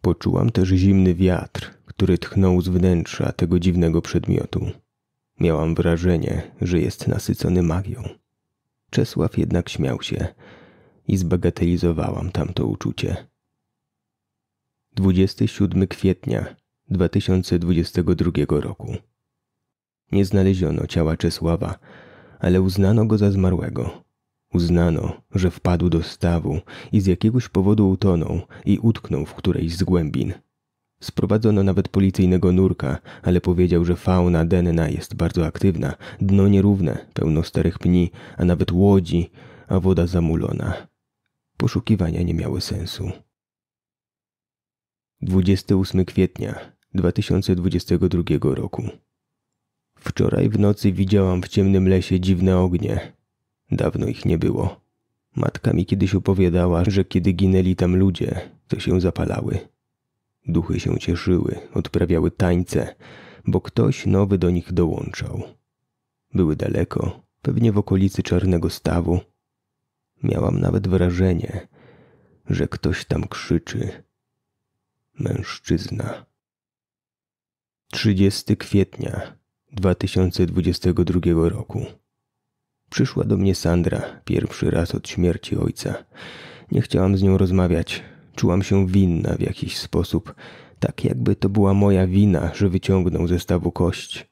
[SPEAKER 1] Poczułam też zimny wiatr, który tchnął z wnętrza tego dziwnego przedmiotu. Miałam wrażenie, że jest nasycony magią. Czesław jednak śmiał się i zbagatelizowałam tamto uczucie. 27 kwietnia 2022 roku. Nie znaleziono ciała Czesława, ale uznano go za zmarłego. Uznano, że wpadł do stawu i z jakiegoś powodu utonął i utknął w którejś z głębin. Sprowadzono nawet policyjnego nurka, ale powiedział, że fauna denna jest bardzo aktywna, dno nierówne, pełno starych pni, a nawet łodzi, a woda zamulona. Poszukiwania nie miały sensu. 28 kwietnia 2022 roku. Wczoraj w nocy widziałam w ciemnym lesie dziwne ognie. Dawno ich nie było. Matka mi kiedyś opowiadała, że kiedy ginęli tam ludzie, to się zapalały. Duchy się cieszyły, odprawiały tańce, bo ktoś nowy do nich dołączał. Były daleko, pewnie w okolicy czarnego stawu. Miałam nawet wrażenie, że ktoś tam krzyczy. Mężczyzna. 30 kwietnia 2022 roku. Przyszła do mnie Sandra, pierwszy raz od śmierci ojca. Nie chciałam z nią rozmawiać. Czułam się winna w jakiś sposób, tak jakby to była moja wina, że wyciągnął ze stawu kość.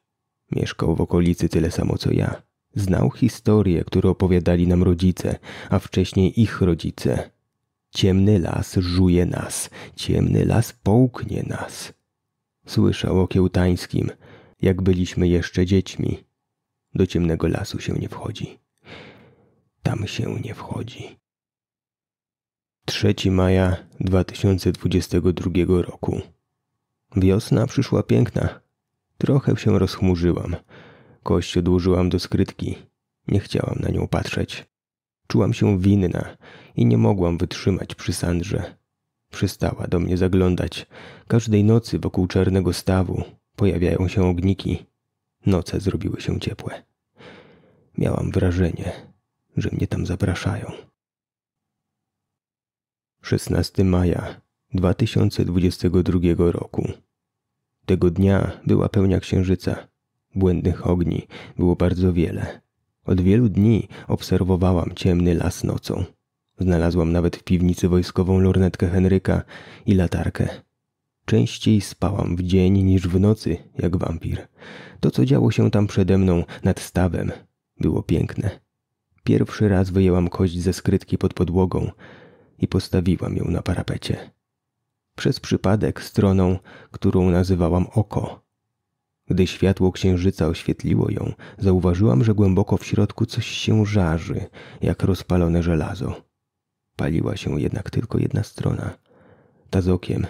[SPEAKER 1] Mieszkał w okolicy tyle samo co ja. Znał historie, które opowiadali nam rodzice, a wcześniej ich rodzice. Ciemny las żuje nas, ciemny las połknie nas. Słyszał o Kiełtańskim – jak byliśmy jeszcze dziećmi. Do ciemnego lasu się nie wchodzi. Tam się nie wchodzi. 3 maja 2022 roku. Wiosna przyszła piękna. Trochę się rozchmurzyłam. Kość odłożyłam do skrytki. Nie chciałam na nią patrzeć. Czułam się winna i nie mogłam wytrzymać przy Sandrze. Przestała do mnie zaglądać. Każdej nocy wokół czarnego stawu pojawiają się ogniki. Noce zrobiły się ciepłe. Miałam wrażenie, że mnie tam zapraszają. 16 maja 2022 roku. Tego dnia była pełnia księżyca. Błędnych ogni było bardzo wiele. Od wielu dni obserwowałam ciemny las nocą. Znalazłam nawet w piwnicy wojskową lornetkę Henryka i latarkę. Częściej spałam w dzień niż w nocy, jak wampir. To, co działo się tam przede mną, nad stawem, było piękne. Pierwszy raz wyjęłam kość ze skrytki pod podłogą i postawiłam ją na parapecie. Przez przypadek stroną, którą nazywałam oko. Gdy światło księżyca oświetliło ją, zauważyłam, że głęboko w środku coś się żarzy, jak rozpalone żelazo. Paliła się jednak tylko jedna strona. Ta z okiem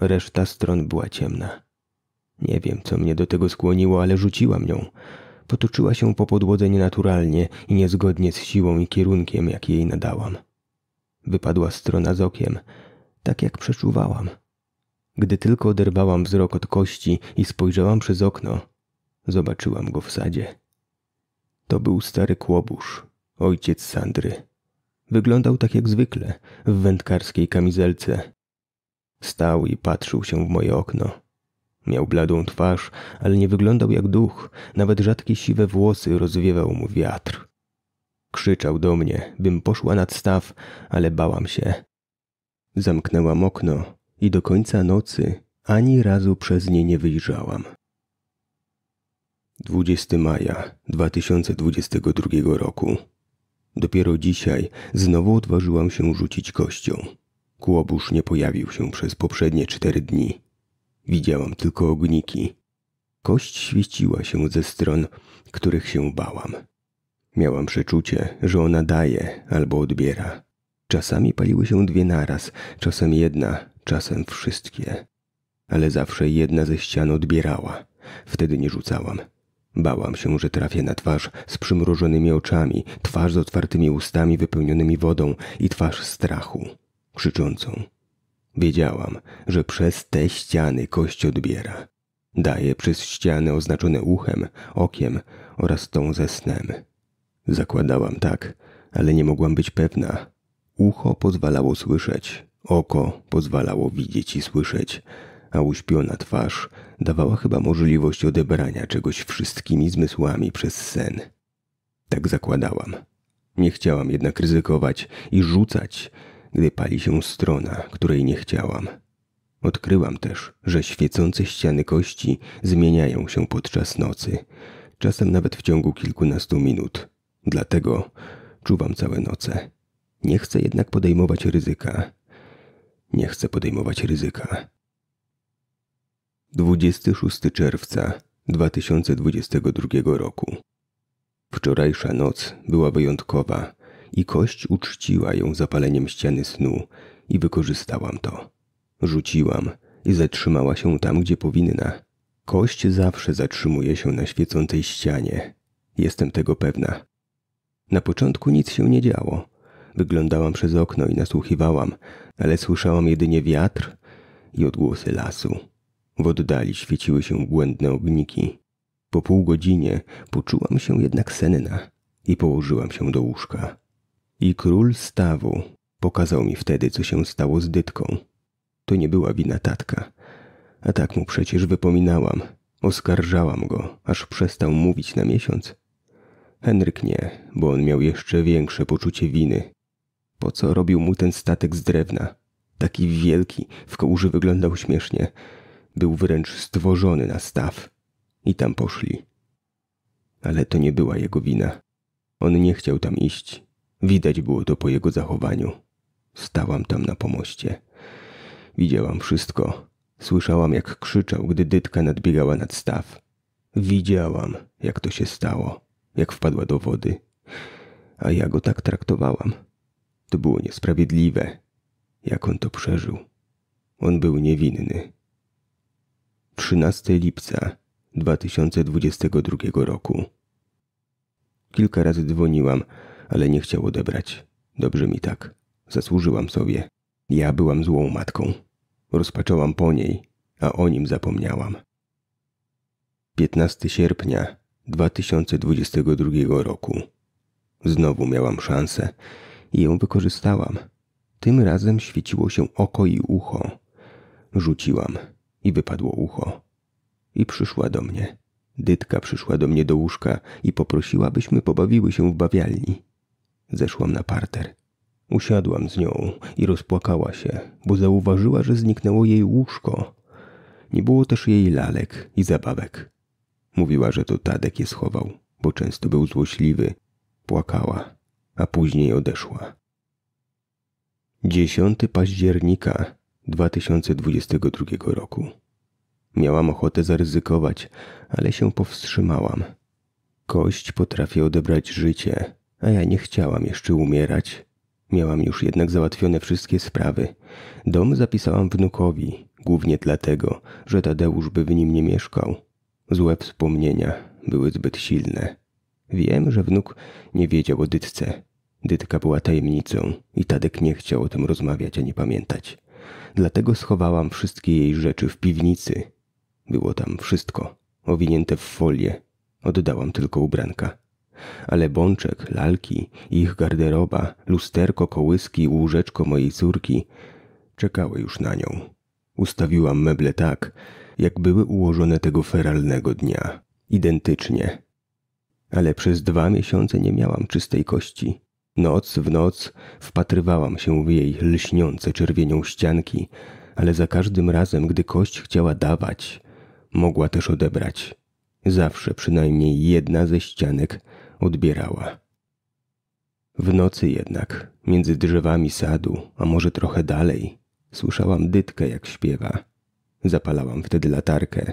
[SPEAKER 1] Reszta stron była ciemna. Nie wiem, co mnie do tego skłoniło, ale rzuciłam nią. Potoczyła się po podłodze nienaturalnie i niezgodnie z siłą i kierunkiem, jaki jej nadałam. Wypadła strona z okiem, tak jak przeczuwałam. Gdy tylko oderwałam wzrok od kości i spojrzałam przez okno, zobaczyłam go w sadzie. To był stary kłobusz, ojciec Sandry. Wyglądał tak jak zwykle, w wędkarskiej kamizelce, Stał i patrzył się w moje okno. Miał bladą twarz, ale nie wyglądał jak duch, nawet rzadkie siwe włosy rozwiewał mu wiatr. Krzyczał do mnie, bym poszła nad staw, ale bałam się. Zamknęłam okno i do końca nocy ani razu przez nie nie wyjrzałam. 20 maja 2022 roku. Dopiero dzisiaj znowu odważyłam się rzucić kością. Kłobusz nie pojawił się przez poprzednie cztery dni. Widziałam tylko ogniki. Kość świeciła się ze stron, których się bałam. Miałam przeczucie, że ona daje albo odbiera. Czasami paliły się dwie naraz, czasem jedna, czasem wszystkie. Ale zawsze jedna ze ścian odbierała. Wtedy nie rzucałam. Bałam się, że trafię na twarz z przymrożonymi oczami, twarz z otwartymi ustami wypełnionymi wodą i twarz strachu krzyczącą. Wiedziałam, że przez te ściany kość odbiera. Daje przez ściany oznaczone uchem, okiem oraz tą ze snem. Zakładałam tak, ale nie mogłam być pewna. Ucho pozwalało słyszeć, oko pozwalało widzieć i słyszeć, a uśpiona twarz dawała chyba możliwość odebrania czegoś wszystkimi zmysłami przez sen. Tak zakładałam. Nie chciałam jednak ryzykować i rzucać, gdy pali się strona, której nie chciałam. Odkryłam też, że świecące ściany kości zmieniają się podczas nocy, czasem nawet w ciągu kilkunastu minut. Dlatego czuwam całe noce. Nie chcę jednak podejmować ryzyka. Nie chcę podejmować ryzyka. 26 czerwca 2022 roku. Wczorajsza noc była wyjątkowa i kość uczciła ją zapaleniem ściany snu i wykorzystałam to. Rzuciłam i zatrzymała się tam, gdzie powinna. Kość zawsze zatrzymuje się na świecącej ścianie. Jestem tego pewna. Na początku nic się nie działo. Wyglądałam przez okno i nasłuchiwałam, ale słyszałam jedynie wiatr i odgłosy lasu. W oddali świeciły się błędne ogniki. Po pół godzinie poczułam się jednak senna i położyłam się do łóżka. I król stawu pokazał mi wtedy, co się stało z Dytką. To nie była wina tatka. A tak mu przecież wypominałam. Oskarżałam go, aż przestał mówić na miesiąc. Henryk nie, bo on miał jeszcze większe poczucie winy. Po co robił mu ten statek z drewna? Taki wielki, w kołurze wyglądał śmiesznie. Był wręcz stworzony na staw. I tam poszli. Ale to nie była jego wina. On nie chciał tam iść, Widać było to po jego zachowaniu. Stałam tam na pomoście. Widziałam wszystko. Słyszałam, jak krzyczał, gdy dytka nadbiegała nad staw. Widziałam, jak to się stało, jak wpadła do wody. A ja go tak traktowałam. To było niesprawiedliwe. Jak on to przeżył. On był niewinny. 13 lipca 2022 roku. Kilka razy dzwoniłam ale nie chciał odebrać. Dobrze mi tak. Zasłużyłam sobie. Ja byłam złą matką. Rozpaczałam po niej, a o nim zapomniałam. 15 sierpnia 2022 roku. Znowu miałam szansę i ją wykorzystałam. Tym razem świeciło się oko i ucho. Rzuciłam i wypadło ucho. I przyszła do mnie. Dytka przyszła do mnie do łóżka i poprosiła, byśmy pobawiły się w bawialni. Zeszłam na parter. Usiadłam z nią i rozpłakała się, bo zauważyła, że zniknęło jej łóżko. Nie było też jej lalek i zabawek. Mówiła, że to Tadek je schował, bo często był złośliwy. Płakała, a później odeszła. 10 października 2022 roku. Miałam ochotę zaryzykować, ale się powstrzymałam. Kość potrafi odebrać życie, a ja nie chciałam jeszcze umierać. Miałam już jednak załatwione wszystkie sprawy. Dom zapisałam wnukowi, głównie dlatego, że Tadeusz by w nim nie mieszkał. Złe wspomnienia były zbyt silne. Wiem, że wnuk nie wiedział o Dytce. Dytka była tajemnicą i Tadek nie chciał o tym rozmawiać ani pamiętać. Dlatego schowałam wszystkie jej rzeczy w piwnicy. Było tam wszystko, owinięte w folię. Oddałam tylko ubranka. Ale bączek, lalki, ich garderoba, lusterko, kołyski, łóżeczko mojej córki czekały już na nią. Ustawiłam meble tak, jak były ułożone tego feralnego dnia, identycznie. Ale przez dwa miesiące nie miałam czystej kości. Noc w noc wpatrywałam się w jej lśniące czerwienią ścianki, ale za każdym razem, gdy kość chciała dawać, mogła też odebrać. Zawsze przynajmniej jedna ze ścianek odbierała. W nocy jednak, między drzewami sadu, a może trochę dalej, słyszałam dytkę jak śpiewa. Zapalałam wtedy latarkę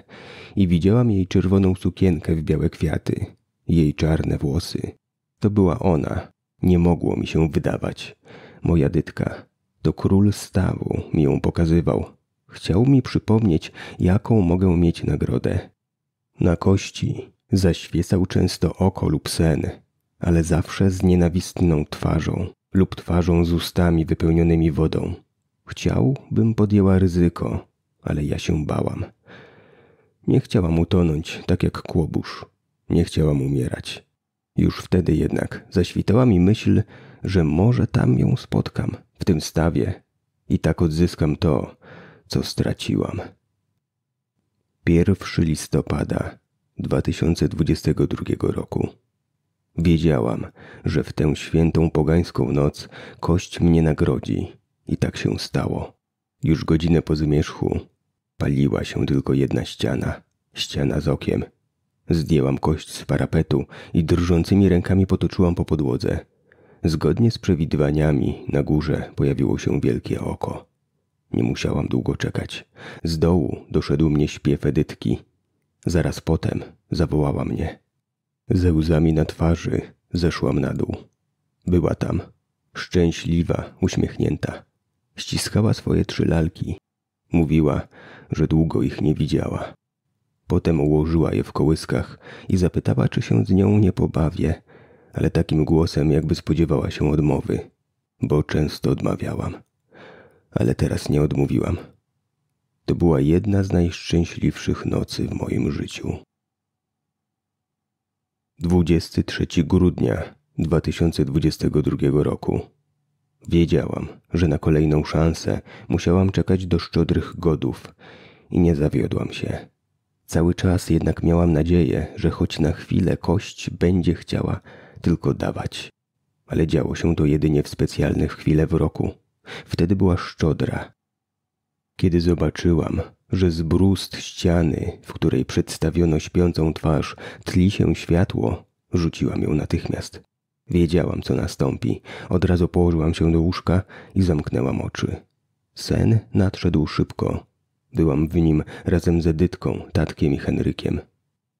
[SPEAKER 1] i widziałam jej czerwoną sukienkę w białe kwiaty, jej czarne włosy. To była ona, nie mogło mi się wydawać. Moja dytka, to król stawu mi ją pokazywał. Chciał mi przypomnieć, jaką mogę mieć nagrodę. Na kości Zaświecał często oko lub sen, ale zawsze z nienawistną twarzą lub twarzą z ustami wypełnionymi wodą. Chciałbym podjęła ryzyko, ale ja się bałam. Nie chciałam utonąć, tak jak kłobusz. Nie chciałam umierać. Już wtedy jednak zaświtała mi myśl, że może tam ją spotkam, w tym stawie, i tak odzyskam to, co straciłam. 1 listopada 2022 roku. Wiedziałam, że w tę świętą pogańską noc kość mnie nagrodzi i tak się stało. Już godzinę po zmierzchu paliła się tylko jedna ściana, ściana z okiem. Zdjęłam kość z parapetu i drżącymi rękami potoczyłam po podłodze. Zgodnie z przewidywaniami na górze pojawiło się wielkie oko. Nie musiałam długo czekać. Z dołu doszedł mnie śpiew Edytki – Zaraz potem zawołała mnie. Ze łzami na twarzy zeszłam na dół. Była tam, szczęśliwa, uśmiechnięta. Ściskała swoje trzy lalki. Mówiła, że długo ich nie widziała. Potem ułożyła je w kołyskach i zapytała, czy się z nią nie pobawię, ale takim głosem, jakby spodziewała się odmowy, bo często odmawiałam. Ale teraz nie odmówiłam. To była jedna z najszczęśliwszych nocy w moim życiu. 23 grudnia 2022 roku. Wiedziałam, że na kolejną szansę musiałam czekać do szczodrych godów i nie zawiodłam się. Cały czas jednak miałam nadzieję, że choć na chwilę kość będzie chciała tylko dawać. Ale działo się to jedynie w specjalnych chwile w roku. Wtedy była szczodra kiedy zobaczyłam, że z brust ściany, w której przedstawiono śpiącą twarz, tli się światło, rzuciłam ją natychmiast. Wiedziałam, co nastąpi. Od razu położyłam się do łóżka i zamknęłam oczy. Sen nadszedł szybko. Byłam w nim razem z Edytką, tatkiem i Henrykiem.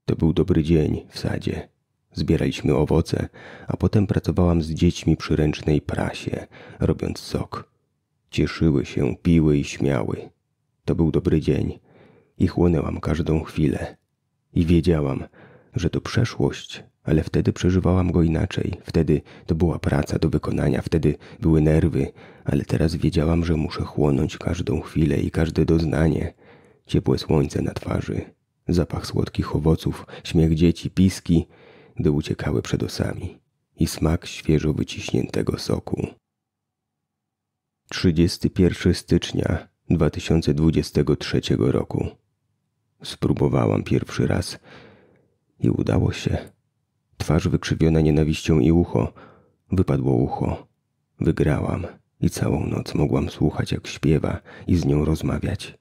[SPEAKER 1] To był dobry dzień w sadzie. Zbieraliśmy owoce, a potem pracowałam z dziećmi przy ręcznej prasie, robiąc sok. Cieszyły się, piły i śmiały. To był dobry dzień i chłonęłam każdą chwilę. I wiedziałam, że to przeszłość, ale wtedy przeżywałam go inaczej. Wtedy to była praca do wykonania, wtedy były nerwy, ale teraz wiedziałam, że muszę chłonąć każdą chwilę i każde doznanie. Ciepłe słońce na twarzy, zapach słodkich owoców, śmiech dzieci, piski, gdy uciekały przed osami i smak świeżo wyciśniętego soku. 31 stycznia 2023 roku. Spróbowałam pierwszy raz i udało się. Twarz wykrzywiona nienawiścią i ucho. Wypadło ucho. Wygrałam i całą noc mogłam słuchać, jak śpiewa i z nią rozmawiać.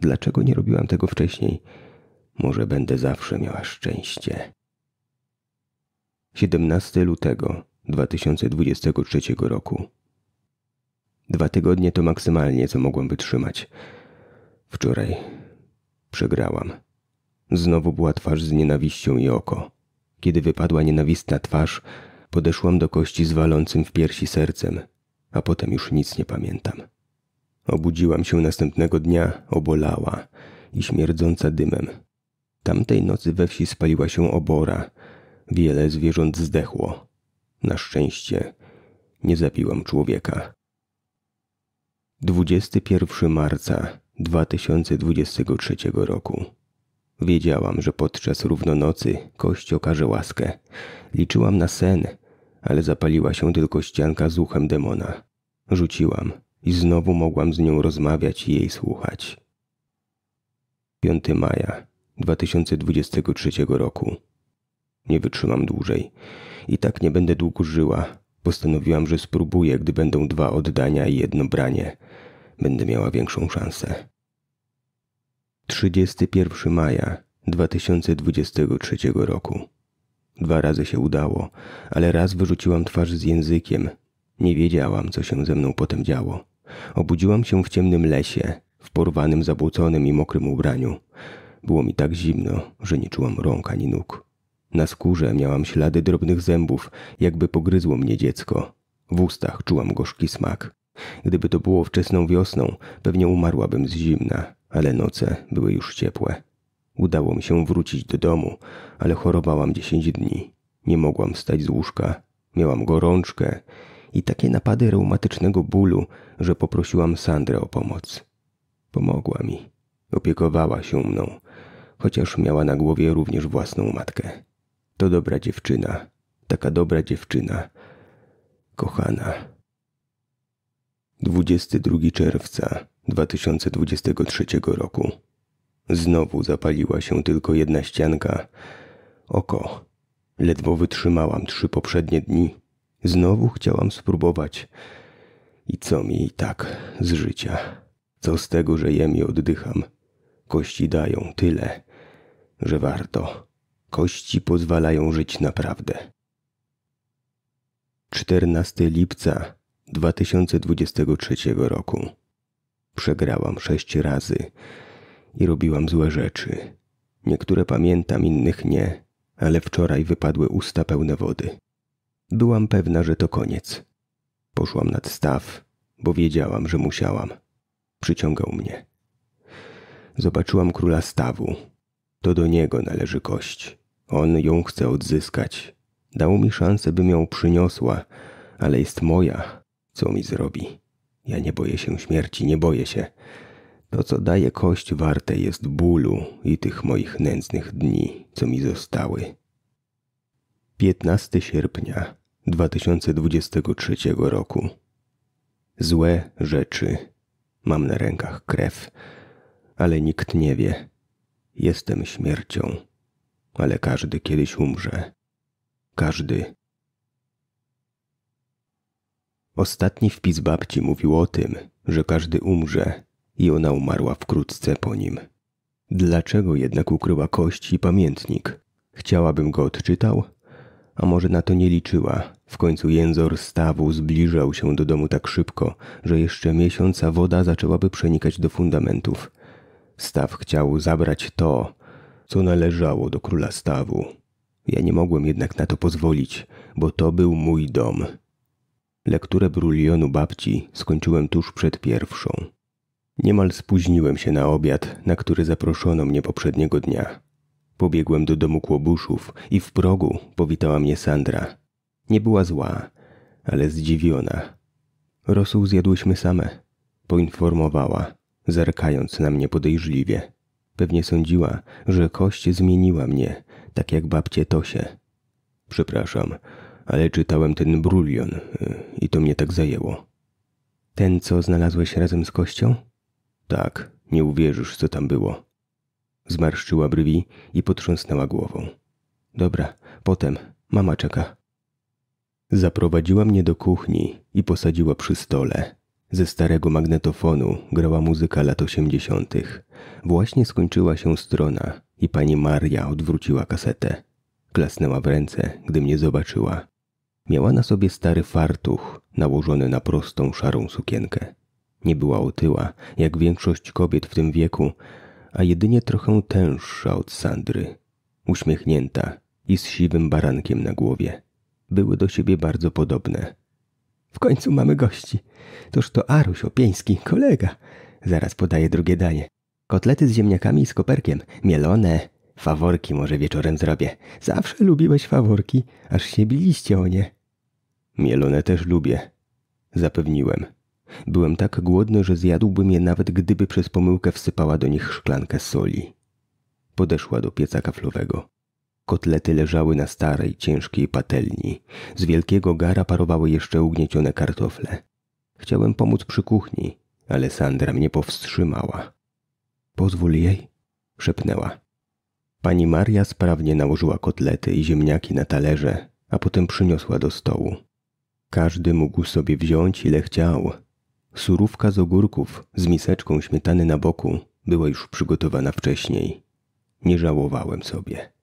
[SPEAKER 1] Dlaczego nie robiłam tego wcześniej? Może będę zawsze miała szczęście. 17 lutego 2023 roku. Dwa tygodnie to maksymalnie, co mogłam wytrzymać. Wczoraj przegrałam. Znowu była twarz z nienawiścią i oko. Kiedy wypadła nienawistna twarz, podeszłam do kości z walącym w piersi sercem, a potem już nic nie pamiętam. Obudziłam się następnego dnia, obolała i śmierdząca dymem. Tamtej nocy we wsi spaliła się obora. Wiele zwierząt zdechło. Na szczęście nie zabiłam człowieka. 21 marca 2023 roku. Wiedziałam, że podczas równonocy kość okaże łaskę. Liczyłam na sen, ale zapaliła się tylko ścianka z uchem demona. Rzuciłam i znowu mogłam z nią rozmawiać i jej słuchać. 5 maja 2023 roku. Nie wytrzymam dłużej. I tak nie będę długo żyła, Postanowiłam, że spróbuję, gdy będą dwa oddania i jedno branie. Będę miała większą szansę. 31 maja 2023 roku. Dwa razy się udało, ale raz wyrzuciłam twarz z językiem. Nie wiedziałam, co się ze mną potem działo. Obudziłam się w ciemnym lesie, w porwanym, zabłoconym i mokrym ubraniu. Było mi tak zimno, że nie czułam rąk ani nóg. Na skórze miałam ślady drobnych zębów, jakby pogryzło mnie dziecko. W ustach czułam gorzki smak. Gdyby to było wczesną wiosną, pewnie umarłabym z zimna, ale noce były już ciepłe. Udało mi się wrócić do domu, ale chorowałam dziesięć dni. Nie mogłam wstać z łóżka. Miałam gorączkę i takie napady reumatycznego bólu, że poprosiłam Sandrę o pomoc. Pomogła mi. Opiekowała się mną, chociaż miała na głowie również własną matkę. To dobra dziewczyna, taka dobra dziewczyna, kochana. 22 czerwca 2023 roku. Znowu zapaliła się tylko jedna ścianka. Oko. Ledwo wytrzymałam trzy poprzednie dni. Znowu chciałam spróbować. I co mi i tak z życia? Co z tego, że jem i oddycham? Kości dają tyle, że warto. Kości pozwalają żyć naprawdę. 14 lipca 2023 roku. Przegrałam sześć razy i robiłam złe rzeczy. Niektóre pamiętam, innych nie, ale wczoraj wypadły usta pełne wody. Byłam pewna, że to koniec. Poszłam nad staw, bo wiedziałam, że musiałam. Przyciągał mnie. Zobaczyłam króla stawu. To do niego należy kość. On ją chce odzyskać. Dał mi szansę, bym ją przyniosła, ale jest moja. Co mi zrobi? Ja nie boję się śmierci, nie boję się. To, co daje kość, warte jest bólu i tych moich nędznych dni, co mi zostały. 15 sierpnia 2023 roku. Złe rzeczy. Mam na rękach krew, ale nikt nie wie. Jestem śmiercią ale każdy kiedyś umrze. Każdy. Ostatni wpis babci mówił o tym, że każdy umrze i ona umarła wkrótce po nim. Dlaczego jednak ukryła kość i pamiętnik? Chciałabym go odczytał? A może na to nie liczyła? W końcu jęzor stawu zbliżał się do domu tak szybko, że jeszcze miesiąca woda zaczęłaby przenikać do fundamentów. Staw chciał zabrać to, co należało do króla stawu. Ja nie mogłem jednak na to pozwolić, bo to był mój dom. Lekturę brulionu babci skończyłem tuż przed pierwszą. Niemal spóźniłem się na obiad, na który zaproszono mnie poprzedniego dnia. Pobiegłem do domu kłobuszów i w progu powitała mnie Sandra. Nie była zła, ale zdziwiona. Rosół zjadłyśmy same, poinformowała, zerkając na mnie podejrzliwie. Pewnie sądziła, że kość zmieniła mnie, tak jak babcie Tosie. Przepraszam, ale czytałem ten brulion y, i to mnie tak zajęło. Ten, co znalazłeś razem z kością? Tak, nie uwierzysz, co tam było. Zmarszczyła brwi i potrząsnęła głową. Dobra, potem, mama czeka. Zaprowadziła mnie do kuchni i posadziła przy stole, ze starego magnetofonu grała muzyka lat osiemdziesiątych. Właśnie skończyła się strona i pani Maria odwróciła kasetę. Klasnęła w ręce, gdy mnie zobaczyła. Miała na sobie stary fartuch, nałożony na prostą, szarą sukienkę. Nie była otyła, jak większość kobiet w tym wieku, a jedynie trochę tęższa od Sandry. Uśmiechnięta i z siwym barankiem na głowie. Były do siebie bardzo podobne – w końcu mamy gości. Toż to Aruś Opieński, kolega. Zaraz podaje drugie danie. Kotlety z ziemniakami i z koperkiem, mielone. Faworki może wieczorem zrobię. Zawsze lubiłeś faworki, aż się biliście o nie. Mielone też lubię, zapewniłem. Byłem tak głodny, że zjadłbym je nawet gdyby przez pomyłkę wsypała do nich szklankę soli. Podeszła do pieca kaflowego. Kotlety leżały na starej, ciężkiej patelni. Z wielkiego gara parowały jeszcze ugniecione kartofle. Chciałem pomóc przy kuchni, ale Sandra mnie powstrzymała. Pozwól jej, szepnęła. Pani Maria sprawnie nałożyła kotlety i ziemniaki na talerze, a potem przyniosła do stołu. Każdy mógł sobie wziąć ile chciał. Surówka z ogórków z miseczką śmietany na boku była już przygotowana wcześniej. Nie żałowałem sobie.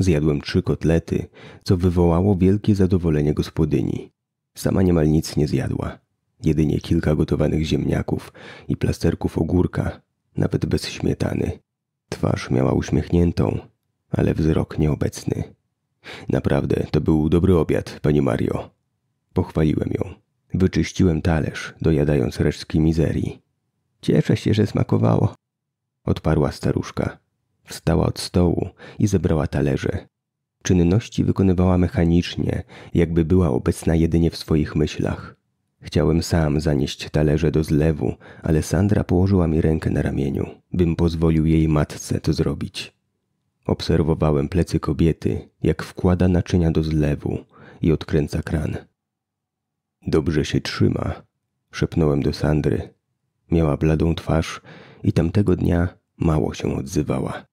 [SPEAKER 1] Zjadłem trzy kotlety, co wywołało wielkie zadowolenie gospodyni. Sama niemal nic nie zjadła. Jedynie kilka gotowanych ziemniaków i plasterków ogórka, nawet bez śmietany. Twarz miała uśmiechniętą, ale wzrok nieobecny. Naprawdę, to był dobry obiad, pani Mario. Pochwaliłem ją. Wyczyściłem talerz, dojadając resztki mizerii. Cieszę się, że smakowało, odparła staruszka. Wstała od stołu i zebrała talerze. Czynności wykonywała mechanicznie, jakby była obecna jedynie w swoich myślach. Chciałem sam zanieść talerze do zlewu, ale Sandra położyła mi rękę na ramieniu, bym pozwolił jej matce to zrobić. Obserwowałem plecy kobiety, jak wkłada naczynia do zlewu i odkręca kran. Dobrze się trzyma, szepnąłem do Sandry. Miała bladą twarz i tamtego dnia mało się odzywała.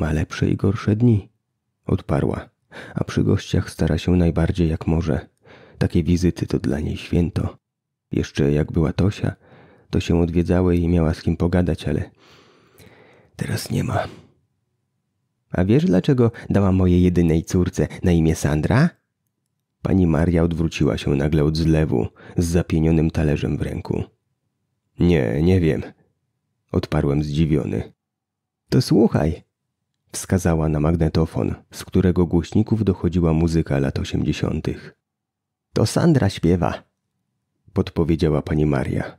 [SPEAKER 1] Ma lepsze i gorsze dni, odparła, a przy gościach stara się najbardziej jak może. Takie wizyty to dla niej święto. Jeszcze jak była Tosia, to się odwiedzały i miała z kim pogadać, ale teraz nie ma. A wiesz dlaczego dała mojej jedynej córce na imię Sandra? Pani Maria odwróciła się nagle od zlewu z zapienionym talerzem w ręku. Nie, nie wiem, odparłem zdziwiony. To słuchaj, Wskazała na magnetofon, z którego głośników dochodziła muzyka lat osiemdziesiątych. To Sandra śpiewa, podpowiedziała pani Maria.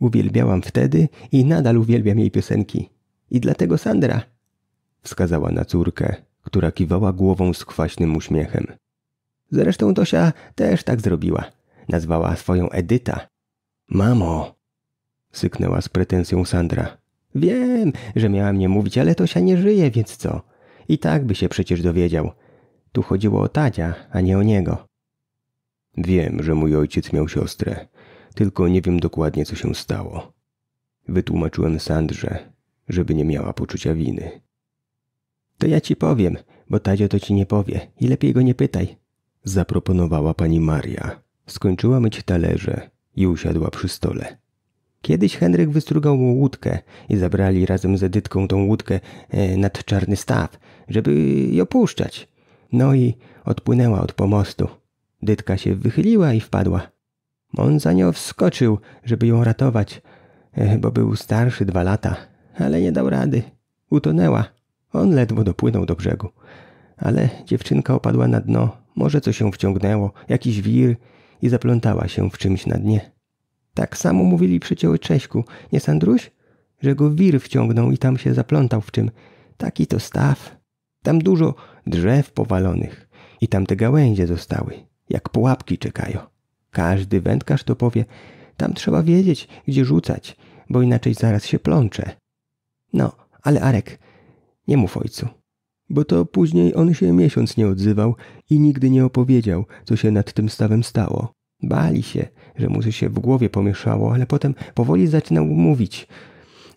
[SPEAKER 1] Uwielbiałam wtedy i nadal uwielbiam jej piosenki. I dlatego Sandra, wskazała na córkę, która kiwała głową z kwaśnym uśmiechem. Zresztą Tosia też tak zrobiła. Nazwała swoją Edyta. Mamo, syknęła z pretensją Sandra. Wiem, że miała nie mówić, ale Tosia nie żyje, więc co? I tak by się przecież dowiedział. Tu chodziło o Tadzia, a nie o niego. Wiem, że mój ojciec miał siostrę, tylko nie wiem dokładnie, co się stało. Wytłumaczyłem Sandrze, żeby nie miała poczucia winy. To ja ci powiem, bo Tadzio to ci nie powie i lepiej go nie pytaj. Zaproponowała pani Maria. Skończyła myć talerze i usiadła przy stole. Kiedyś Henryk wystrugał mu łódkę i zabrali razem z Edytką tą łódkę e, nad czarny staw, żeby ją puszczać. No i odpłynęła od pomostu. Dytka się wychyliła i wpadła. On za nią wskoczył, żeby ją ratować, e, bo był starszy dwa lata, ale nie dał rady. Utonęła. On ledwo dopłynął do brzegu. Ale dziewczynka opadła na dno, może coś się wciągnęło, jakiś wir i zaplątała się w czymś na dnie. Tak samo mówili przecie o Cześku, nie Sandruś? Że go wir wciągnął i tam się zaplątał w czym. Taki to staw. Tam dużo drzew powalonych i tam te gałęzie zostały, jak pułapki czekają. Każdy wędkarz to powie, tam trzeba wiedzieć, gdzie rzucać, bo inaczej zaraz się plącze. No, ale Arek, nie mów ojcu. Bo to później on się miesiąc nie odzywał i nigdy nie opowiedział, co się nad tym stawem stało. Bali się, że mu się w głowie pomieszało, ale potem powoli zaczynał mówić.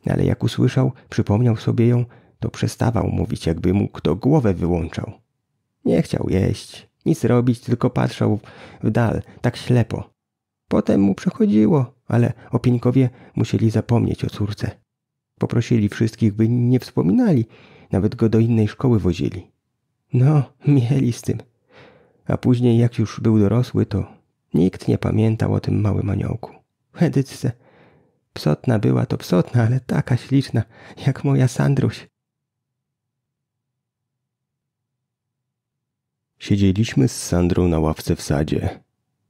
[SPEAKER 1] Ale jak usłyszał, przypomniał sobie ją, to przestawał mówić, jakby mu kto głowę wyłączał. Nie chciał jeść, nic robić, tylko patrzał w dal, tak ślepo. Potem mu przechodziło, ale opieńkowie musieli zapomnieć o córce. Poprosili wszystkich, by nie wspominali, nawet go do innej szkoły wozili. No, mieli z tym. A później, jak już był dorosły, to Nikt nie pamiętał o tym małym aniołku. Edytce. Psotna była to psotna, ale taka śliczna, jak moja Sandruś. Siedzieliśmy z Sandrą na ławce w sadzie.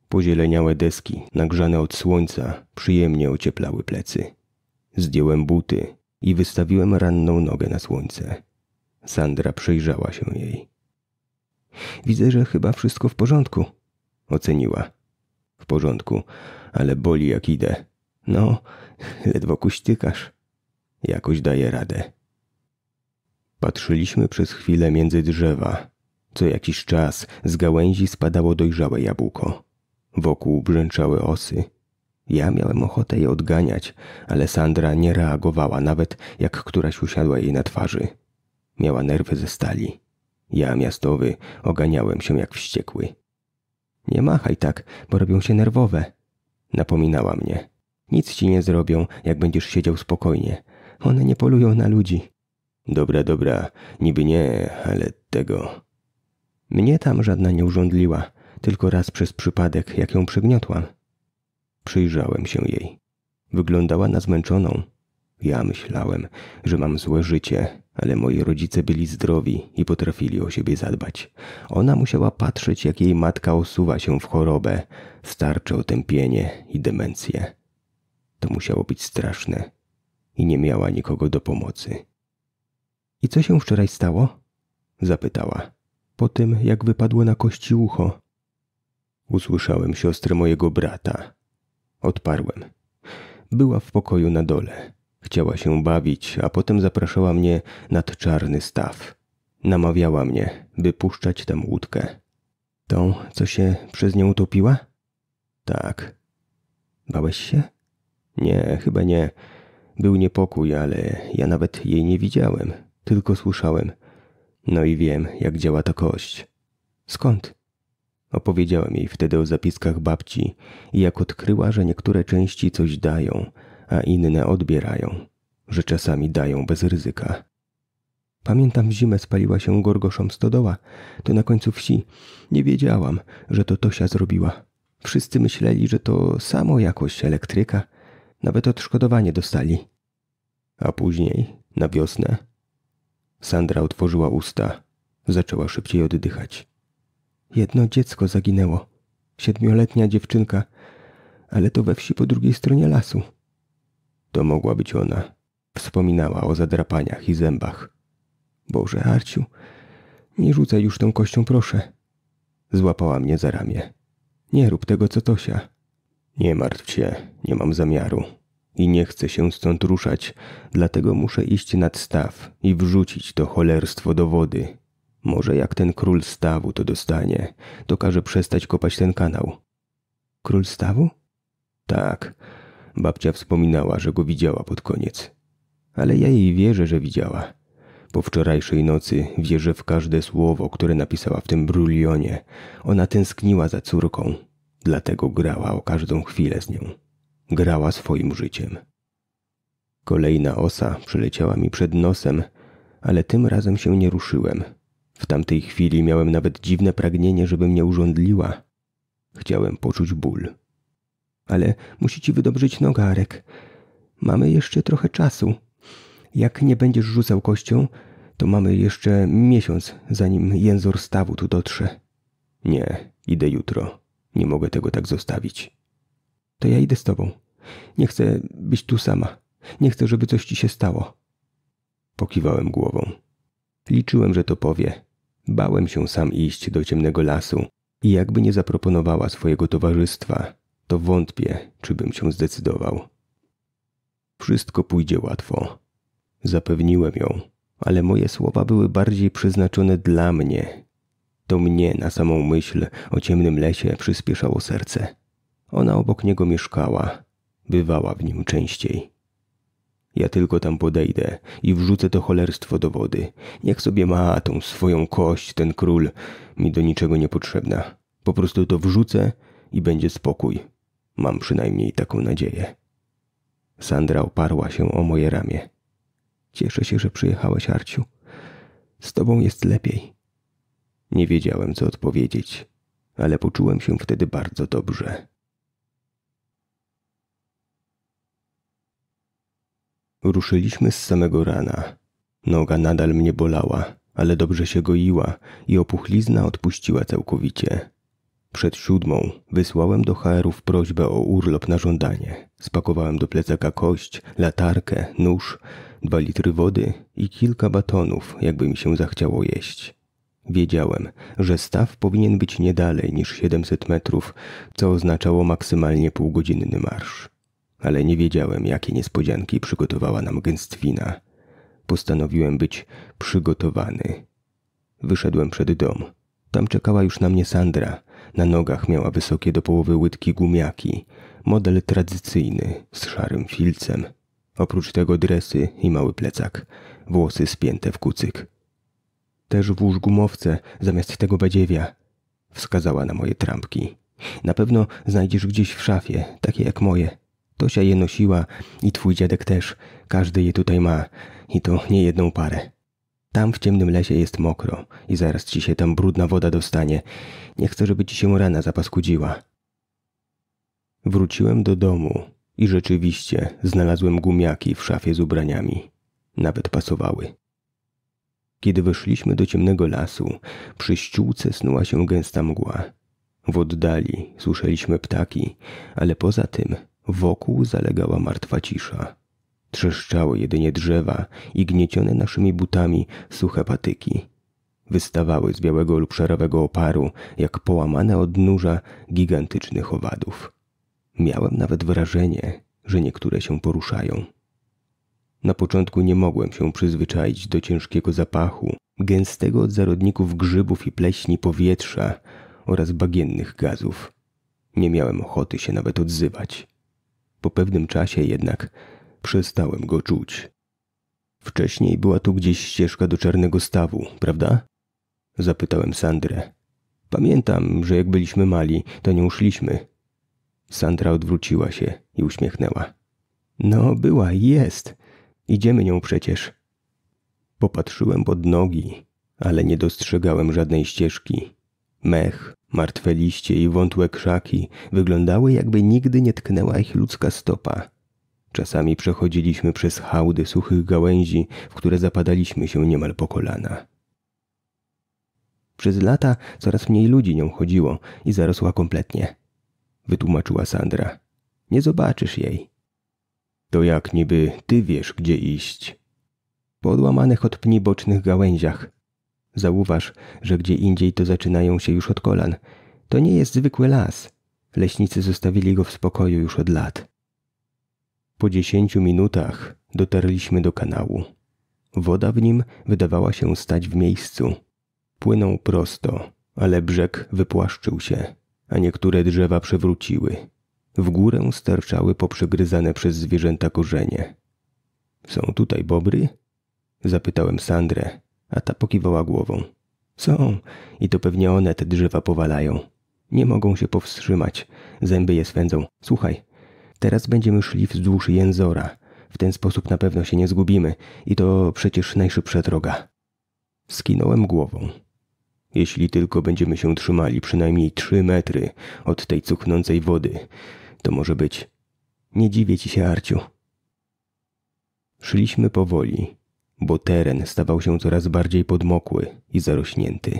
[SPEAKER 1] Pozieleniałe deski, nagrzane od słońca, przyjemnie ocieplały plecy. Zdjąłem buty i wystawiłem ranną nogę na słońce. Sandra przyjrzała się jej. Widzę, że chyba wszystko w porządku, oceniła. W porządku, ale boli jak idę. No, ledwo kuśtykasz. Jakoś daję radę. Patrzyliśmy przez chwilę między drzewa. Co jakiś czas z gałęzi spadało dojrzałe jabłko. Wokół brzęczały osy. Ja miałem ochotę je odganiać, ale Sandra nie reagowała nawet jak któraś usiadła jej na twarzy. Miała nerwy ze stali. Ja, miastowy, oganiałem się jak wściekły. Nie machaj tak, bo robią się nerwowe. Napominała mnie. Nic ci nie zrobią, jak będziesz siedział spokojnie. One nie polują na ludzi. Dobra, dobra, niby nie, ale tego. Mnie tam żadna nie urządliła, tylko raz przez przypadek, jak ją przygniotłam. Przyjrzałem się jej. Wyglądała na zmęczoną. Ja myślałem, że mam złe życie, ale moi rodzice byli zdrowi i potrafili o siebie zadbać. Ona musiała patrzeć, jak jej matka osuwa się w chorobę, starcze otępienie i demencję. To musiało być straszne i nie miała nikogo do pomocy. I co się wczoraj stało? zapytała, po tym jak wypadło na kości ucho. Usłyszałem siostrę mojego brata. Odparłem. Była w pokoju na dole. Chciała się bawić, a potem zapraszała mnie nad czarny staw. Namawiała mnie, by puszczać tam łódkę. Tą, co się przez nią utopiła? Tak. Bałeś się? Nie, chyba nie. Był niepokój, ale ja nawet jej nie widziałem, tylko słyszałem. No i wiem, jak działa ta kość. Skąd? Opowiedziałem jej wtedy o zapiskach babci i jak odkryła, że niektóre części coś dają – a inne odbierają, że czasami dają bez ryzyka. Pamiętam zimę spaliła się gorgoszom stodoła, to na końcu wsi. Nie wiedziałam, że to Tosia zrobiła. Wszyscy myśleli, że to samo jakoś elektryka. Nawet odszkodowanie dostali. A później, na wiosnę... Sandra otworzyła usta. Zaczęła szybciej oddychać. Jedno dziecko zaginęło. Siedmioletnia dziewczynka, ale to we wsi po drugiej stronie lasu. To mogła być ona. Wspominała o zadrapaniach i zębach. Boże, Arciu, nie rzucaj już tą kością, proszę. Złapała mnie za ramię. Nie rób tego, co Tosia. Nie martw się, nie mam zamiaru. I nie chcę się stąd ruszać, dlatego muszę iść nad staw i wrzucić to cholerstwo do wody. Może jak ten król stawu to dostanie, to każe przestać kopać ten kanał. Król stawu? Tak, Babcia wspominała, że go widziała pod koniec. Ale ja jej wierzę, że widziała. Po wczorajszej nocy wierzę w każde słowo, które napisała w tym brulionie. Ona tęskniła za córką, dlatego grała o każdą chwilę z nią. Grała swoim życiem. Kolejna osa przyleciała mi przed nosem, ale tym razem się nie ruszyłem. W tamtej chwili miałem nawet dziwne pragnienie, żeby mnie urządliła. Chciałem poczuć ból ale musi ci wydobrzyć nogarek. Mamy jeszcze trochę czasu. Jak nie będziesz rzucał kością, to mamy jeszcze miesiąc, zanim jęzor stawu tu dotrze. Nie, idę jutro. Nie mogę tego tak zostawić. To ja idę z tobą. Nie chcę być tu sama. Nie chcę, żeby coś ci się stało. Pokiwałem głową. Liczyłem, że to powie. Bałem się sam iść do ciemnego lasu i jakby nie zaproponowała swojego towarzystwa, to wątpię, czy bym się zdecydował. Wszystko pójdzie łatwo. Zapewniłem ją, ale moje słowa były bardziej przeznaczone dla mnie. To mnie na samą myśl o ciemnym lesie przyspieszało serce. Ona obok niego mieszkała, bywała w nim częściej. Ja tylko tam podejdę i wrzucę to cholerstwo do wody. Niech sobie ma tą swoją kość, ten król, mi do niczego niepotrzebna. Po prostu to wrzucę i będzie spokój. Mam przynajmniej taką nadzieję. Sandra oparła się o moje ramię. Cieszę się, że przyjechałeś, Arciu. Z tobą jest lepiej. Nie wiedziałem, co odpowiedzieć, ale poczułem się wtedy bardzo dobrze. Ruszyliśmy z samego rana. Noga nadal mnie bolała, ale dobrze się goiła i opuchlizna odpuściła całkowicie. Przed siódmą wysłałem do HR-ów prośbę o urlop na żądanie. Spakowałem do plecaka kość, latarkę, nóż, dwa litry wody i kilka batonów, jakby mi się zachciało jeść. Wiedziałem, że staw powinien być nie dalej niż 700 metrów, co oznaczało maksymalnie półgodzinny marsz. Ale nie wiedziałem, jakie niespodzianki przygotowała nam gęstwina. Postanowiłem być przygotowany. Wyszedłem przed dom. Tam czekała już na mnie Sandra, na nogach miała wysokie do połowy łydki gumiaki, model tradycyjny z szarym filcem. Oprócz tego dresy i mały plecak, włosy spięte w kucyk. Też włóż gumowce zamiast tego badziewia, wskazała na moje trampki. Na pewno znajdziesz gdzieś w szafie, takie jak moje. Tosia je nosiła i twój dziadek też. Każdy je tutaj ma i to nie jedną parę. Tam w ciemnym lesie jest mokro i zaraz ci się tam brudna woda dostanie. Nie chcę, żeby ci się rana zapaskudziła. Wróciłem do domu i rzeczywiście znalazłem gumiaki w szafie z ubraniami. Nawet pasowały. Kiedy weszliśmy do ciemnego lasu, przy ściółce snuła się gęsta mgła. W oddali słyszeliśmy ptaki, ale poza tym wokół zalegała martwa cisza. Trzeszczały jedynie drzewa i gniecione naszymi butami suche patyki. Wystawały z białego lub szarowego oparu, jak połamane od nurza gigantycznych owadów. Miałem nawet wrażenie, że niektóre się poruszają. Na początku nie mogłem się przyzwyczaić do ciężkiego zapachu, gęstego od zarodników grzybów i pleśni powietrza oraz bagiennych gazów. Nie miałem ochoty się nawet odzywać. Po pewnym czasie jednak Przestałem go czuć. Wcześniej była tu gdzieś ścieżka do czarnego stawu, prawda? Zapytałem Sandrę. Pamiętam, że jak byliśmy mali, to nie uszliśmy. Sandra odwróciła się i uśmiechnęła. No, była i jest. Idziemy nią przecież. Popatrzyłem pod nogi, ale nie dostrzegałem żadnej ścieżki. Mech, martwe liście i wątłe krzaki wyglądały, jakby nigdy nie tknęła ich ludzka stopa. Czasami przechodziliśmy przez hałdy suchych gałęzi, w które zapadaliśmy się niemal po kolana. Przez lata coraz mniej ludzi nią chodziło i zarosła kompletnie. Wytłumaczyła Sandra. Nie zobaczysz jej. To jak niby ty wiesz, gdzie iść. Po odłamanych od pni bocznych gałęziach. Zauważ, że gdzie indziej to zaczynają się już od kolan. To nie jest zwykły las. Leśnicy zostawili go w spokoju już od lat. Po dziesięciu minutach dotarliśmy do kanału. Woda w nim wydawała się stać w miejscu. Płynął prosto, ale brzeg wypłaszczył się, a niektóre drzewa przewróciły. W górę sterczały poprzegryzane przez zwierzęta korzenie. Są tutaj bobry? Zapytałem Sandrę, a ta pokiwała głową. Są, i to pewnie one te drzewa powalają. Nie mogą się powstrzymać, zęby je swędzą. Słuchaj, Teraz będziemy szli wzdłuż jęzora. W ten sposób na pewno się nie zgubimy i to przecież najszybsza droga. Skinąłem głową. Jeśli tylko będziemy się trzymali przynajmniej trzy metry od tej cuchnącej wody, to może być. Nie dziwię ci się, Arciu. Szliśmy powoli, bo teren stawał się coraz bardziej podmokły i zarośnięty.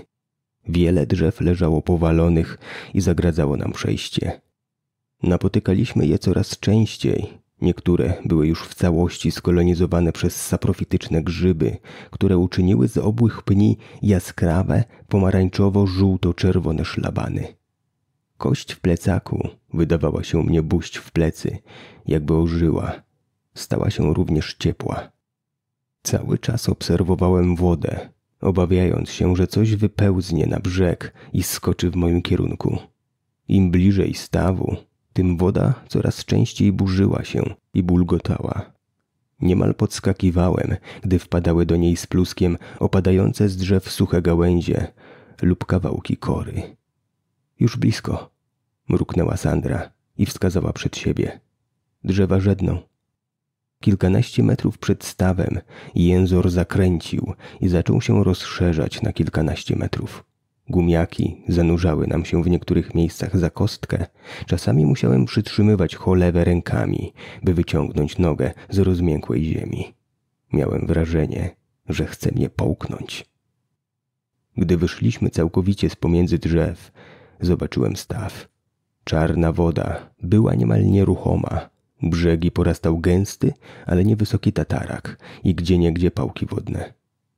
[SPEAKER 1] Wiele drzew leżało powalonych i zagradzało nam przejście. Napotykaliśmy je coraz częściej. Niektóre były już w całości skolonizowane przez saprofityczne grzyby, które uczyniły z obłych pni jaskrawe, pomarańczowo-żółto-czerwone szlabany. Kość w plecaku wydawała się mnie buść w plecy, jakby ożyła. Stała się również ciepła. Cały czas obserwowałem wodę, obawiając się, że coś wypełznie na brzeg i skoczy w moim kierunku. Im bliżej stawu, tym woda coraz częściej burzyła się i bulgotała. Niemal podskakiwałem, gdy wpadały do niej z pluskiem opadające z drzew suche gałęzie lub kawałki kory. Już blisko, mruknęła Sandra i wskazała przed siebie. Drzewa żedną. Kilkanaście metrów przed stawem jęzor zakręcił i zaczął się rozszerzać na kilkanaście metrów. Gumiaki zanurzały nam się w niektórych miejscach za kostkę. Czasami musiałem przytrzymywać cholewę rękami, by wyciągnąć nogę z rozmiękłej ziemi. Miałem wrażenie, że chce mnie połknąć. Gdy wyszliśmy całkowicie z pomiędzy drzew, zobaczyłem staw. Czarna woda była niemal nieruchoma. Brzegi porastał gęsty, ale niewysoki tatarak i gdzie niegdzie pałki wodne.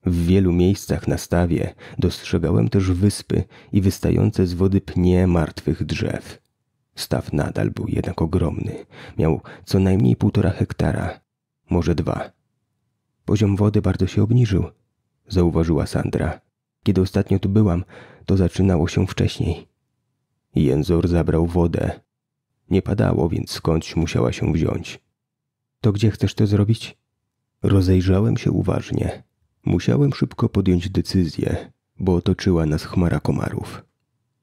[SPEAKER 1] W wielu miejscach na stawie dostrzegałem też wyspy i wystające z wody pnie martwych drzew. Staw nadal był jednak ogromny. Miał co najmniej półtora hektara, może dwa. Poziom wody bardzo się obniżył, zauważyła Sandra. Kiedy ostatnio tu byłam, to zaczynało się wcześniej. Jęzor zabrał wodę. Nie padało, więc skądś musiała się wziąć. To gdzie chcesz to zrobić? Rozejrzałem się uważnie. Musiałem szybko podjąć decyzję, bo otoczyła nas chmara komarów.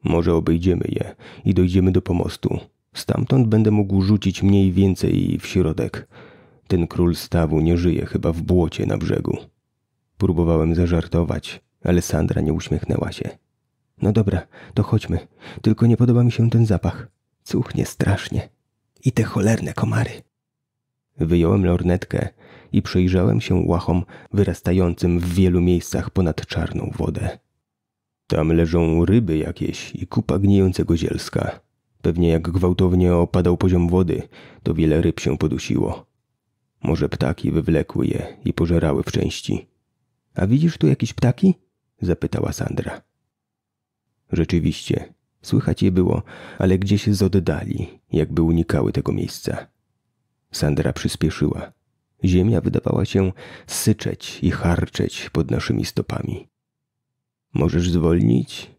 [SPEAKER 1] Może obejdziemy je i dojdziemy do pomostu. Stamtąd będę mógł rzucić mniej więcej w środek. Ten król stawu nie żyje chyba w błocie na brzegu. Próbowałem zażartować, ale Sandra nie uśmiechnęła się. No dobra, to chodźmy. Tylko nie podoba mi się ten zapach. Cuchnie strasznie. I te cholerne komary. Wyjąłem lornetkę i przyjrzałem się łachom wyrastającym w wielu miejscach ponad czarną wodę. Tam leżą ryby jakieś i kupa gnijącego zielska. Pewnie jak gwałtownie opadał poziom wody, to wiele ryb się podusiło. Może ptaki wywlekły je i pożerały w części. A widzisz tu jakieś ptaki? zapytała Sandra. Rzeczywiście, słychać je było, ale gdzieś z oddali, jakby unikały tego miejsca. Sandra przyspieszyła. Ziemia wydawała się syczeć i harczeć pod naszymi stopami. Możesz zwolnić?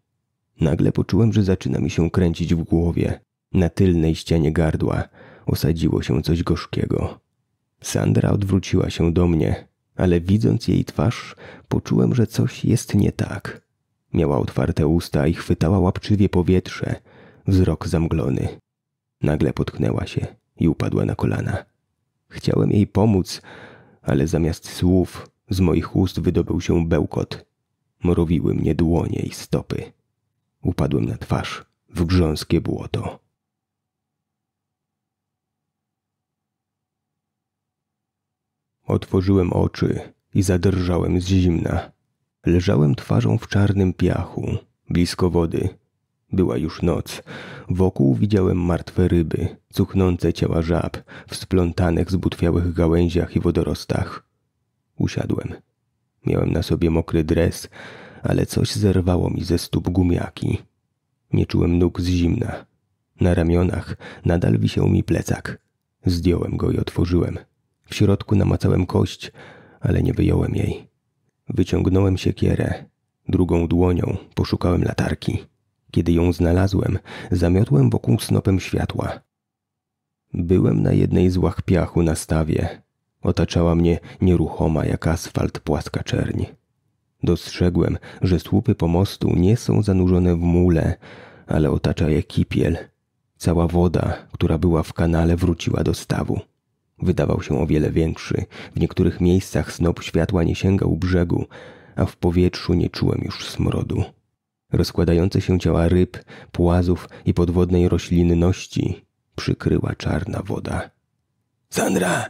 [SPEAKER 1] Nagle poczułem, że zaczyna mi się kręcić w głowie. Na tylnej ścianie gardła osadziło się coś gorzkiego. Sandra odwróciła się do mnie, ale widząc jej twarz, poczułem, że coś jest nie tak. Miała otwarte usta i chwytała łapczywie powietrze, wzrok zamglony. Nagle potknęła się i upadła na kolana. Chciałem jej pomóc, ale zamiast słów z moich ust wydobył się bełkot. Mrowiły mnie dłonie i stopy. Upadłem na twarz w grząskie błoto. Otworzyłem oczy i zadrżałem z zimna. Leżałem twarzą w czarnym piachu, blisko wody, była już noc. Wokół widziałem martwe ryby, cuchnące ciała żab, w splątanych, zbutwiałych gałęziach i wodorostach. Usiadłem. Miałem na sobie mokry dres, ale coś zerwało mi ze stóp gumiaki. Nie czułem nóg z zimna. Na ramionach nadal wisiał mi plecak. Zdjąłem go i otworzyłem. W środku namacałem kość, ale nie wyjąłem jej. Wyciągnąłem siekierę. Drugą dłonią poszukałem latarki. Kiedy ją znalazłem, zamiotłem wokół snopem światła. Byłem na jednej z łach piachu na stawie. Otaczała mnie nieruchoma jak asfalt płaska czerń. Dostrzegłem, że słupy pomostu nie są zanurzone w mule, ale otacza je kipiel. Cała woda, która była w kanale, wróciła do stawu. Wydawał się o wiele większy. W niektórych miejscach snop światła nie sięgał brzegu, a w powietrzu nie czułem już smrodu. Rozkładające się ciała ryb, płazów i podwodnej roślinności przykryła czarna woda. Sandra!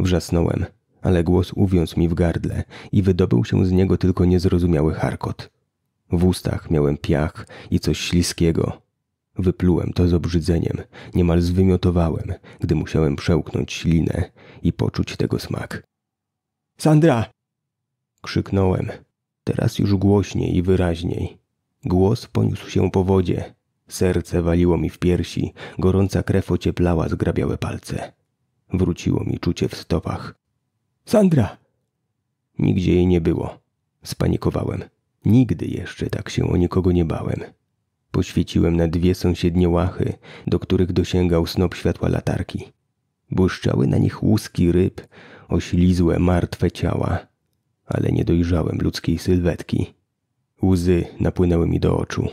[SPEAKER 1] Wrzasnąłem, ale głos uwiązł mi w gardle i wydobył się z niego tylko niezrozumiały charkot. W ustach miałem piach i coś śliskiego. Wyplułem to z obrzydzeniem, niemal zwymiotowałem, gdy musiałem przełknąć ślinę i poczuć tego smak. Sandra! Krzyknąłem, Teraz już głośniej i wyraźniej. Głos poniósł się po wodzie. Serce waliło mi w piersi, gorąca krew ocieplała zgrabiałe palce. Wróciło mi czucie w stopach. Sandra! Nigdzie jej nie było. Spanikowałem. Nigdy jeszcze tak się o nikogo nie bałem. Poświeciłem na dwie sąsiednie łachy, do których dosięgał snop światła latarki. Błyszczały na nich łuski ryb, oślizłe, martwe ciała, ale nie dojrzałem ludzkiej sylwetki. Łzy napłynęły mi do oczu.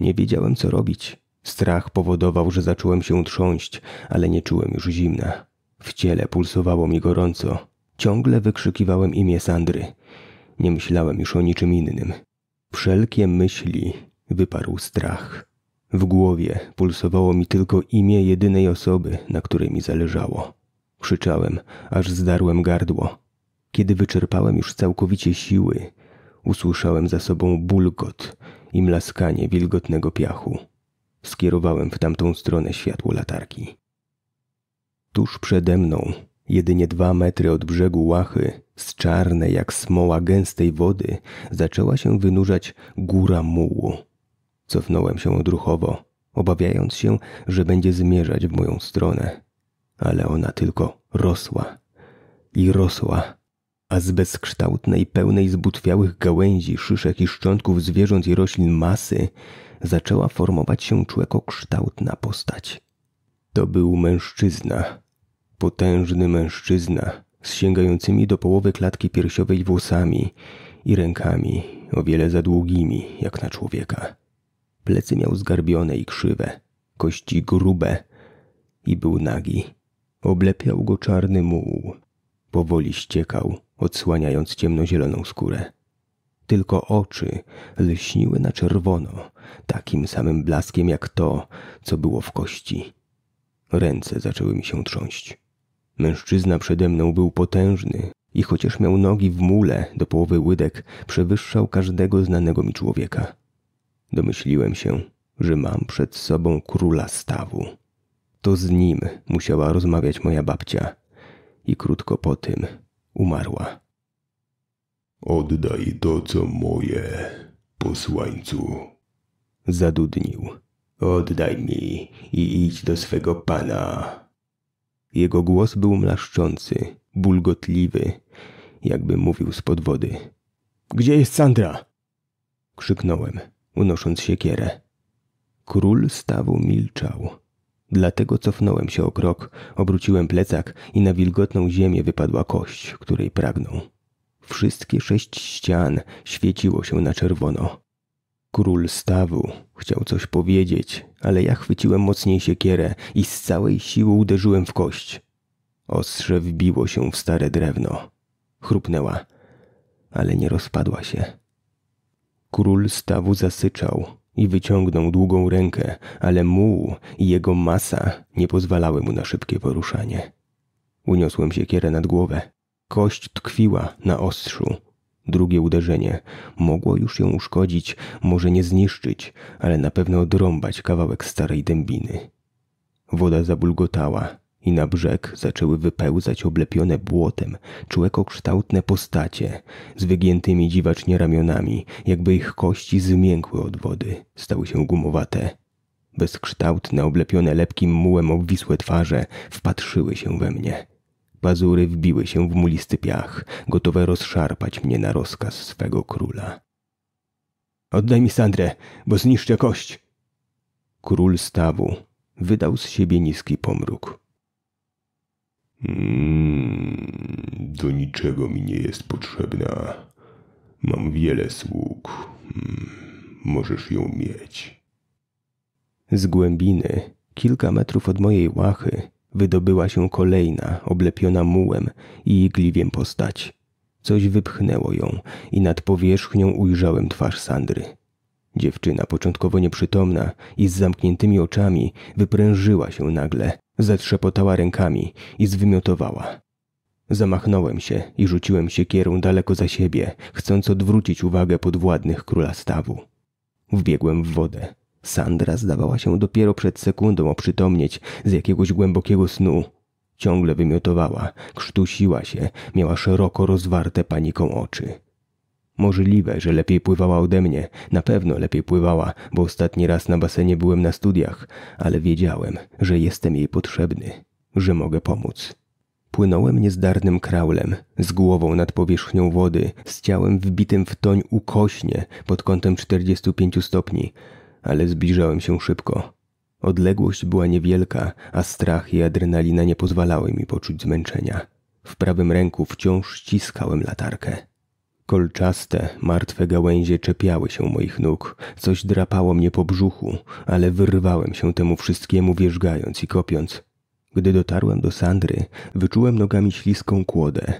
[SPEAKER 1] Nie wiedziałem, co robić. Strach powodował, że zacząłem się trząść, ale nie czułem już zimna. W ciele pulsowało mi gorąco. Ciągle wykrzykiwałem imię Sandry. Nie myślałem już o niczym innym. Wszelkie myśli wyparł strach. W głowie pulsowało mi tylko imię jedynej osoby, na której mi zależało. Krzyczałem, aż zdarłem gardło. Kiedy wyczerpałem już całkowicie siły, usłyszałem za sobą bulgot i mlaskanie wilgotnego piachu. Skierowałem w tamtą stronę światło latarki. Tuż przede mną, jedynie dwa metry od brzegu łachy, z czarnej jak smoła gęstej wody, zaczęła się wynurzać góra mułu. Cofnąłem się odruchowo, obawiając się, że będzie zmierzać w moją stronę. Ale ona tylko rosła i rosła a z bezkształtnej, pełnej zbutwiałych gałęzi, szyszek i szczątków zwierząt i roślin masy zaczęła formować się człekokształtna postać. To był mężczyzna, potężny mężczyzna, z sięgającymi do połowy klatki piersiowej włosami i rękami o wiele za długimi, jak na człowieka. Plecy miał zgarbione i krzywe, kości grube i był nagi. Oblepiał go czarny muł. Powoli ściekał odsłaniając ciemnozieloną skórę. Tylko oczy lśniły na czerwono, takim samym blaskiem jak to, co było w kości. Ręce zaczęły mi się trząść. Mężczyzna przede mną był potężny i chociaż miał nogi w mule do połowy łydek, przewyższał każdego znanego mi człowieka. Domyśliłem się, że mam przed sobą króla stawu. To z nim musiała rozmawiać moja babcia. I krótko po tym umarła. Oddaj to, co moje, posłańcu. Zadudnił. Oddaj mi i idź do swego pana. Jego głos był mlaszczący, bulgotliwy, jakby mówił z podwody. Gdzie jest Sandra? Krzyknąłem, unosząc siekierę. Król stawu milczał. Dlatego cofnąłem się o krok, obróciłem plecak i na wilgotną ziemię wypadła kość, której pragnął. Wszystkie sześć ścian świeciło się na czerwono. Król stawu chciał coś powiedzieć, ale ja chwyciłem mocniej siekierę i z całej siły uderzyłem w kość. Ostrze wbiło się w stare drewno. Chrupnęła, ale nie rozpadła się. Król stawu zasyczał, i wyciągnął długą rękę, ale muł i jego masa nie pozwalały mu na szybkie poruszanie. Uniosłem siekierę nad głowę. Kość tkwiła na ostrzu. Drugie uderzenie mogło już ją uszkodzić, może nie zniszczyć, ale na pewno odrąbać kawałek starej dębiny. Woda zabulgotała, i na brzeg zaczęły wypełzać oblepione błotem człekokształtne postacie z wygiętymi dziwacznie ramionami, jakby ich kości zmiękły od wody, stały się gumowate. Bezkształtne, oblepione lepkim mułem obwisłe twarze wpatrzyły się we mnie. Pazury wbiły się w mulisty piach, gotowe rozszarpać mnie na rozkaz swego króla. Oddaj mi Sandrę, bo zniszczę kość! Król stawu wydał z siebie niski pomruk. Mm, do niczego mi nie jest potrzebna. Mam wiele sług. Mm, możesz ją mieć. Z głębiny, kilka metrów od mojej łachy, wydobyła się kolejna, oblepiona mułem i igliwiem postać. Coś wypchnęło ją i nad powierzchnią ujrzałem twarz Sandry. Dziewczyna, początkowo nieprzytomna i z zamkniętymi oczami, wyprężyła się nagle, Zetrzepotała rękami i zwymiotowała. Zamachnąłem się i rzuciłem siekierą daleko za siebie, chcąc odwrócić uwagę podwładnych króla stawu. Wbiegłem w wodę. Sandra zdawała się dopiero przed sekundą oprzytomnieć z jakiegoś głębokiego snu. Ciągle wymiotowała, krztusiła się, miała szeroko rozwarte paniką oczy. Możliwe, że lepiej pływała ode mnie, na pewno lepiej pływała, bo ostatni raz na basenie byłem na studiach, ale wiedziałem, że jestem jej potrzebny, że mogę pomóc. Płynąłem niezdarnym kraulem, z głową nad powierzchnią wody, z ciałem wbitym w toń ukośnie pod kątem 45 stopni, ale zbliżałem się szybko. Odległość była niewielka, a strach i adrenalina nie pozwalały mi poczuć zmęczenia. W prawym ręku wciąż ściskałem latarkę. Kolczaste, martwe gałęzie czepiały się moich nóg, coś drapało mnie po brzuchu, ale wyrwałem się temu wszystkiemu wierzgając i kopiąc. Gdy dotarłem do Sandry, wyczułem nogami śliską kłodę.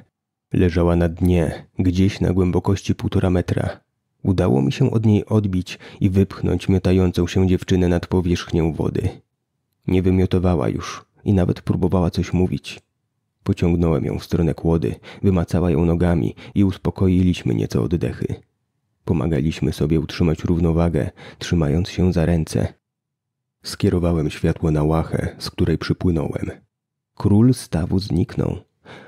[SPEAKER 1] Leżała na dnie, gdzieś na głębokości półtora metra. Udało mi się od niej odbić i wypchnąć miotającą się dziewczynę nad powierzchnię wody. Nie wymiotowała już i nawet próbowała coś mówić. Pociągnąłem ją w stronę kłody, wymacała ją nogami i uspokoiliśmy nieco oddechy. Pomagaliśmy sobie utrzymać równowagę, trzymając się za ręce. Skierowałem światło na łachę, z której przypłynąłem. Król stawu zniknął,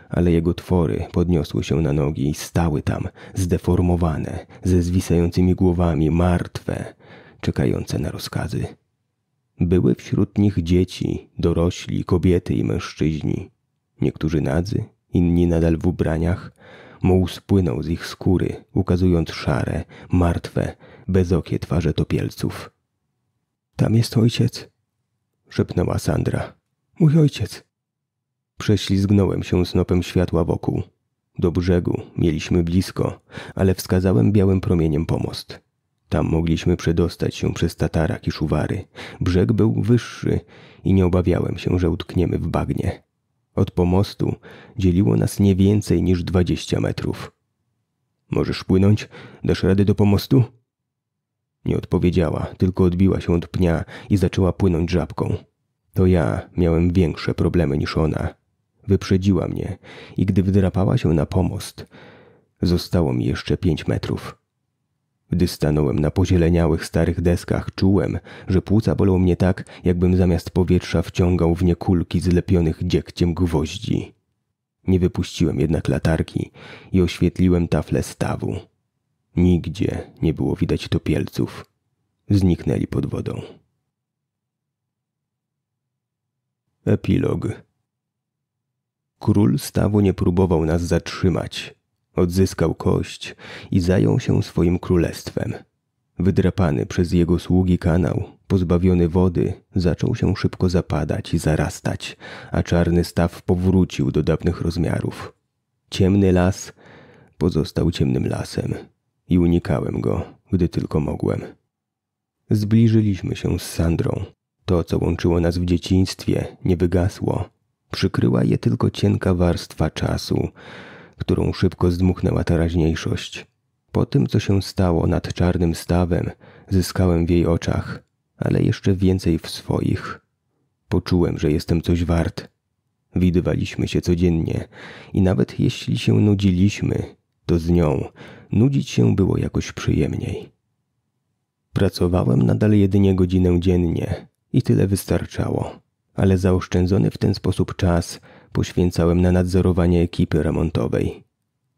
[SPEAKER 1] ale jego twory podniosły się na nogi i stały tam, zdeformowane, ze zwisającymi głowami, martwe, czekające na rozkazy. Były wśród nich dzieci, dorośli, kobiety i mężczyźni niektórzy nadzy, inni nadal w ubraniach. Muł spłynął z ich skóry, ukazując szare, martwe, bezokie twarze topielców. Tam jest ojciec, szepnęła Sandra. Mój ojciec. Prześlizgnąłem się snopem światła wokół. Do brzegu mieliśmy blisko, ale wskazałem białym promieniem pomost. Tam mogliśmy przedostać się przez tatarak i szuwary. Brzeg był wyższy i nie obawiałem się, że utkniemy w bagnie. Od pomostu dzieliło nas nie więcej niż dwadzieścia metrów. Możesz płynąć? Dasz radę do pomostu? Nie odpowiedziała, tylko odbiła się od pnia i zaczęła płynąć żabką. To ja miałem większe problemy niż ona. Wyprzedziła mnie i gdy wdrapała się na pomost, zostało mi jeszcze pięć metrów. Gdy stanąłem na pozieleniałych starych deskach, czułem, że płuca bolą mnie tak, jakbym zamiast powietrza wciągał w nie kulki zlepionych dziegciem gwoździ. Nie wypuściłem jednak latarki i oświetliłem tafle stawu. Nigdzie nie było widać topielców. Zniknęli pod wodą. Epilog Król stawu nie próbował nas zatrzymać. Odzyskał kość i zajął się swoim królestwem. Wydrapany przez jego sługi kanał, pozbawiony wody, zaczął się szybko zapadać i zarastać, a czarny staw powrócił do dawnych rozmiarów. Ciemny las pozostał ciemnym lasem i unikałem go, gdy tylko mogłem. Zbliżyliśmy się z Sandrą. To, co łączyło nas w dzieciństwie, nie wygasło. Przykryła je tylko cienka warstwa czasu, którą szybko zdmuchnęła teraźniejszość. Po tym, co się stało nad czarnym stawem, zyskałem w jej oczach, ale jeszcze więcej w swoich. Poczułem, że jestem coś wart. Widywaliśmy się codziennie i nawet jeśli się nudziliśmy, to z nią nudzić się było jakoś przyjemniej. Pracowałem nadal jedynie godzinę dziennie i tyle wystarczało, ale zaoszczędzony w ten sposób czas – poświęcałem na nadzorowanie ekipy remontowej.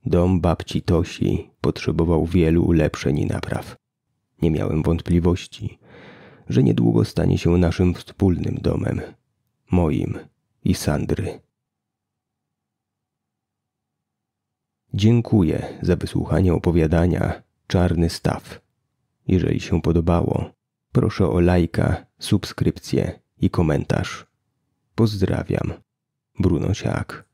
[SPEAKER 1] Dom babci Tosi potrzebował wielu ulepszeń i napraw. Nie miałem wątpliwości, że niedługo stanie się naszym wspólnym domem, moim i Sandry. Dziękuję za wysłuchanie opowiadania Czarny Staw. Jeżeli się podobało, proszę o lajka, subskrypcję i komentarz. Pozdrawiam. Bruno Siak.